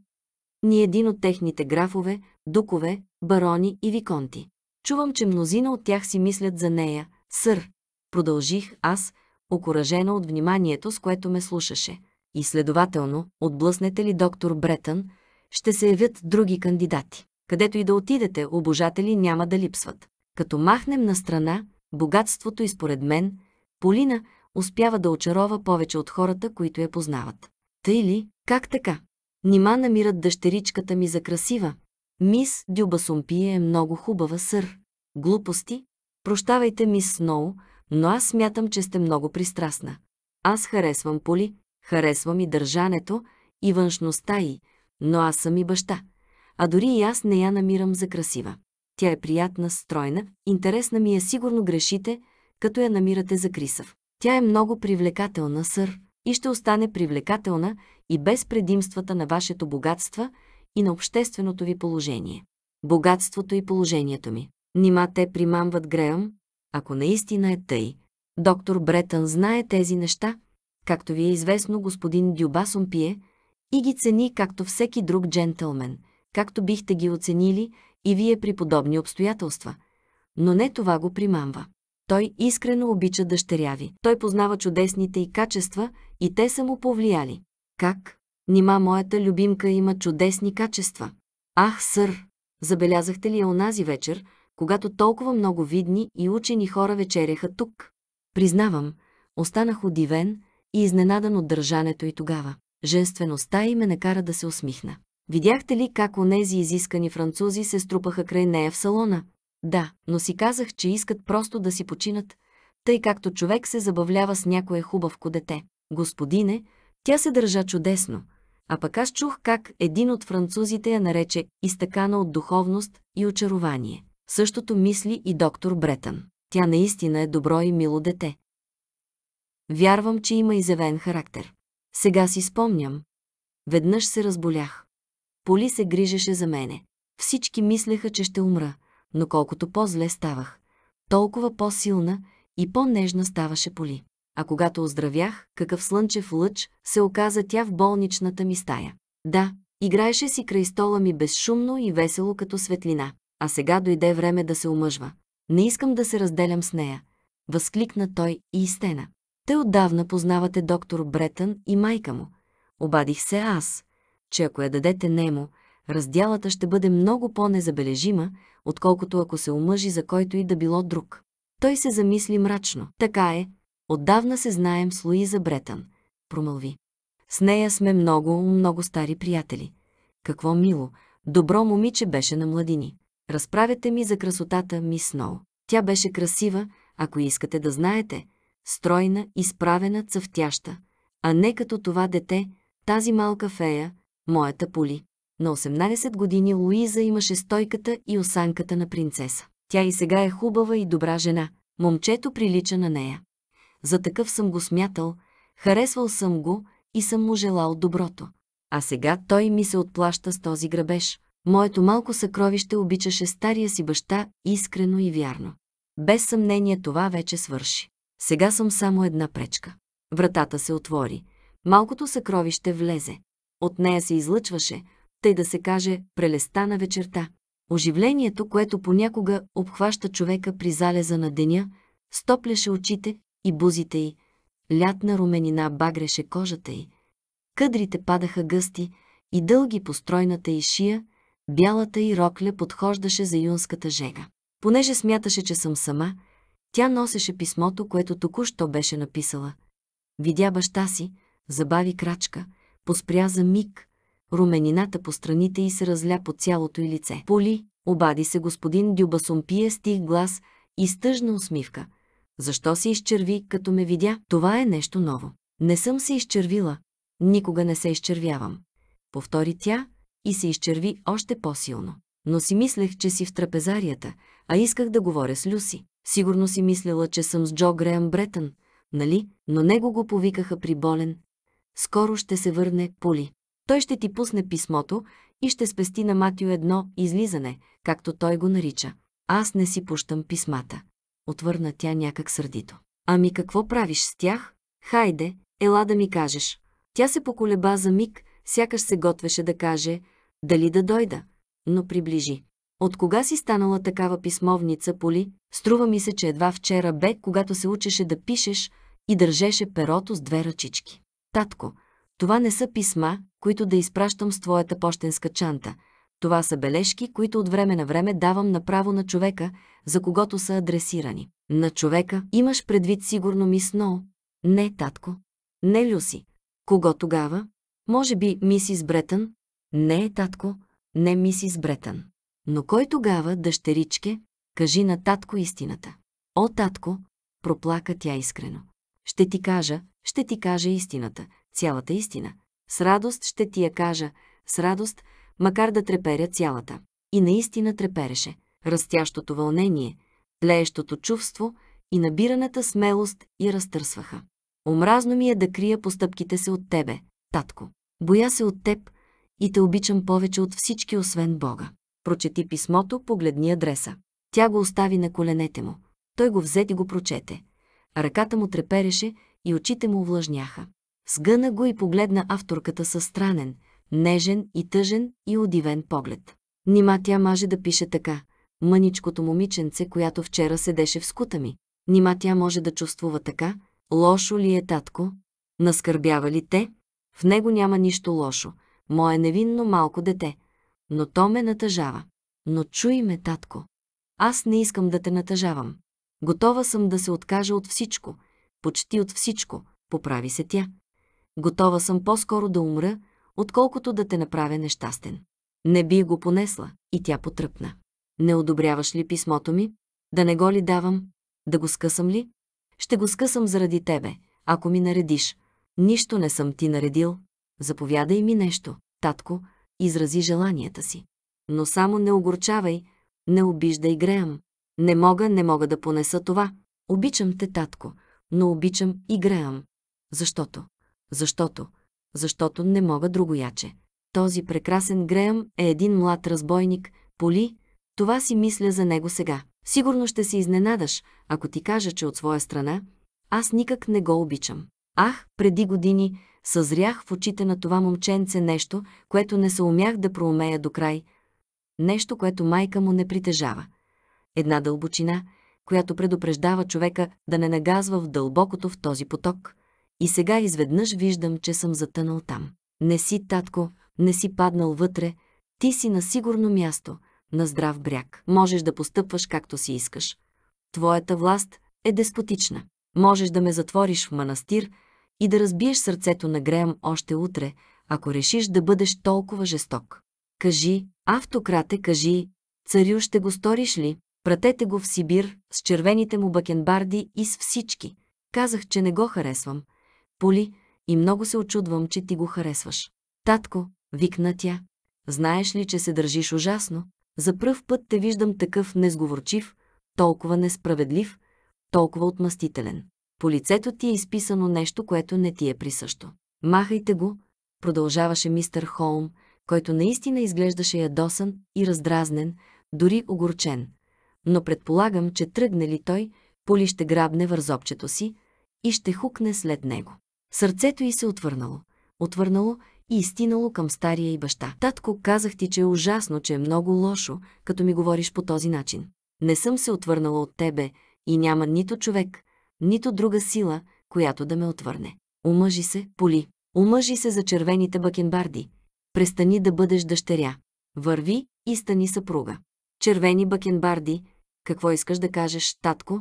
Ни един от техните графове, дукове, барони и виконти. Чувам, че мнозина от тях си мислят за нея, сър. Продължих аз, окоръжена от вниманието, с което ме слушаше. И следователно, отблъснете ли доктор Бретън, ще се явят други кандидати. Където и да отидете, обожатели няма да липсват. Като махнем на страна, богатството и според мен, Полина, успява да очарова повече от хората, които я познават. Тъй ли? Как така? Нима намират дъщеричката ми за красива. Мис Дюбасумпия е много хубава, сър. Глупости? Прощавайте, мис Сноу, но аз смятам, че сте много пристрастна. Аз харесвам Поли, харесвам и държането, и външността й, но аз съм и баща. А дори и аз не я намирам за красива. Тя е приятна, стройна, интересна ми е, сигурно грешите, като я намирате за крисъв. Тя е много привлекателна, сър, и ще остане привлекателна и без предимствата на вашето богатство и на общественото ви положение. Богатството и положението ми. Нима те примамват Греъм, ако наистина е тъй. Доктор Бретън знае тези неща, както ви е известно господин Дюба Сомпие, и ги цени както всеки друг джентълмен, както бихте ги оценили и вие при подобни обстоятелства. Но не това го примамва. Той искрено обича дъщеря ви. Той познава чудесните и качества и те са му повлияли. Как? Нима моята любимка има чудесни качества. Ах, сър! Забелязахте ли я онази вечер, когато толкова много видни и учени хора вечеряха тук? Признавам, останах удивен и изненадан от държането и тогава. Женствеността и ме накара да се усмихна. Видяхте ли как онези изискани французи се струпаха край нея в салона? Да, но си казах, че искат просто да си починат, тъй както човек се забавлява с някое хубавко дете. Господине, тя се държа чудесно, а пък аз чух как един от французите я нарече изтъкана от духовност и очарование. Същото мисли и доктор Бретън. Тя наистина е добро и мило дете. Вярвам, че има изявен характер. Сега си спомням. Веднъж се разболях. Поли се грижеше за мене. Всички мислеха, че ще умра но колкото по-зле ставах, толкова по-силна и по-нежна ставаше поли. А когато оздравях, какъв слънчев лъч се оказа тя в болничната ми стая. Да, играеше си край стола ми безшумно и весело като светлина. А сега дойде време да се омъжва. Не искам да се разделям с нея. Възкликна той и изтена. Те отдавна познавате доктор Бретън и майка му. Обадих се аз, че ако я дадете немо, раздялата ще бъде много по-незабележима, отколкото ако се омъжи за който и да било друг. Той се замисли мрачно. Така е, отдавна се знаем с Луиза Бретън, промълви. С нея сме много, много стари приятели. Какво мило, добро момиче беше на младини. Разправете ми за красотата ми Сноу. Тя беше красива, ако искате да знаете, стройна, изправена, цъфтяща, а не като това дете, тази малка фея, моята поли. На 18 години Луиза имаше стойката и осанката на принцеса. Тя и сега е хубава и добра жена. Момчето прилича на нея. За такъв съм го смятал, харесвал съм го и съм му желал доброто. А сега той ми се отплаща с този грабеж. Моето малко съкровище обичаше стария си баща искрено и вярно. Без съмнение това вече свърши. Сега съм само една пречка. Вратата се отвори. Малкото съкровище влезе. От нея се излъчваше, тъй да се каже, прелеста на вечерта. Оживлението, което понякога обхваща човека при залеза на деня, стопляше очите и бузите й, лятна руменина багреше кожата й. Къдрите падаха гъсти и дълги по стройната й шия, бялата й рокля подхождаше за юнската жега. Понеже смяташе, че съм сама, тя носеше писмото, което току-що беше написала. Видя баща си, забави крачка, поспря за миг, Руменината по страните й се разля по цялото й лице. Поли, обади се господин Дюбасомпие с тих глас и с тъжна усмивка. Защо се изчерви, като ме видя? Това е нещо ново. Не съм се изчервила. Никога не се изчервявам. Повтори тя и се изчерви още по-силно. Но си мислех, че си в трапезарията, а исках да говоря с Люси. Сигурно си мислела, че съм с Джо Греъм Бретън, нали? Но него го повикаха при болен. Скоро ще се върне Поли. Той ще ти пусне писмото и ще спести на Матио едно излизане, както той го нарича. Аз не си пущам писмата. Отвърна тя някак сърдито. Ами какво правиш с тях? Хайде, ела да ми кажеш. Тя се поколеба за миг, сякаш се готвеше да каже, дали да дойда, но приближи. От кога си станала такава писмовница, Поли? Струва ми се, че едва вчера бе, когато се учеше да пишеш и държеше перото с две ръчички. Татко, това не са писма, които да изпращам с твоята пощенска чанта. Това са бележки, които от време на време давам направо на човека, за когото са адресирани. На човека имаш предвид сигурно мис Ноу. Не, татко. Не, Люси. Кого тогава? Може би мисис Бретън? Не, татко. Не, мисис Бретън. Но кой тогава, дъщеричке, кажи на татко истината? О, татко, проплака тя искрено. Ще ти кажа, ще ти кажа истината – цялата истина. С радост ще ти я кажа, с радост, макар да треперя цялата. И наистина трепереше. Растящото вълнение, тлеещото чувство и набираната смелост я разтърсваха. Омразно ми е да крия постъпките се от тебе, татко. Боя се от теб и те обичам повече от всички, освен Бога. Прочети писмото, погледни адреса. Тя го остави на коленете му. Той го взе и го прочете. Ръката му трепереше и очите му увлажняха. Сгъна го и погледна авторката със странен, нежен и тъжен и удивен поглед. Нима тя може да пише така, мъничкото момиченце, която вчера седеше в скута ми. Нима тя може да чувствува така, лошо ли е татко, наскърбява ли те, в него няма нищо лошо, мое невинно малко дете, но то ме натъжава. Но чуй ме, татко, аз не искам да те натъжавам. Готова съм да се откажа от всичко, почти от всичко, поправи се тя. Готова съм по-скоро да умра, отколкото да те направя нещастен. Не би го понесла и тя потръпна. Не одобряваш ли писмото ми? Да не го ли давам? Да го скъсам ли? Ще го скъсам заради тебе, ако ми наредиш. Нищо не съм ти наредил. Заповядай ми нещо, татко, изрази желанията си. Но само не огорчавай, не обиждай греям. Не мога, не мога да понеса това. Обичам те, татко, но обичам и греям. Защото защото? Защото не мога другояче. Този прекрасен Греъм е един млад разбойник, поли, това си мисля за него сега. Сигурно ще се изненадаш, ако ти кажа, че от своя страна аз никак не го обичам. Ах, преди години съзрях в очите на това момченце нещо, което не се умях да проумея до край. Нещо, което майка му не притежава. Една дълбочина, която предупреждава човека да не нагазва в дълбокото в този поток. И сега изведнъж виждам, че съм затънал там. Не си, татко, не си паднал вътре, ти си на сигурно място, на здрав бряг. Можеш да постъпваш както си искаш. Твоята власт е деспотична. Можеш да ме затвориш в манастир и да разбиеш сърцето на Греем още утре, ако решиш да бъдеш толкова жесток. Кажи, автократе, кажи, царю ще го сториш ли? Пратете го в Сибир с червените му бакенбарди и с всички. Казах, че не го харесвам, Поли, и много се очудвам, че ти го харесваш. Татко, викна тя, знаеш ли, че се държиш ужасно? За пръв път те виждам такъв несговорчив, толкова несправедлив, толкова отмъстителен. По лицето ти е изписано нещо, което не ти е присъщо. Махайте го, продължаваше мистър Холм, който наистина изглеждаше ядосан и раздразнен, дори огорчен. Но предполагам, че тръгне ли той, Поли ще грабне вързопчето си и ще хукне след него. Сърцето й се отвърнало, отвърнало и изтинало към стария и баща. Татко, казах ти, че е ужасно, че е много лошо, като ми говориш по този начин. Не съм се отвърнала от тебе и няма нито човек, нито друга сила, която да ме отвърне. Омъжи се, поли. Омъжи се за червените бакенбарди. Престани да бъдеш дъщеря. Върви и стани съпруга. Червени бакенбарди, какво искаш да кажеш, татко?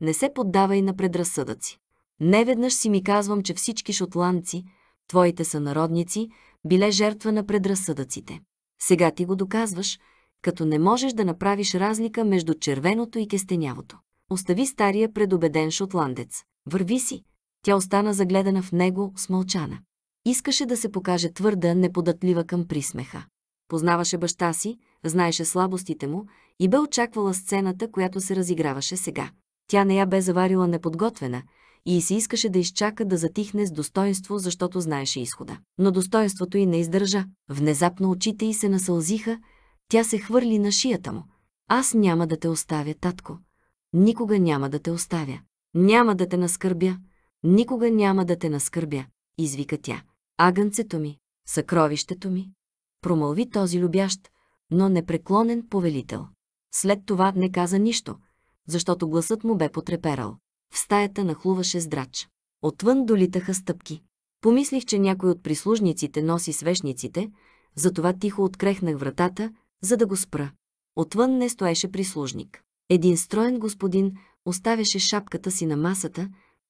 Не се поддавай на предразсъдъци. Неведнъж си ми казвам, че всички шотландци, твоите сънародници, биле жертва на предразсъдъците. Сега ти го доказваш, като не можеш да направиш разлика между червеното и кестенявото. Остави стария предобеден шотландец. Върви си. Тя остана загледана в него, смълчана. Искаше да се покаже твърда, неподатлива към присмеха. Познаваше баща си, знаеше слабостите му и бе очаквала сцената, която се разиграваше сега. Тя не я бе заварила неподготвена – и се искаше да изчака да затихне с достоинство, защото знаеше изхода. Но достоинството й не издържа. Внезапно очите й се насълзиха, тя се хвърли на шията му. Аз няма да те оставя, татко. Никога няма да те оставя. Няма да те наскърбя. Никога няма да те наскърбя, извика тя. Агънцето ми, съкровището ми. Промълви този любящ, но непреклонен повелител. След това не каза нищо, защото гласът му бе потреперал. В стаята нахлуваше здрач. Отвън долитаха стъпки. Помислих, че някой от прислужниците носи свещниците, затова тихо открехнах вратата, за да го спра. Отвън не стоеше прислужник. Един строен господин оставяше шапката си на масата,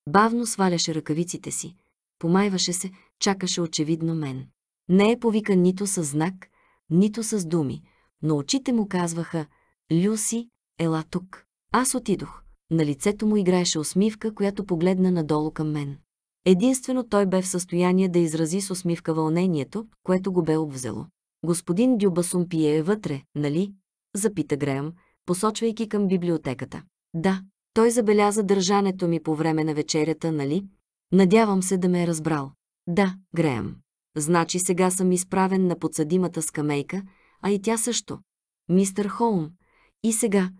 бавно сваляше ръкавиците си, помайваше се, чакаше очевидно мен. Не е повика нито с знак, нито с думи, но очите му казваха «Люси, ела тук». Аз отидох на лицето му играеше усмивка, която погледна надолу към мен. Единствено той бе в състояние да изрази с усмивка вълнението, което го бе обвзело. Господин Дюбасум пие е вътре, нали? Запита Греъм, посочвайки към библиотеката. Да, той забеляза държането ми по време на вечерята, нали? Надявам се да ме е разбрал. Да, Греъм. Значи сега съм изправен на подсъдимата скамейка, а и тя също. Мистер Холм. И сега,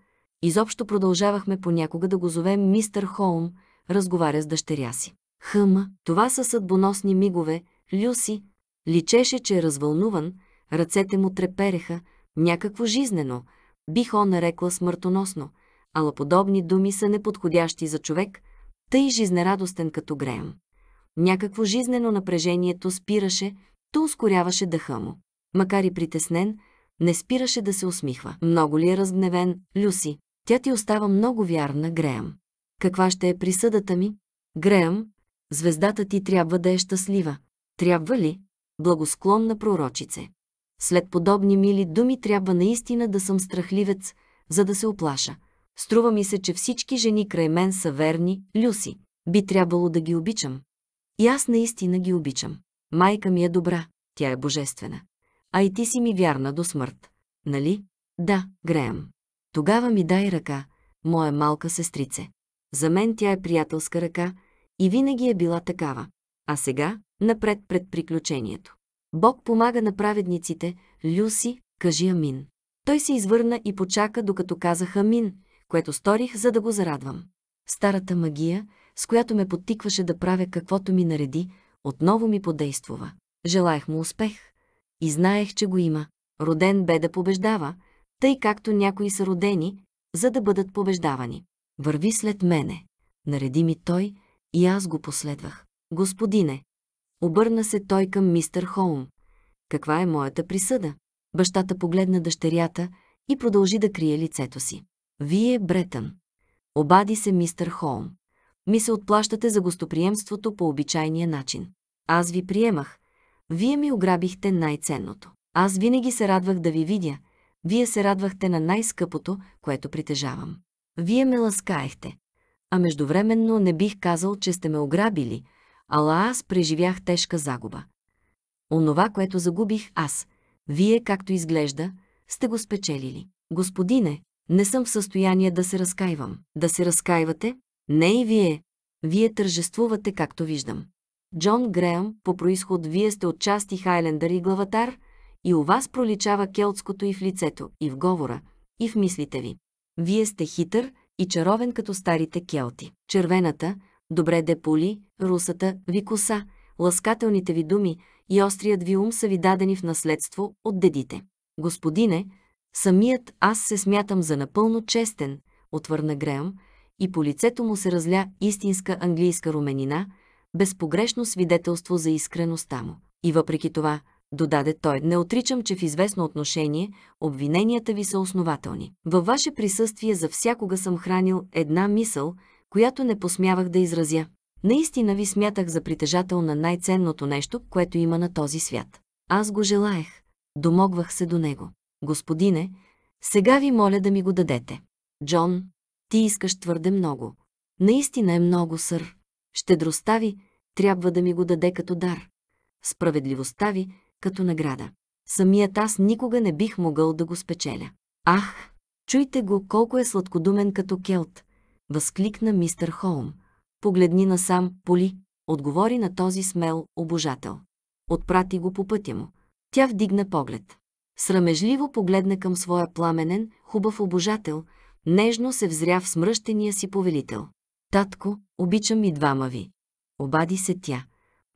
Изобщо продължавахме понякога да го зовем мистер Холм, разговаря с дъщеря си. Хъма, това са съдбоносни мигове, Люси. Личеше, че е развълнуван, ръцете му трепереха, някакво жизнено, бих он нарекла смъртоносно, ала подобни думи са неподходящи за човек, тъй жизнерадостен като Греем. Някакво жизнено напрежението спираше, то ускоряваше дъха му. Макар и притеснен, не спираше да се усмихва. Много ли е разгневен, Люси? Тя ти остава много вярна, Греъм. Каква ще е присъдата ми? Греъм, звездата ти трябва да е щастлива. Трябва ли? Благосклонна пророчице. След подобни мили думи трябва наистина да съм страхливец, за да се оплаша. Струва ми се, че всички жени край мен са верни, Люси. Би трябвало да ги обичам. И аз наистина ги обичам. Майка ми е добра, тя е божествена. А и ти си ми вярна до смърт. Нали? Да, Греъм. Тогава ми дай ръка, моя малка сестрице. За мен тя е приятелска ръка и винаги е била такава. А сега, напред пред приключението. Бог помага на праведниците, Люси, кажи Амин. Той се извърна и почака, докато казах Амин, което сторих, за да го зарадвам. Старата магия, с която ме подтикваше да правя каквото ми нареди, отново ми подействува. Желаях му успех и знаех, че го има. Роден бе да побеждава, тъй както някои са родени, за да бъдат побеждавани. Върви след мене, нареди ми той и аз го последвах. Господине, обърна се той към мистър Холм. Каква е моята присъда? Бащата погледна дъщерята и продължи да крие лицето си. Вие, Бретън. Обади се мистър Холм. Ми се отплащате за гостоприемството по обичайния начин. Аз ви приемах. Вие ми ограбихте най-ценното. Аз винаги се радвах да ви видя – вие се радвахте на най-скъпото, което притежавам. Вие ме ласкаехте. А междувременно не бих казал, че сте ме ограбили, ала аз преживях тежка загуба. Онова, което загубих аз, вие, както изглежда, сте го спечелили. Господине, не съм в състояние да се разкаивам. Да се разкаивате? Не и вие. Вие тържествувате, както виждам. Джон Греъм, по происход вие сте отчасти хайлендър и главатар – и у вас проличава келтското и в лицето, и в говора, и в мислите ви. Вие сте хитър и чаровен като старите келти. Червената, добре депули, русата ви коса, ласкателните ви думи и острият ви ум са ви дадени в наследство от дедите. Господине, самият аз се смятам за напълно честен, отвърна Греъм, и по лицето му се разля истинска английска руменина, безпогрешно свидетелство за искреността му. И въпреки това, додаде той. Не отричам, че в известно отношение обвиненията ви са основателни. Във ваше присъствие за всякога съм хранил една мисъл, която не посмявах да изразя. Наистина ви смятах за притежател на най-ценното нещо, което има на този свят. Аз го желаех. Домогвах се до него. Господине, сега ви моля да ми го дадете. Джон, ти искаш твърде много. Наистина е много, сър. Щедростта ви трябва да ми го даде като дар. Справедливостта ви като награда. Самият аз никога не бих могъл да го спечеля. Ах, чуйте го колко е сладкодумен като келт, възкликна мистер Холм. Погледни насам, Поли, отговори на този смел обожател. Отпрати го по пътя му. Тя вдигна поглед. Срамежливо погледна към своя пламенен, хубав обожател, нежно се взря в смръщения си повелител. Татко, обичам и двама ви. Обади се тя.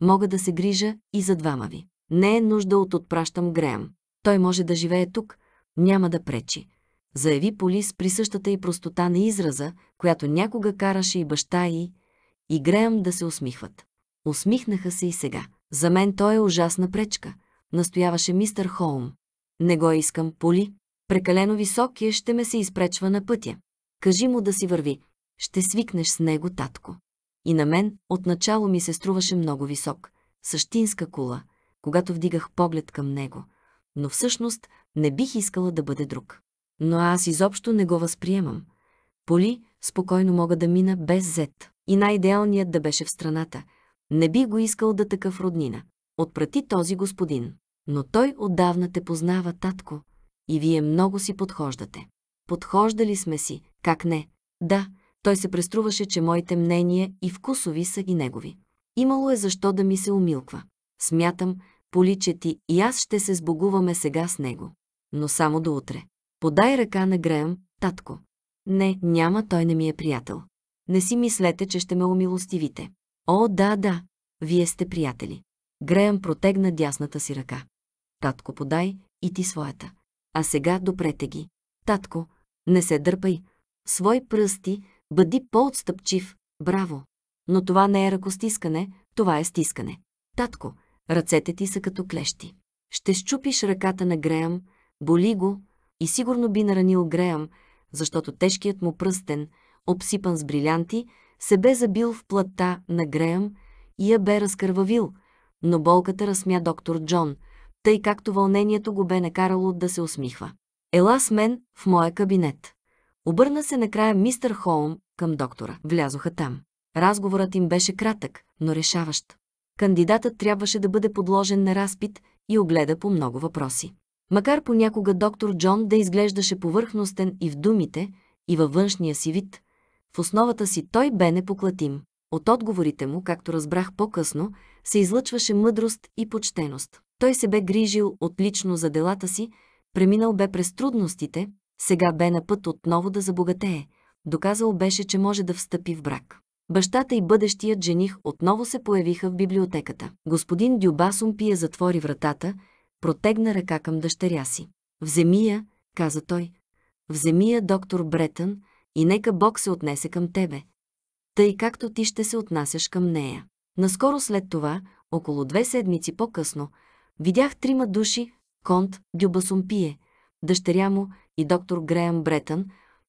Мога да се грижа и за двама ви. Не е нужда от отпращам Греем. Той може да живее тук, няма да пречи. Заяви Полис при същата и простота на израза, която някога караше и баща и, и Греем да се усмихват. Усмихнаха се и сега. За мен той е ужасна пречка, настояваше мистър Холм. Не го искам, Поли. Прекалено висок е, ще ме се изпречва на пътя. Кажи му да си върви. Ще свикнеш с него, татко. И на мен отначало ми се струваше много висок. Същинска кула – когато вдигах поглед към него, но всъщност не бих искала да бъде друг. Но аз изобщо не го възприемам. Поли, спокойно мога да мина без зет. И най-идеалният да беше в страната. Не би го искал да такъв роднина. Отпрати този господин. Но той отдавна те познава, татко. И вие много си подхождате. Подхождали сме си, как не? Да, той се преструваше, че моите мнения и вкусови са и негови. Имало е защо да ми се умилква. Смятам, поличе ти и аз ще се сбогуваме сега с него. Но само до утре. Подай ръка на Греъм, татко. Не, няма, той не ми е приятел. Не си мислете, че ще ме умилостивите. О, да, да, вие сте приятели. Греъм протегна дясната си ръка. Татко, подай и ти своята. А сега допрете ги. Татко, не се дърпай. Свой пръсти, бъди по-отстъпчив. Браво! Но това не е ръкостискане, това е стискане. Татко, Ръцете ти са като клещи. Ще щупиш ръката на Греъм, боли го и сигурно би наранил Греъм, защото тежкият му пръстен, обсипан с брилянти, се бе забил в плътта на Греъм и я бе разкървавил, но болката разсмя доктор Джон, тъй както вълнението го бе накарало да се усмихва. Ела с мен в моя кабинет. Обърна се накрая мистер Холм към доктора. Влязоха там. Разговорът им беше кратък, но решаващ кандидатът трябваше да бъде подложен на разпит и огледа по много въпроси. Макар понякога доктор Джон да изглеждаше повърхностен и в думите, и във външния си вид, в основата си той бе непоклатим. От отговорите му, както разбрах по-късно, се излъчваше мъдрост и почтеност. Той се бе грижил отлично за делата си, преминал бе през трудностите, сега бе на път отново да забогатее. Доказал беше, че може да встъпи в брак. Бащата и бъдещият жених отново се появиха в библиотеката. Господин Дюбасум пие затвори вратата, протегна ръка към дъщеря си. «Вземи я», каза той. «Вземи я, доктор Бретън, и нека Бог се отнесе към тебе, тъй както ти ще се отнасяш към нея». Наскоро след това, около две седмици по-късно, видях трима души, Конт Дюбасумпие, дъщеря му и доктор Греъм Бретън,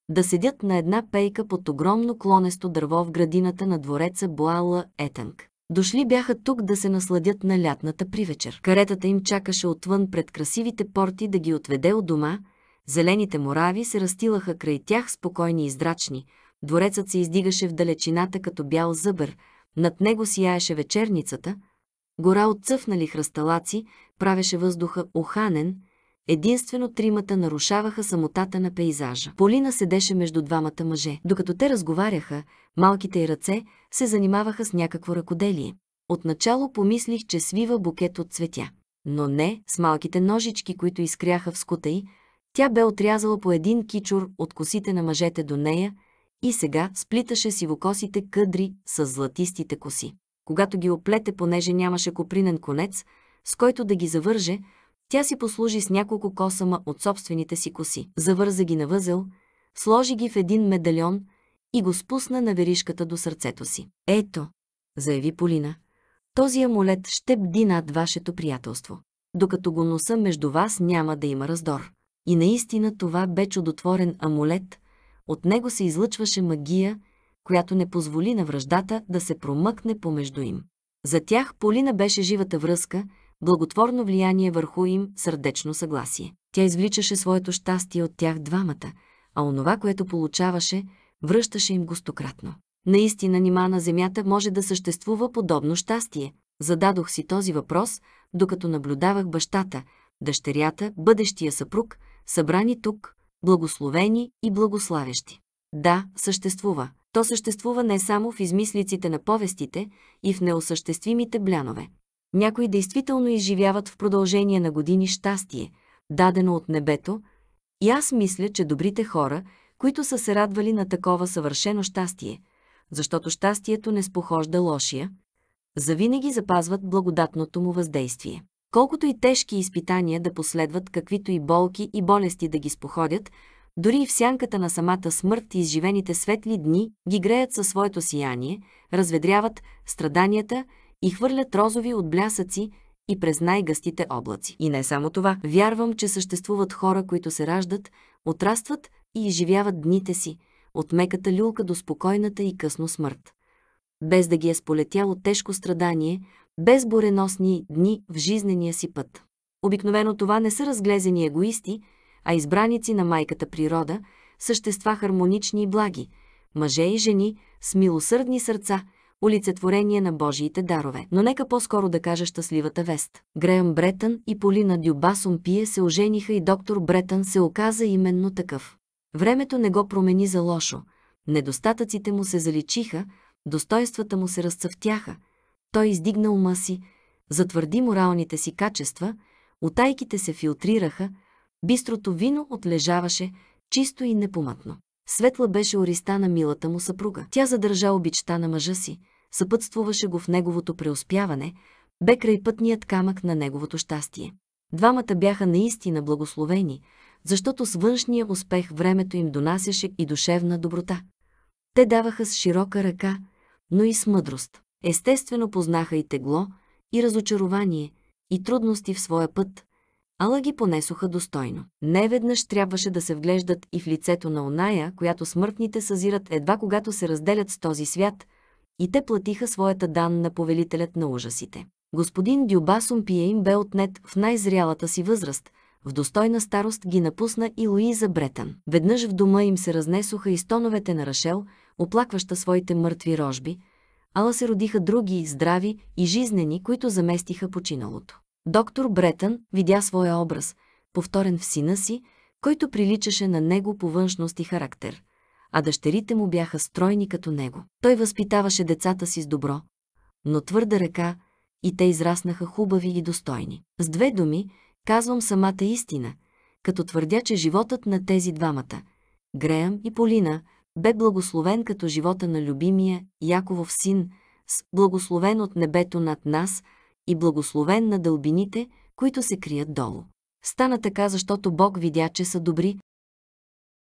да седят на една пейка под огромно клонесто дърво в градината на двореца Буала Етанг. Дошли бяха тук да се насладят на лятната привечер. Каретата им чакаше отвън пред красивите порти да ги отведе от дома, зелените морави се растилаха край тях спокойни и здрачни, дворецът се издигаше в далечината като бял зъбър, над него сияеше вечерницата, гора от цъфнали хръсталаци правеше въздуха оханен – Единствено тримата нарушаваха самотата на пейзажа. Полина седеше между двамата мъже. Докато те разговаряха, малките й ръце се занимаваха с някакво ръкоделие. Отначало помислих, че свива букет от цветя. Но не, с малките ножички, които изкряха в скута й, тя бе отрязала по един кичур от косите на мъжете до нея и сега сплиташе сивокосите къдри с златистите коси. Когато ги оплете, понеже нямаше копринен конец, с който да ги завърже, тя си послужи с няколко косама от собствените си коси. Завърза ги на възел, сложи ги в един медальон и го спусна на веришката до сърцето си. Ето, заяви Полина, този амулет ще бди над вашето приятелство. Докато го носа между вас няма да има раздор. И наистина това бе чудотворен амулет, от него се излъчваше магия, която не позволи на връждата да се промъкне помежду им. За тях Полина беше живата връзка – благотворно влияние върху им сърдечно съгласие. Тя извличаше своето щастие от тях двамата, а онова, което получаваше, връщаше им гостократно. Наистина нима на Земята може да съществува подобно щастие. Зададох си този въпрос, докато наблюдавах бащата, дъщерята, бъдещия съпруг, събрани тук, благословени и благославящи. Да, съществува. То съществува не само в измислиците на повестите и в неосъществимите блянове. Някои действително изживяват в продължение на години щастие, дадено от небето, и аз мисля, че добрите хора, които са се радвали на такова съвършено щастие, защото щастието не спохожда лошия, завинаги запазват благодатното му въздействие. Колкото и тежки изпитания да последват, каквито и болки и болести да ги споходят, дори и в сянката на самата смърт и изживените светли дни ги греят със своето сияние, разведряват страданията и хвърлят розови от блясъци и през най-гъстите облаци. И не само това. Вярвам, че съществуват хора, които се раждат, отрастват и изживяват дните си, от меката люлка до спокойната и късно смърт. Без да ги е сполетяло тежко страдание, без буреносни дни в жизнения си път. Обикновено това не са разглезени егоисти, а избраници на майката природа, същества хармонични и благи, мъже и жени с милосърдни сърца – олицетворение на Божиите дарове. Но нека по-скоро да кажа щастливата вест. Греъм Бретън и Полина Дюбасом пие се ожениха и доктор Бретън се оказа именно такъв. Времето не го промени за лошо. Недостатъците му се заличиха, достоинствата му се разцъфтяха. Той издигна ума си, затвърди моралните си качества, отайките се филтрираха, бистрото вино отлежаваше, чисто и непомътно. Светла беше ориста на милата му съпруга. Тя задържа обичта на мъжа си, съпътствуваше го в неговото преуспяване, бе крайпътният камък на неговото щастие. Двамата бяха наистина благословени, защото с външния успех времето им донасяше и душевна доброта. Те даваха с широка ръка, но и с мъдрост. Естествено познаха и тегло, и разочарование, и трудности в своя път, ала ги понесоха достойно. Неведнъж трябваше да се вглеждат и в лицето на оная, която смъртните съзират едва когато се разделят с този свят, и те платиха своята дан на повелителят на ужасите. Господин Дюбасум им бе отнет в най-зрялата си възраст, в достойна старост ги напусна и Луиза Бретън. Веднъж в дома им се разнесоха и стоновете на Рашел, оплакваща своите мъртви рожби, ала се родиха други, здрави и жизнени, които заместиха починалото. Доктор Бретън видя своя образ, повторен в сина си, който приличаше на него по външност и характер – а дъщерите му бяха стройни като него. Той възпитаваше децата си с добро, но твърда ръка и те израснаха хубави и достойни. С две думи казвам самата истина, като твърдя, че животът на тези двамата, Греъм и Полина, бе благословен като живота на любимия Яковов син, с благословен от небето над нас и благословен на дълбините, които се крият долу. Стана така, защото Бог видя, че са добри,